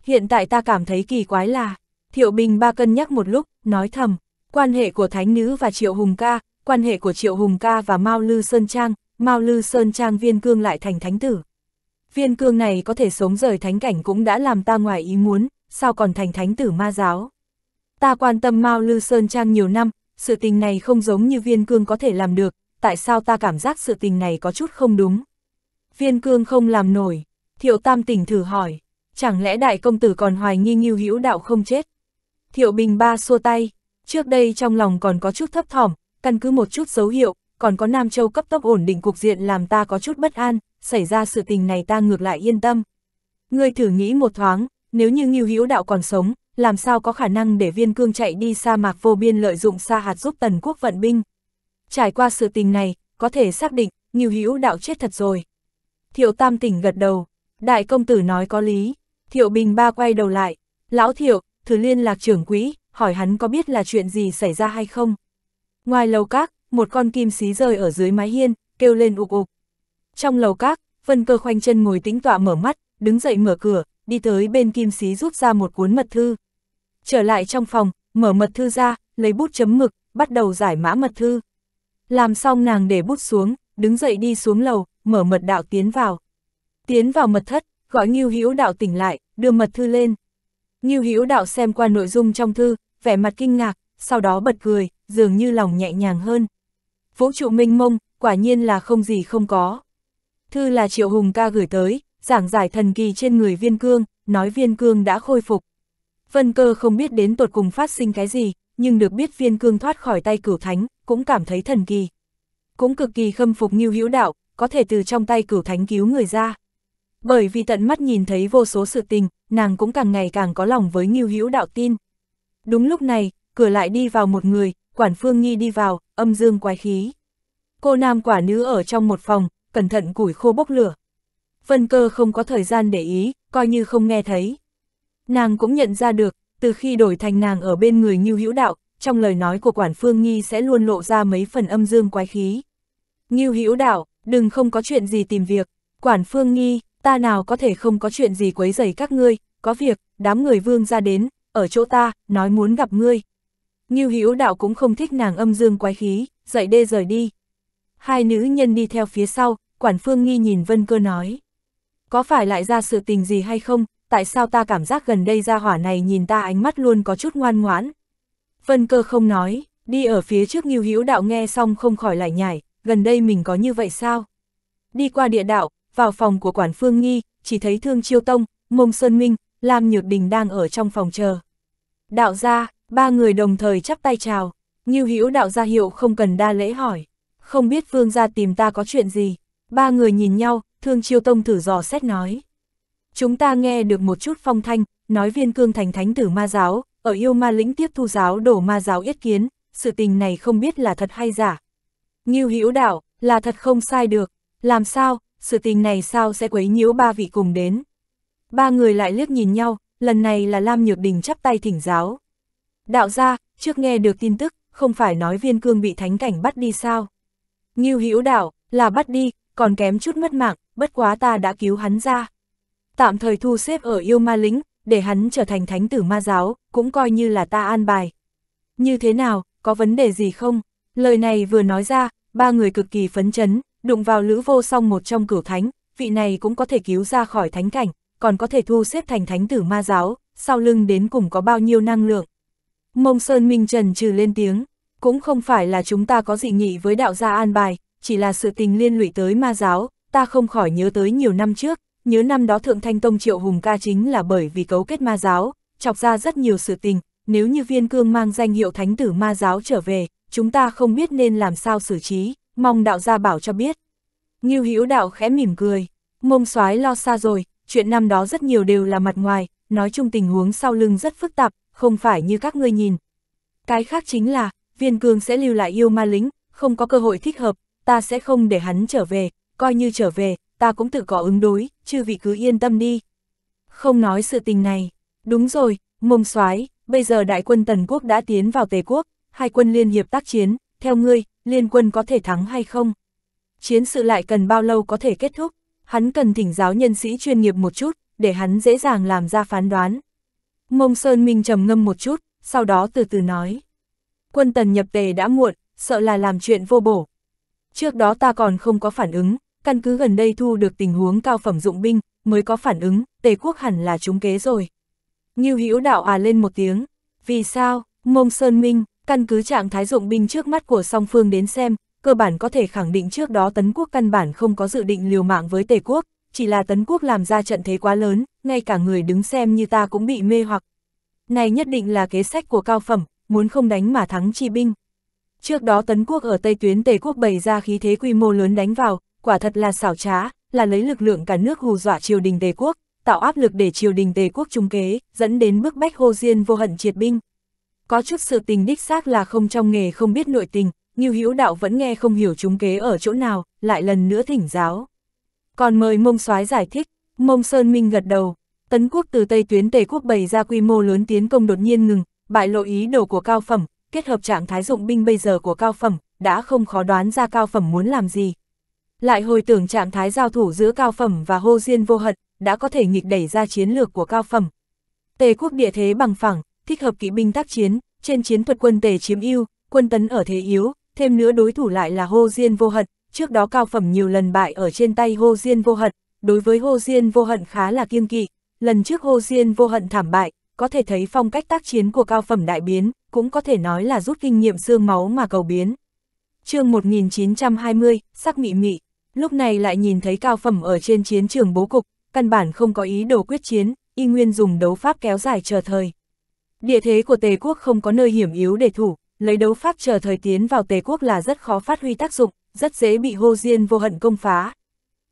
Hiện tại ta cảm thấy kỳ quái là, Thiệu Bình Ba cân nhắc một lúc, nói thầm, Quan hệ của Thánh Nữ và Triệu Hùng Ca, quan hệ của Triệu Hùng Ca và Mao Lư Sơn Trang, Mao Lư Sơn Trang viên cương lại thành thánh tử. Viên cương này có thể sống rời thánh cảnh cũng đã làm ta ngoài ý muốn, sao còn thành thánh tử ma giáo. Ta quan tâm Mao Lư Sơn Trang nhiều năm, sự tình này không giống như viên cương có thể làm được, tại sao ta cảm giác sự tình này có chút không đúng. Viên cương không làm nổi, thiệu tam tỉnh thử hỏi, chẳng lẽ đại công tử còn hoài nghi nghiêu hữu đạo không chết. Thiệu bình ba xua tay, Trước đây trong lòng còn có chút thấp thỏm, căn cứ một chút dấu hiệu, còn có Nam Châu cấp tốc ổn định cục diện làm ta có chút bất an, xảy ra sự tình này ta ngược lại yên tâm. Ngươi thử nghĩ một thoáng, nếu như Ngưu Hữu Đạo còn sống, làm sao có khả năng để viên cương chạy đi sa mạc vô biên lợi dụng sa hạt giúp tần quốc vận binh. Trải qua sự tình này, có thể xác định, Ngưu Hữu Đạo chết thật rồi. Thiệu Tam tỉnh gật đầu, đại công tử nói có lý, Thiệu Bình Ba quay đầu lại, lão Thiệu, thứ liên lạc trưởng quỹ, hỏi hắn có biết là chuyện gì xảy ra hay không. Ngoài lầu các, một con kim xí rơi ở dưới mái hiên, kêu lên ục ục. Trong lầu các, Vân Cơ khoanh chân ngồi tĩnh tọa mở mắt, đứng dậy mở cửa, đi tới bên kim xí rút ra một cuốn mật thư. Trở lại trong phòng, mở mật thư ra, lấy bút chấm mực, bắt đầu giải mã mật thư. Làm xong nàng để bút xuống, đứng dậy đi xuống lầu, mở mật đạo tiến vào. Tiến vào mật thất, gọi Ngưu Hữu đạo tỉnh lại, đưa mật thư lên. Ngưu Hữu Đạo xem qua nội dung trong thư, vẻ mặt kinh ngạc, sau đó bật cười, dường như lòng nhẹ nhàng hơn. Vũ trụ minh mông, quả nhiên là không gì không có. Thư là Triệu Hùng ca gửi tới, giảng giải thần kỳ trên người viên cương, nói viên cương đã khôi phục. Vân cơ không biết đến tột cùng phát sinh cái gì, nhưng được biết viên cương thoát khỏi tay cửu thánh, cũng cảm thấy thần kỳ. Cũng cực kỳ khâm phục Ngưu Hữu Đạo, có thể từ trong tay cửu thánh cứu người ra. Bởi vì tận mắt nhìn thấy vô số sự tình, nàng cũng càng ngày càng có lòng với Ngưu hữu đạo tin. Đúng lúc này, cửa lại đi vào một người, quản phương Nhi đi vào, âm dương quái khí. Cô nam quả nữ ở trong một phòng, cẩn thận củi khô bốc lửa. Vân cơ không có thời gian để ý, coi như không nghe thấy. Nàng cũng nhận ra được, từ khi đổi thành nàng ở bên người Ngưu hữu đạo, trong lời nói của quản phương Nhi sẽ luôn lộ ra mấy phần âm dương quái khí. Ngưu hữu đạo, đừng không có chuyện gì tìm việc, quản phương Nhi ta nào có thể không có chuyện gì quấy rầy các ngươi, có việc, đám người vương ra đến, ở chỗ ta, nói muốn gặp ngươi. Ngưu Hữu đạo cũng không thích nàng âm dương quái khí, dậy đê rời đi. Hai nữ nhân đi theo phía sau, quản phương nghi nhìn vân cơ nói. Có phải lại ra sự tình gì hay không, tại sao ta cảm giác gần đây ra hỏa này nhìn ta ánh mắt luôn có chút ngoan ngoãn. Vân cơ không nói, đi ở phía trước Ngưu Hữu đạo nghe xong không khỏi lại nhảy, gần đây mình có như vậy sao? Đi qua địa đạo, vào phòng của quản phương nghi, chỉ thấy Thương Chiêu Tông, Mông Sơn Minh, Lam Nhược Đình đang ở trong phòng chờ. Đạo gia, ba người đồng thời chắp tay chào, Ngưu Hữu đạo gia hiệu không cần đa lễ hỏi, không biết Vương gia tìm ta có chuyện gì. Ba người nhìn nhau, Thương Chiêu Tông thử dò xét nói. Chúng ta nghe được một chút phong thanh, nói viên cương thành thánh tử ma giáo, ở yêu ma lĩnh tiếp thu giáo đổ ma giáo yết kiến, sự tình này không biết là thật hay giả. Ngưu Hữu đạo, là thật không sai được, làm sao, sự tình này sao sẽ quấy nhiễu ba vị cùng đến. Ba người lại liếc nhìn nhau, lần này là Lam Nhược Đình chắp tay thỉnh giáo. Đạo gia trước nghe được tin tức, không phải nói viên cương bị thánh cảnh bắt đi sao. Nghiêu hữu đạo, là bắt đi, còn kém chút mất mạng, bất quá ta đã cứu hắn ra. Tạm thời thu xếp ở yêu ma lính để hắn trở thành thánh tử ma giáo, cũng coi như là ta an bài. Như thế nào, có vấn đề gì không? Lời này vừa nói ra, ba người cực kỳ phấn chấn, đụng vào Lữ Vô Song một trong cửu thánh, vị này cũng có thể cứu ra khỏi thánh cảnh, còn có thể thu xếp thành thánh tử ma giáo, sau lưng đến cùng có bao nhiêu năng lượng. Mông Sơn Minh Trần trừ lên tiếng, cũng không phải là chúng ta có dị nghị với đạo gia an bài, chỉ là sự tình liên lụy tới ma giáo, ta không khỏi nhớ tới nhiều năm trước, nhớ năm đó Thượng Thanh Tông Triệu Hùng ca chính là bởi vì cấu kết ma giáo, chọc ra rất nhiều sự tình, nếu như viên cương mang danh hiệu thánh tử ma giáo trở về, chúng ta không biết nên làm sao xử trí mong đạo gia bảo cho biết. Ngưu Hữu đạo khẽ mỉm cười, mông soái lo xa rồi, chuyện năm đó rất nhiều đều là mặt ngoài, nói chung tình huống sau lưng rất phức tạp, không phải như các ngươi nhìn. Cái khác chính là, viên cương sẽ lưu lại yêu ma lính, không có cơ hội thích hợp, ta sẽ không để hắn trở về, coi như trở về, ta cũng tự có ứng đối, chư vị cứ yên tâm đi. Không nói sự tình này, đúng rồi, mông soái bây giờ đại quân Tần Quốc đã tiến vào Tề Quốc, hai quân liên hiệp tác chiến, theo ngươi, liên quân có thể thắng hay không? Chiến sự lại cần bao lâu có thể kết thúc? Hắn cần thỉnh giáo nhân sĩ chuyên nghiệp một chút, để hắn dễ dàng làm ra phán đoán. Mông Sơn Minh trầm ngâm một chút, sau đó từ từ nói. Quân tần nhập tề đã muộn, sợ là làm chuyện vô bổ. Trước đó ta còn không có phản ứng, căn cứ gần đây thu được tình huống cao phẩm dụng binh, mới có phản ứng, tề quốc hẳn là trúng kế rồi. Như Hữu đạo à lên một tiếng, vì sao, mông sơn minh, Căn cứ trạng thái dụng binh trước mắt của song phương đến xem, cơ bản có thể khẳng định trước đó Tấn Quốc căn bản không có dự định liều mạng với Tề Quốc, chỉ là Tấn Quốc làm ra trận thế quá lớn, ngay cả người đứng xem như ta cũng bị mê hoặc. Này nhất định là kế sách của cao phẩm, muốn không đánh mà thắng chi binh. Trước đó Tấn Quốc ở Tây tuyến Tề Quốc bày ra khí thế quy mô lớn đánh vào, quả thật là xảo trá, là lấy lực lượng cả nước hù dọa triều đình Tề Quốc, tạo áp lực để triều đình Tề Quốc trung kế, dẫn đến bức bách hô Diên vô hận triệt binh có chút sự tình đích xác là không trong nghề không biết nội tình, Ngưu Hữu Đạo vẫn nghe không hiểu chúng kế ở chỗ nào, lại lần nữa thỉnh giáo. Còn mời Mông Soái giải thích, Mông Sơn Minh gật đầu, Tấn quốc từ Tây tuyến Tề quốc bày ra quy mô lớn tiến công đột nhiên ngừng, bại lộ ý đồ của cao phẩm, kết hợp trạng thái dụng binh bây giờ của cao phẩm, đã không khó đoán ra cao phẩm muốn làm gì. Lại hồi tưởng trạng thái giao thủ giữa cao phẩm và hô diên vô hận, đã có thể nghịch đẩy ra chiến lược của cao phẩm. Tề quốc địa thế bằng phẳng, thích hợp kỵ binh tác chiến, trên chiến thuật quân tề chiếm ưu, quân tấn ở thế yếu, thêm nữa đối thủ lại là hô Diên Vô Hận, trước đó cao phẩm nhiều lần bại ở trên tay hô Diên Vô Hận, đối với hô Diên Vô Hận khá là kiêng kỵ, lần trước hô Diên Vô Hận thảm bại, có thể thấy phong cách tác chiến của cao phẩm đại biến, cũng có thể nói là rút kinh nghiệm xương máu mà cầu biến. chương 1920, sắc mị mị, lúc này lại nhìn thấy cao phẩm ở trên chiến trường bố cục, căn bản không có ý đồ quyết chiến, y nguyên dùng đấu pháp kéo dài chờ thời. Địa thế của Tề quốc không có nơi hiểm yếu để thủ, lấy đấu pháp chờ thời tiến vào Tề quốc là rất khó phát huy tác dụng, rất dễ bị hô diên vô hận công phá.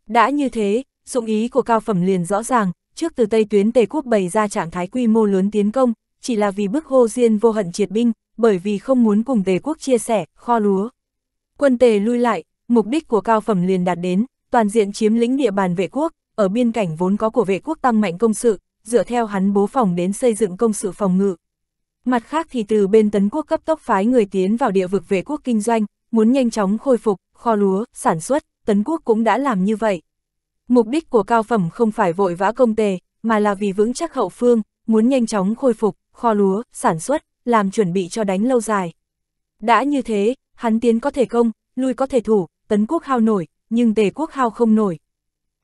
Đã như thế, dụng ý của cao phẩm liền rõ ràng, trước từ Tây tuyến Tề quốc bày ra trạng thái quy mô lớn tiến công, chỉ là vì bức hô diên vô hận triệt binh, bởi vì không muốn cùng Tề quốc chia sẻ, kho lúa. Quân Tề lui lại, mục đích của cao phẩm liền đạt đến, toàn diện chiếm lĩnh địa bàn vệ quốc, ở biên cảnh vốn có của vệ quốc tăng mạnh công sự, dựa theo hắn bố phòng đến xây dựng công sự phòng ngự. Mặt khác thì từ bên tấn quốc cấp tốc phái người tiến vào địa vực về quốc kinh doanh, muốn nhanh chóng khôi phục, kho lúa, sản xuất, tấn quốc cũng đã làm như vậy. Mục đích của cao phẩm không phải vội vã công tề, mà là vì vững chắc hậu phương, muốn nhanh chóng khôi phục, kho lúa, sản xuất, làm chuẩn bị cho đánh lâu dài. Đã như thế, hắn tiến có thể công, lui có thể thủ, tấn quốc hao nổi, nhưng tề quốc hao không nổi.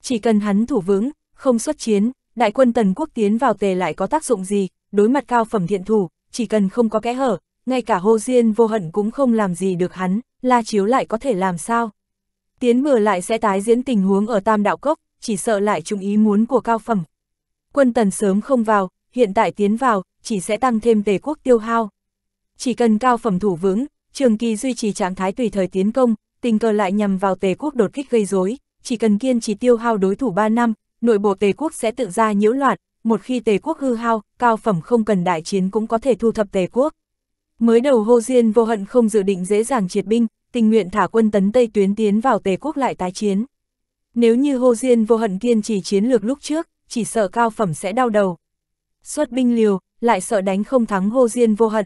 Chỉ cần hắn thủ vững, không xuất chiến, đại quân tần quốc tiến vào tề lại có tác dụng gì, đối mặt cao phẩm thiện thủ, chỉ cần không có kẽ hở, ngay cả hô diên vô hận cũng không làm gì được hắn, la chiếu lại có thể làm sao. Tiến bừa lại sẽ tái diễn tình huống ở tam đạo cốc, chỉ sợ lại trung ý muốn của cao phẩm. Quân tần sớm không vào, hiện tại tiến vào, chỉ sẽ tăng thêm tề quốc tiêu hao. Chỉ cần cao phẩm thủ vững, trường kỳ duy trì trạng thái tùy thời tiến công, tình cờ lại nhằm vào tề quốc đột kích gây rối chỉ cần kiên trì tiêu hao đối thủ 3 năm, nội bộ tề quốc sẽ tự ra nhiễu loạn, một khi tề quốc hư hao, cao phẩm không cần đại chiến cũng có thể thu thập tề quốc. Mới đầu hô Diên vô hận không dự định dễ dàng triệt binh, tình nguyện thả quân tấn Tây tuyến tiến vào tề quốc lại tái chiến. Nếu như hô Diên vô hận kiên trì chiến lược lúc trước, chỉ sợ cao phẩm sẽ đau đầu. Xuất binh liều, lại sợ đánh không thắng hô Diên vô hận.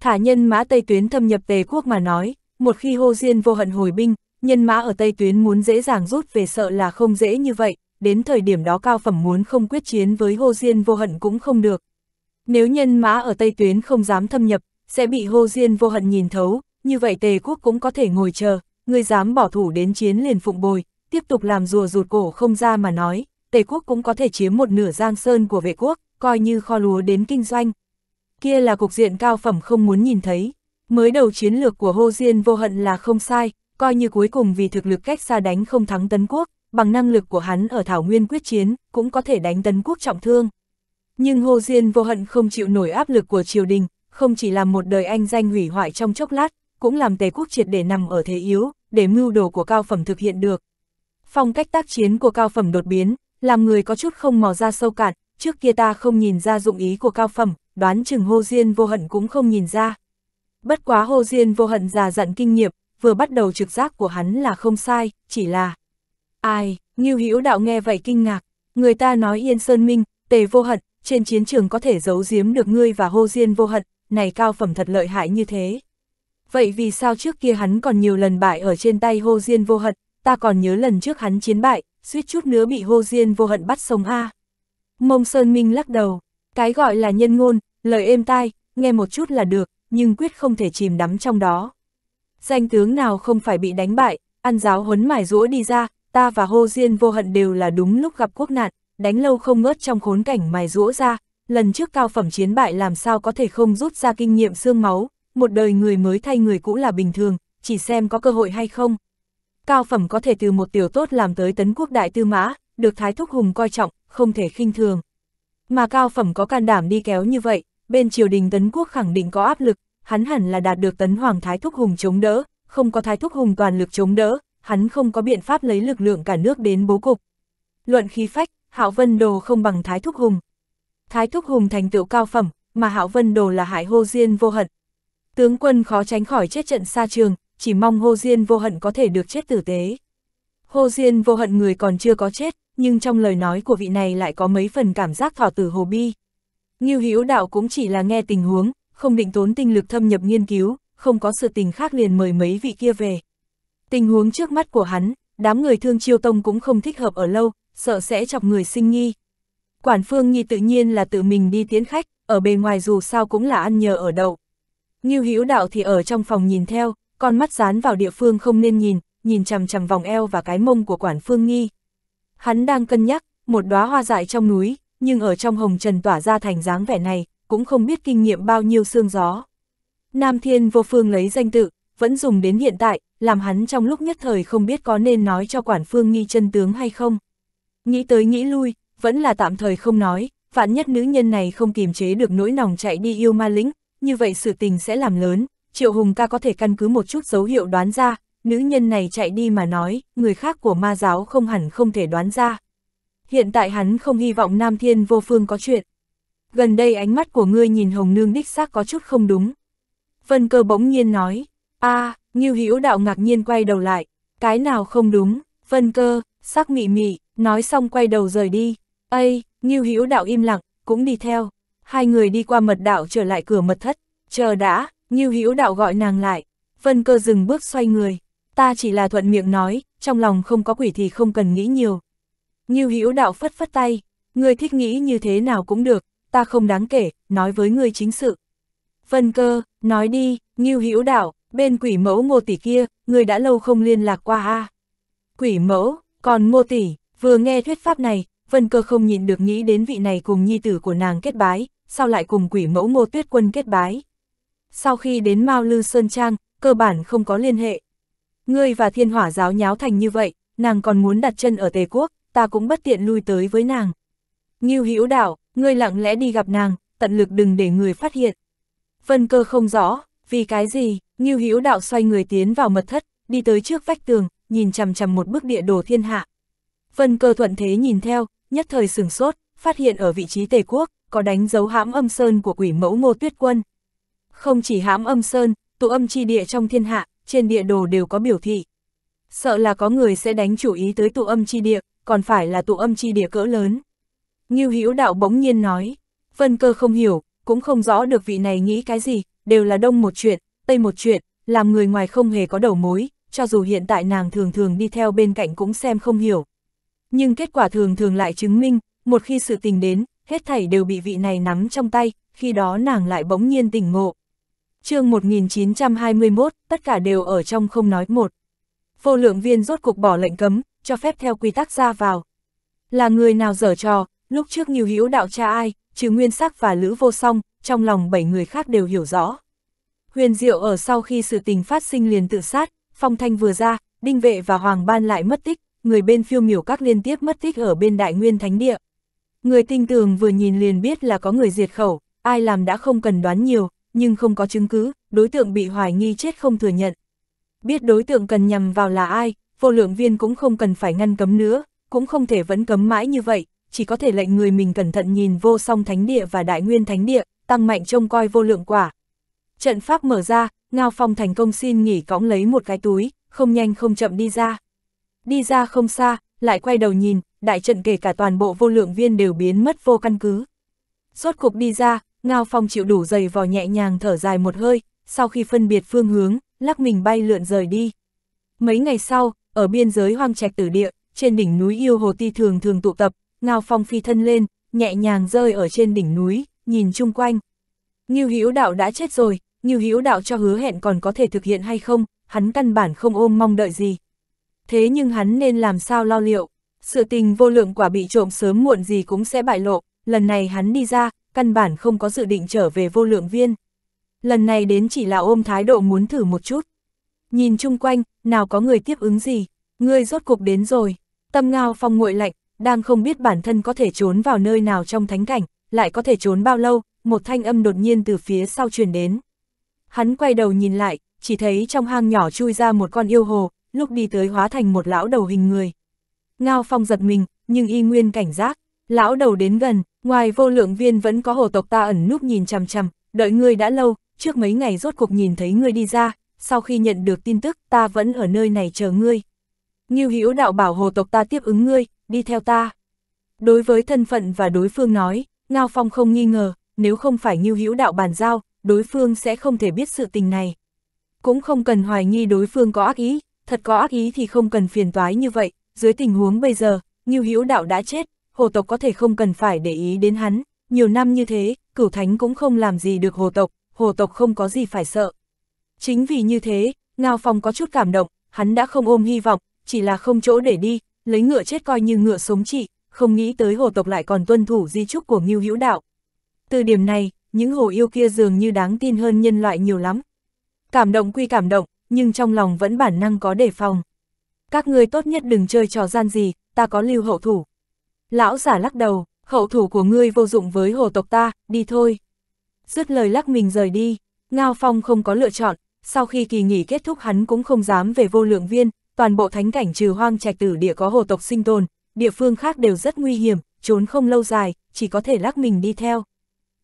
Thả nhân mã Tây tuyến thâm nhập tề quốc mà nói, một khi hô Diên vô hận hồi binh, nhân mã ở Tây tuyến muốn dễ dàng rút về sợ là không dễ như vậy, đến thời điểm đó cao phẩm muốn không quyết chiến với hô Diên vô hận cũng không được. Nếu nhân mã ở Tây Tuyến không dám thâm nhập, sẽ bị hô Diên vô hận nhìn thấu, như vậy Tề quốc cũng có thể ngồi chờ, người dám bỏ thủ đến chiến liền phụng bồi, tiếp tục làm rùa rụt cổ không ra mà nói, Tề quốc cũng có thể chiếm một nửa giang sơn của vệ quốc, coi như kho lúa đến kinh doanh. Kia là cục diện cao phẩm không muốn nhìn thấy, mới đầu chiến lược của hô Diên vô hận là không sai, coi như cuối cùng vì thực lực cách xa đánh không thắng tấn quốc, bằng năng lực của hắn ở Thảo Nguyên quyết chiến, cũng có thể đánh tấn quốc trọng thương. Nhưng Hồ Diên vô hận không chịu nổi áp lực của triều đình, không chỉ làm một đời anh danh hủy hoại trong chốc lát, cũng làm tề quốc triệt để nằm ở thế yếu, để mưu đồ của cao phẩm thực hiện được. Phong cách tác chiến của cao phẩm đột biến, làm người có chút không mò ra sâu cạn, trước kia ta không nhìn ra dụng ý của cao phẩm, đoán chừng Hồ Diên vô hận cũng không nhìn ra. Bất quá Hồ Diên vô hận già dặn kinh nghiệm, vừa bắt đầu trực giác của hắn là không sai, chỉ là Ai, Ngưu Hữu Đạo nghe vậy kinh ngạc, người ta nói Yên Sơn Minh, Tề Vô Hận, trên chiến trường có thể giấu giếm được ngươi và Hồ Diên Vô Hận, này cao phẩm thật lợi hại như thế. Vậy vì sao trước kia hắn còn nhiều lần bại ở trên tay Hồ Diên Vô Hận, ta còn nhớ lần trước hắn chiến bại, suýt chút nữa bị Hồ Diên Vô Hận bắt sống a. Mông Sơn Minh lắc đầu, cái gọi là nhân ngôn, lời êm tai, nghe một chút là được, nhưng quyết không thể chìm đắm trong đó. Danh tướng nào không phải bị đánh bại, ăn giáo huấn mải rũa đi ra, ta và Hô Diên vô hận đều là đúng lúc gặp quốc nạn, đánh lâu không ngớt trong khốn cảnh mài rũa ra, lần trước cao phẩm chiến bại làm sao có thể không rút ra kinh nghiệm xương máu, một đời người mới thay người cũ là bình thường, chỉ xem có cơ hội hay không. Cao phẩm có thể từ một tiểu tốt làm tới tấn quốc đại tư mã, được Thái Thúc Hùng coi trọng, không thể khinh thường. Mà cao phẩm có can đảm đi kéo như vậy, bên triều đình tấn quốc khẳng định có áp lực, hắn hẳn là đạt được tấn hoàng Thái Thúc Hùng chống đỡ, không có Thái Thúc Hùng toàn lực chống đỡ, hắn không có biện pháp lấy lực lượng cả nước đến bố cục. Luận khí phách, Hạo Vân Đồ không bằng Thái Thúc Hùng. Thái Thúc Hùng thành tựu cao phẩm, mà Hạo Vân Đồ là hại hô diên vô hận. Tướng quân khó tránh khỏi chết trận xa trường, chỉ mong hô diên vô hận có thể được chết tử tế. Hô diên vô hận người còn chưa có chết, nhưng trong lời nói của vị này lại có mấy phần cảm giác thỏ tử hồ bi. ngưu hữu đạo cũng chỉ là nghe tình huống, không định tốn tinh lực thâm nhập nghiên cứu, không có sự tình khác liền mời mấy vị kia về. Tình huống trước mắt của hắn, đám người thương chiêu tông cũng không thích hợp ở lâu, sợ sẽ chọc người sinh nghi. Quản phương nghi tự nhiên là tự mình đi tiến khách, ở bề ngoài dù sao cũng là ăn nhờ ở đậu. như hữu đạo thì ở trong phòng nhìn theo, con mắt dán vào địa phương không nên nhìn, nhìn chằm chằm vòng eo và cái mông của quản phương nghi. Hắn đang cân nhắc, một đóa hoa dại trong núi, nhưng ở trong hồng trần tỏa ra thành dáng vẻ này, cũng không biết kinh nghiệm bao nhiêu xương gió. Nam Thiên vô phương lấy danh tự, vẫn dùng đến hiện tại, làm hắn trong lúc nhất thời không biết có nên nói cho quản phương nghi chân tướng hay không. Nghĩ tới nghĩ lui, vẫn là tạm thời không nói, vạn nhất nữ nhân này không kiềm chế được nỗi nòng chạy đi yêu ma lĩnh, như vậy sự tình sẽ làm lớn, Triệu Hùng ca có thể căn cứ một chút dấu hiệu đoán ra, nữ nhân này chạy đi mà nói, người khác của ma giáo không hẳn không thể đoán ra. Hiện tại hắn không hy vọng Nam Thiên vô phương có chuyện. Gần đây ánh mắt của ngươi nhìn Hồng Nương đích xác có chút không đúng. Vân cơ bỗng nhiên nói, a à, Ngưu Hữu Đạo ngạc nhiên quay đầu lại, cái nào không đúng, vân cơ, sắc mị mị, nói xong quay đầu rời đi. Ây, Ngưu Hữu Đạo im lặng, cũng đi theo. Hai người đi qua mật đạo trở lại cửa mật thất, chờ đã, Ngưu Hữu Đạo gọi nàng lại. Vân cơ dừng bước xoay người, ta chỉ là thuận miệng nói, trong lòng không có quỷ thì không cần nghĩ nhiều. Ngưu Hữu Đạo phất phất tay, người thích nghĩ như thế nào cũng được, ta không đáng kể, nói với người chính sự. Vân cơ, nói đi, Ngưu Hữu Đạo, bên quỷ mẫu ngô tỷ kia, người đã lâu không liên lạc qua a Quỷ mẫu, còn ngô tỷ, vừa nghe thuyết pháp này, vân cơ không nhịn được nghĩ đến vị này cùng nhi tử của nàng kết bái, sau lại cùng quỷ mẫu ngô tuyết quân kết bái. Sau khi đến Mao Lư Sơn Trang, cơ bản không có liên hệ. Ngươi và thiên hỏa giáo nháo thành như vậy, nàng còn muốn đặt chân ở Tề Quốc, ta cũng bất tiện lui tới với nàng. Ngưu Hữu Đạo, ngươi lặng lẽ đi gặp nàng, tận lực đừng để người phát hiện. Vân cơ không rõ, vì cái gì, Ngưu Hữu Đạo xoay người tiến vào mật thất, đi tới trước vách tường, nhìn chằm chằm một bức địa đồ thiên hạ. Vân Cơ thuận thế nhìn theo, nhất thời sửng sốt, phát hiện ở vị trí Tề Quốc có đánh dấu hãm âm sơn của quỷ mẫu Ngô Tuyết Quân. Không chỉ hãm âm sơn, tụ âm chi địa trong thiên hạ, trên địa đồ đều có biểu thị. Sợ là có người sẽ đánh chủ ý tới tụ âm chi địa, còn phải là tụ âm chi địa cỡ lớn. Ngưu Hữu Đạo bỗng nhiên nói, Vân Cơ không hiểu, cũng không rõ được vị này nghĩ cái gì, đều là đông một chuyện, Tây một chuyện, làm người ngoài không hề có đầu mối, cho dù hiện tại nàng thường thường đi theo bên cạnh cũng xem không hiểu. Nhưng kết quả thường thường lại chứng minh, một khi sự tình đến, hết thảy đều bị vị này nắm trong tay, khi đó nàng lại bỗng nhiên tỉnh ngộ. chương 1921, tất cả đều ở trong không nói một. Vô lượng viên rốt cục bỏ lệnh cấm, cho phép theo quy tắc ra vào. Là người nào dở trò, lúc trước nhiều hữu đạo cha ai, trừ nguyên sắc và lữ vô song, trong lòng bảy người khác đều hiểu rõ. Huyền Diệu ở sau khi sự tình phát sinh liền tự sát, Phong Thanh vừa ra, Đinh Vệ và Hoàng Ban lại mất tích, người bên phiêu miểu các liên tiếp mất tích ở bên Đại Nguyên Thánh Địa. Người tinh tường vừa nhìn liền biết là có người diệt khẩu, ai làm đã không cần đoán nhiều, nhưng không có chứng cứ, đối tượng bị hoài nghi chết không thừa nhận. Biết đối tượng cần nhằm vào là ai, vô lượng viên cũng không cần phải ngăn cấm nữa, cũng không thể vẫn cấm mãi như vậy, chỉ có thể lệnh người mình cẩn thận nhìn vô song thánh địa và đại nguyên thánh địa, tăng mạnh trông coi vô lượng quả, Trận pháp mở ra, Ngao Phong thành công xin nghỉ cõng lấy một cái túi, không nhanh không chậm đi ra. Đi ra không xa, lại quay đầu nhìn, đại trận kể cả toàn bộ vô lượng viên đều biến mất vô căn cứ. Rốt cục đi ra, Ngao Phong chịu đủ dày vò nhẹ nhàng thở dài một hơi, sau khi phân biệt phương hướng, lắc mình bay lượn rời đi. Mấy ngày sau, ở biên giới hoang trạch tử địa, trên đỉnh núi yêu hồ ti thường thường tụ tập, Ngao Phong phi thân lên, nhẹ nhàng rơi ở trên đỉnh núi, nhìn chung quanh. Nghiêu Hữu Đạo đã chết rồi, như hữu đạo cho hứa hẹn còn có thể thực hiện hay không, hắn căn bản không ôm mong đợi gì. Thế nhưng hắn nên làm sao lo liệu, sự tình vô lượng quả bị trộm sớm muộn gì cũng sẽ bại lộ, lần này hắn đi ra, căn bản không có dự định trở về vô lượng viên. Lần này đến chỉ là ôm thái độ muốn thử một chút. Nhìn chung quanh, nào có người tiếp ứng gì, ngươi rốt cuộc đến rồi, tâm ngao phong nguội lạnh, đang không biết bản thân có thể trốn vào nơi nào trong thánh cảnh, lại có thể trốn bao lâu, một thanh âm đột nhiên từ phía sau truyền đến. Hắn quay đầu nhìn lại, chỉ thấy trong hang nhỏ chui ra một con yêu hồ, lúc đi tới hóa thành một lão đầu hình người. Ngao Phong giật mình, nhưng y nguyên cảnh giác, lão đầu đến gần, ngoài vô lượng viên vẫn có hồ tộc ta ẩn núp nhìn chằm chằm, đợi ngươi đã lâu, trước mấy ngày rốt cuộc nhìn thấy ngươi đi ra, sau khi nhận được tin tức ta vẫn ở nơi này chờ ngươi. Nghiêu Hữu đạo bảo hồ tộc ta tiếp ứng ngươi, đi theo ta. Đối với thân phận và đối phương nói, Ngao Phong không nghi ngờ, nếu không phải Nghiêu Hữu đạo bàn giao, đối phương sẽ không thể biết sự tình này. Cũng không cần hoài nghi đối phương có ác ý, thật có ác ý thì không cần phiền toái như vậy, dưới tình huống bây giờ, Ngưu Hữu Đạo đã chết, hồ tộc có thể không cần phải để ý đến hắn, nhiều năm như thế, cửu thánh cũng không làm gì được hồ tộc, hồ tộc không có gì phải sợ. Chính vì như thế, Ngao Phong có chút cảm động, hắn đã không ôm hy vọng, chỉ là không chỗ để đi, lấy ngựa chết coi như ngựa sống trị, không nghĩ tới hồ tộc lại còn tuân thủ di trúc của Ngưu Hữu Đạo. Từ điểm này, những hồ yêu kia dường như đáng tin hơn nhân loại nhiều lắm. Cảm động quy cảm động, nhưng trong lòng vẫn bản năng có đề phòng. Các ngươi tốt nhất đừng chơi trò gian gì, ta có lưu hậu thủ. Lão giả lắc đầu, hậu thủ của ngươi vô dụng với hồ tộc ta, đi thôi. Dứt lời lắc mình rời đi, Ngao Phong không có lựa chọn, sau khi kỳ nghỉ kết thúc hắn cũng không dám về vô lượng viên, toàn bộ thánh cảnh trừ hoang trạch tử địa có hồ tộc sinh tồn, địa phương khác đều rất nguy hiểm, trốn không lâu dài, chỉ có thể lắc mình đi theo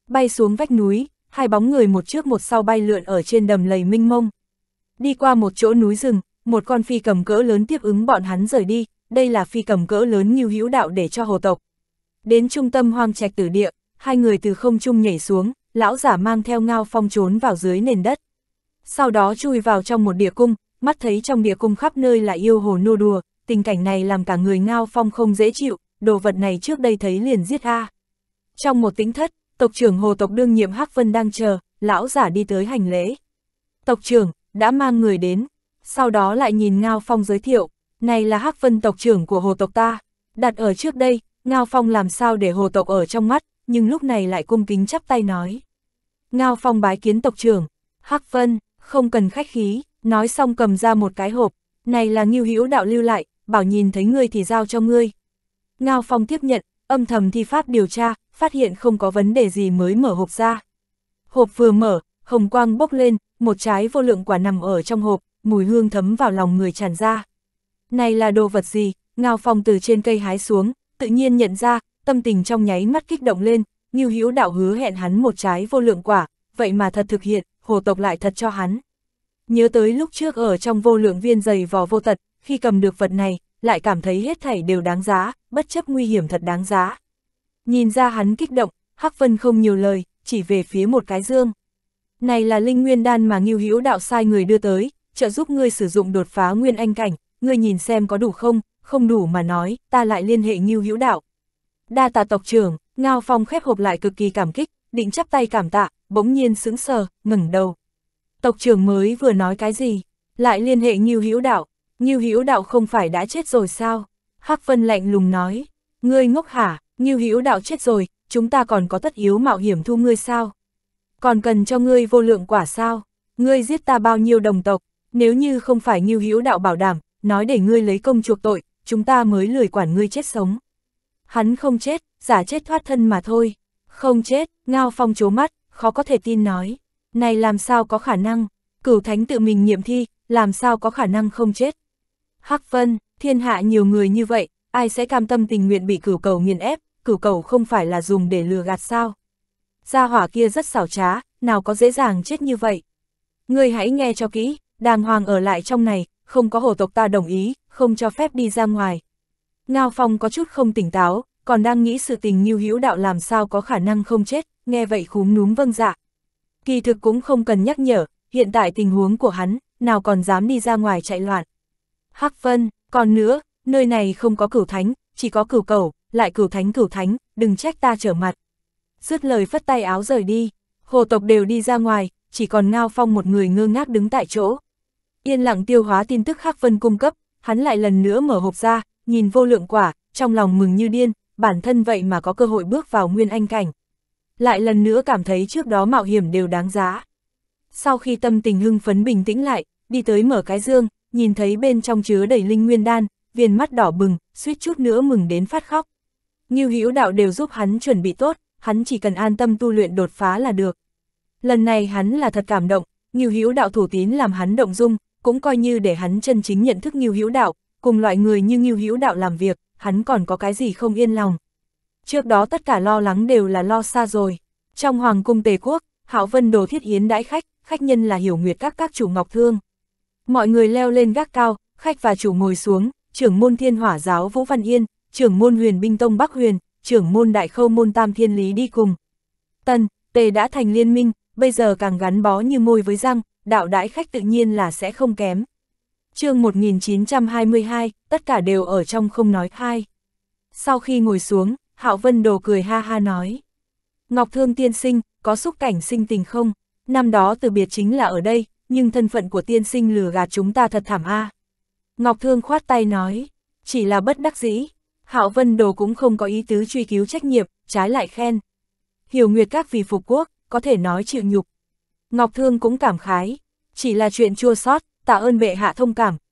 bay xuống vách núi, hai bóng người một trước một sau bay lượn ở trên đầm lầy minh mông. Đi qua một chỗ núi rừng, một con phi cầm cỡ lớn tiếp ứng bọn hắn rời đi, đây là phi cầm cỡ lớn như hữu đạo để cho hồ tộc. Đến trung tâm hoang trạch tử địa, hai người từ không trung nhảy xuống, lão giả mang theo ngao phong trốn vào dưới nền đất. Sau đó chui vào trong một địa cung, mắt thấy trong địa cung khắp nơi là yêu hồ nô đùa, tình cảnh này làm cả người ngao phong không dễ chịu, đồ vật này trước đây thấy liền giết a. Trong một tính thất, tộc trưởng hồ tộc đương nhiệm Hắc Vân đang chờ, lão giả đi tới hành lễ. Tộc trưởng, đã mang người đến, sau đó lại nhìn Ngao Phong giới thiệu, này là Hắc Vân tộc trưởng của hồ tộc ta, đặt ở trước đây, Ngao Phong làm sao để hồ tộc ở trong mắt, nhưng lúc này lại cung kính chắp tay nói. Ngao Phong bái kiến tộc trưởng, Hắc Vân, không cần khách khí, nói xong cầm ra một cái hộp, này là nghiêu hữu đạo lưu lại, bảo nhìn thấy ngươi thì giao cho ngươi. Ngao Phong tiếp nhận, âm thầm thi pháp điều tra, phát hiện không có vấn đề gì mới mở hộp ra. Hộp vừa mở, hồng quang bốc lên, một trái vô lượng quả nằm ở trong hộp, mùi hương thấm vào lòng người tràn ra. Này là đồ vật gì? Ngao Phong từ trên cây hái xuống, tự nhiên nhận ra, tâm tình trong nháy mắt kích động lên, Ngưu Hữu đạo hứa hẹn hắn một trái vô lượng quả, vậy mà thật thực hiện, hồ tộc lại thật cho hắn. Nhớ tới lúc trước ở trong vô lượng viên dày vò vô tật, khi cầm được vật này, lại cảm thấy hết thảy đều đáng giá, bất chấp nguy hiểm thật đáng giá. Nhìn ra hắn kích động, Hắc Vân không nhiều lời, chỉ về phía một cái dương. Này là linh nguyên đan mà Ngưu Hữu đạo sai người đưa tới, trợ giúp ngươi sử dụng đột phá nguyên anh cảnh, ngươi nhìn xem có đủ không, không đủ mà nói, ta lại liên hệ Ngưu Hữu đạo. Đa tạ tộc trưởng, Ngao Phong khép hộp lại cực kỳ cảm kích, định chắp tay cảm tạ, bỗng nhiên sững sờ, ngẩng đầu. Tộc trưởng mới vừa nói cái gì? Lại liên hệ Ngưu Hữu đạo, Ngưu Hữu đạo không phải đã chết rồi sao? Hắc Vân lạnh lùng nói, ngươi ngốc hả? Ngưu Hữu đạo chết rồi, chúng ta còn có tất yếu mạo hiểm thu ngươi sao? Còn cần cho ngươi vô lượng quả sao? Ngươi giết ta bao nhiêu đồng tộc, nếu như không phải Ngưu Hữu đạo bảo đảm, nói để ngươi lấy công chuộc tội, chúng ta mới lười quản ngươi chết sống. Hắn không chết, giả chết thoát thân mà thôi. Không chết, Ngao Phong chố mắt, khó có thể tin nói. Này làm sao có khả năng, cửu thánh tự mình nhiệm thi, làm sao có khả năng không chết. Hắc Vân, thiên hạ nhiều người như vậy, ai sẽ cam tâm tình nguyện bị cửu cầu nghiền ép, cửu cầu không phải là dùng để lừa gạt sao. Gia hỏa kia rất xảo trá, nào có dễ dàng chết như vậy. Ngươi hãy nghe cho kỹ, đàng hoàng ở lại trong này, không có hồ tộc ta đồng ý, không cho phép đi ra ngoài. Ngao Phong có chút không tỉnh táo, còn đang nghĩ sự tình như hữu đạo làm sao có khả năng không chết, nghe vậy khúm núm vâng dạ. Kỳ thực cũng không cần nhắc nhở, hiện tại tình huống của hắn, nào còn dám đi ra ngoài chạy loạn. Hắc Vân, còn nữa, nơi này không có cửu thánh, chỉ có cửu cầu, lại cửu thánh cửu thánh, đừng trách ta trở mặt. Dứt lời phất tay áo rời đi, hồ tộc đều đi ra ngoài, chỉ còn Ngao Phong một người ngơ ngác đứng tại chỗ. Yên lặng tiêu hóa tin tức Hắc Vân cung cấp, hắn lại lần nữa mở hộp ra, nhìn vô lượng quả, trong lòng mừng như điên, bản thân vậy mà có cơ hội bước vào nguyên anh cảnh. Lại lần nữa cảm thấy trước đó mạo hiểm đều đáng giá. Sau khi tâm tình hưng phấn bình tĩnh lại, đi tới mở cái dương, nhìn thấy bên trong chứa đầy linh nguyên đan, viên mắt đỏ bừng, suýt chút nữa mừng đến phát khóc. Ngưu Hữu Đạo đều giúp hắn chuẩn bị tốt, hắn chỉ cần an tâm tu luyện đột phá là được. Lần này hắn là thật cảm động, Ngưu Hữu Đạo thủ tín làm hắn động dung, cũng coi như để hắn chân chính nhận thức Ngưu Hữu Đạo, cùng loại người như Ngưu Hữu Đạo làm việc, hắn còn có cái gì không yên lòng. Trước đó tất cả lo lắng đều là lo xa rồi. Trong hoàng cung Tề quốc, Hạo Vân đồ thiết yến đãi khách, khách nhân là Hiểu Nguyệt các các chủ Ngọc Thương. Mọi người leo lên gác cao, khách và chủ ngồi xuống, trưởng môn Thiên Hỏa giáo Vũ Văn Yên, trưởng môn huyền binh tông Bắc Huyền, trưởng môn đại khâu môn Tam Thiên Lý đi cùng. Tân, tề đã thành liên minh, bây giờ càng gắn bó như môi với răng, đạo đãi khách tự nhiên là sẽ không kém. chương 1922, tất cả đều ở trong không nói khai. Sau khi ngồi xuống, Hạo Vân Đồ cười ha ha nói. Ngọc Thương tiên sinh, có xúc cảnh sinh tình không? Năm đó từ biệt chính là ở đây, nhưng thân phận của tiên sinh lừa gạt chúng ta thật thảm a. À. Ngọc Thương khoát tay nói, chỉ là bất đắc dĩ, Hạo Vân Đồ cũng không có ý tứ truy cứu trách nhiệm, trái lại khen. Hiểu Nguyệt các vì phục quốc, có thể nói chịu nhục. Ngọc Thương cũng cảm khái, chỉ là chuyện chua sót, tạ ơn bệ hạ thông cảm,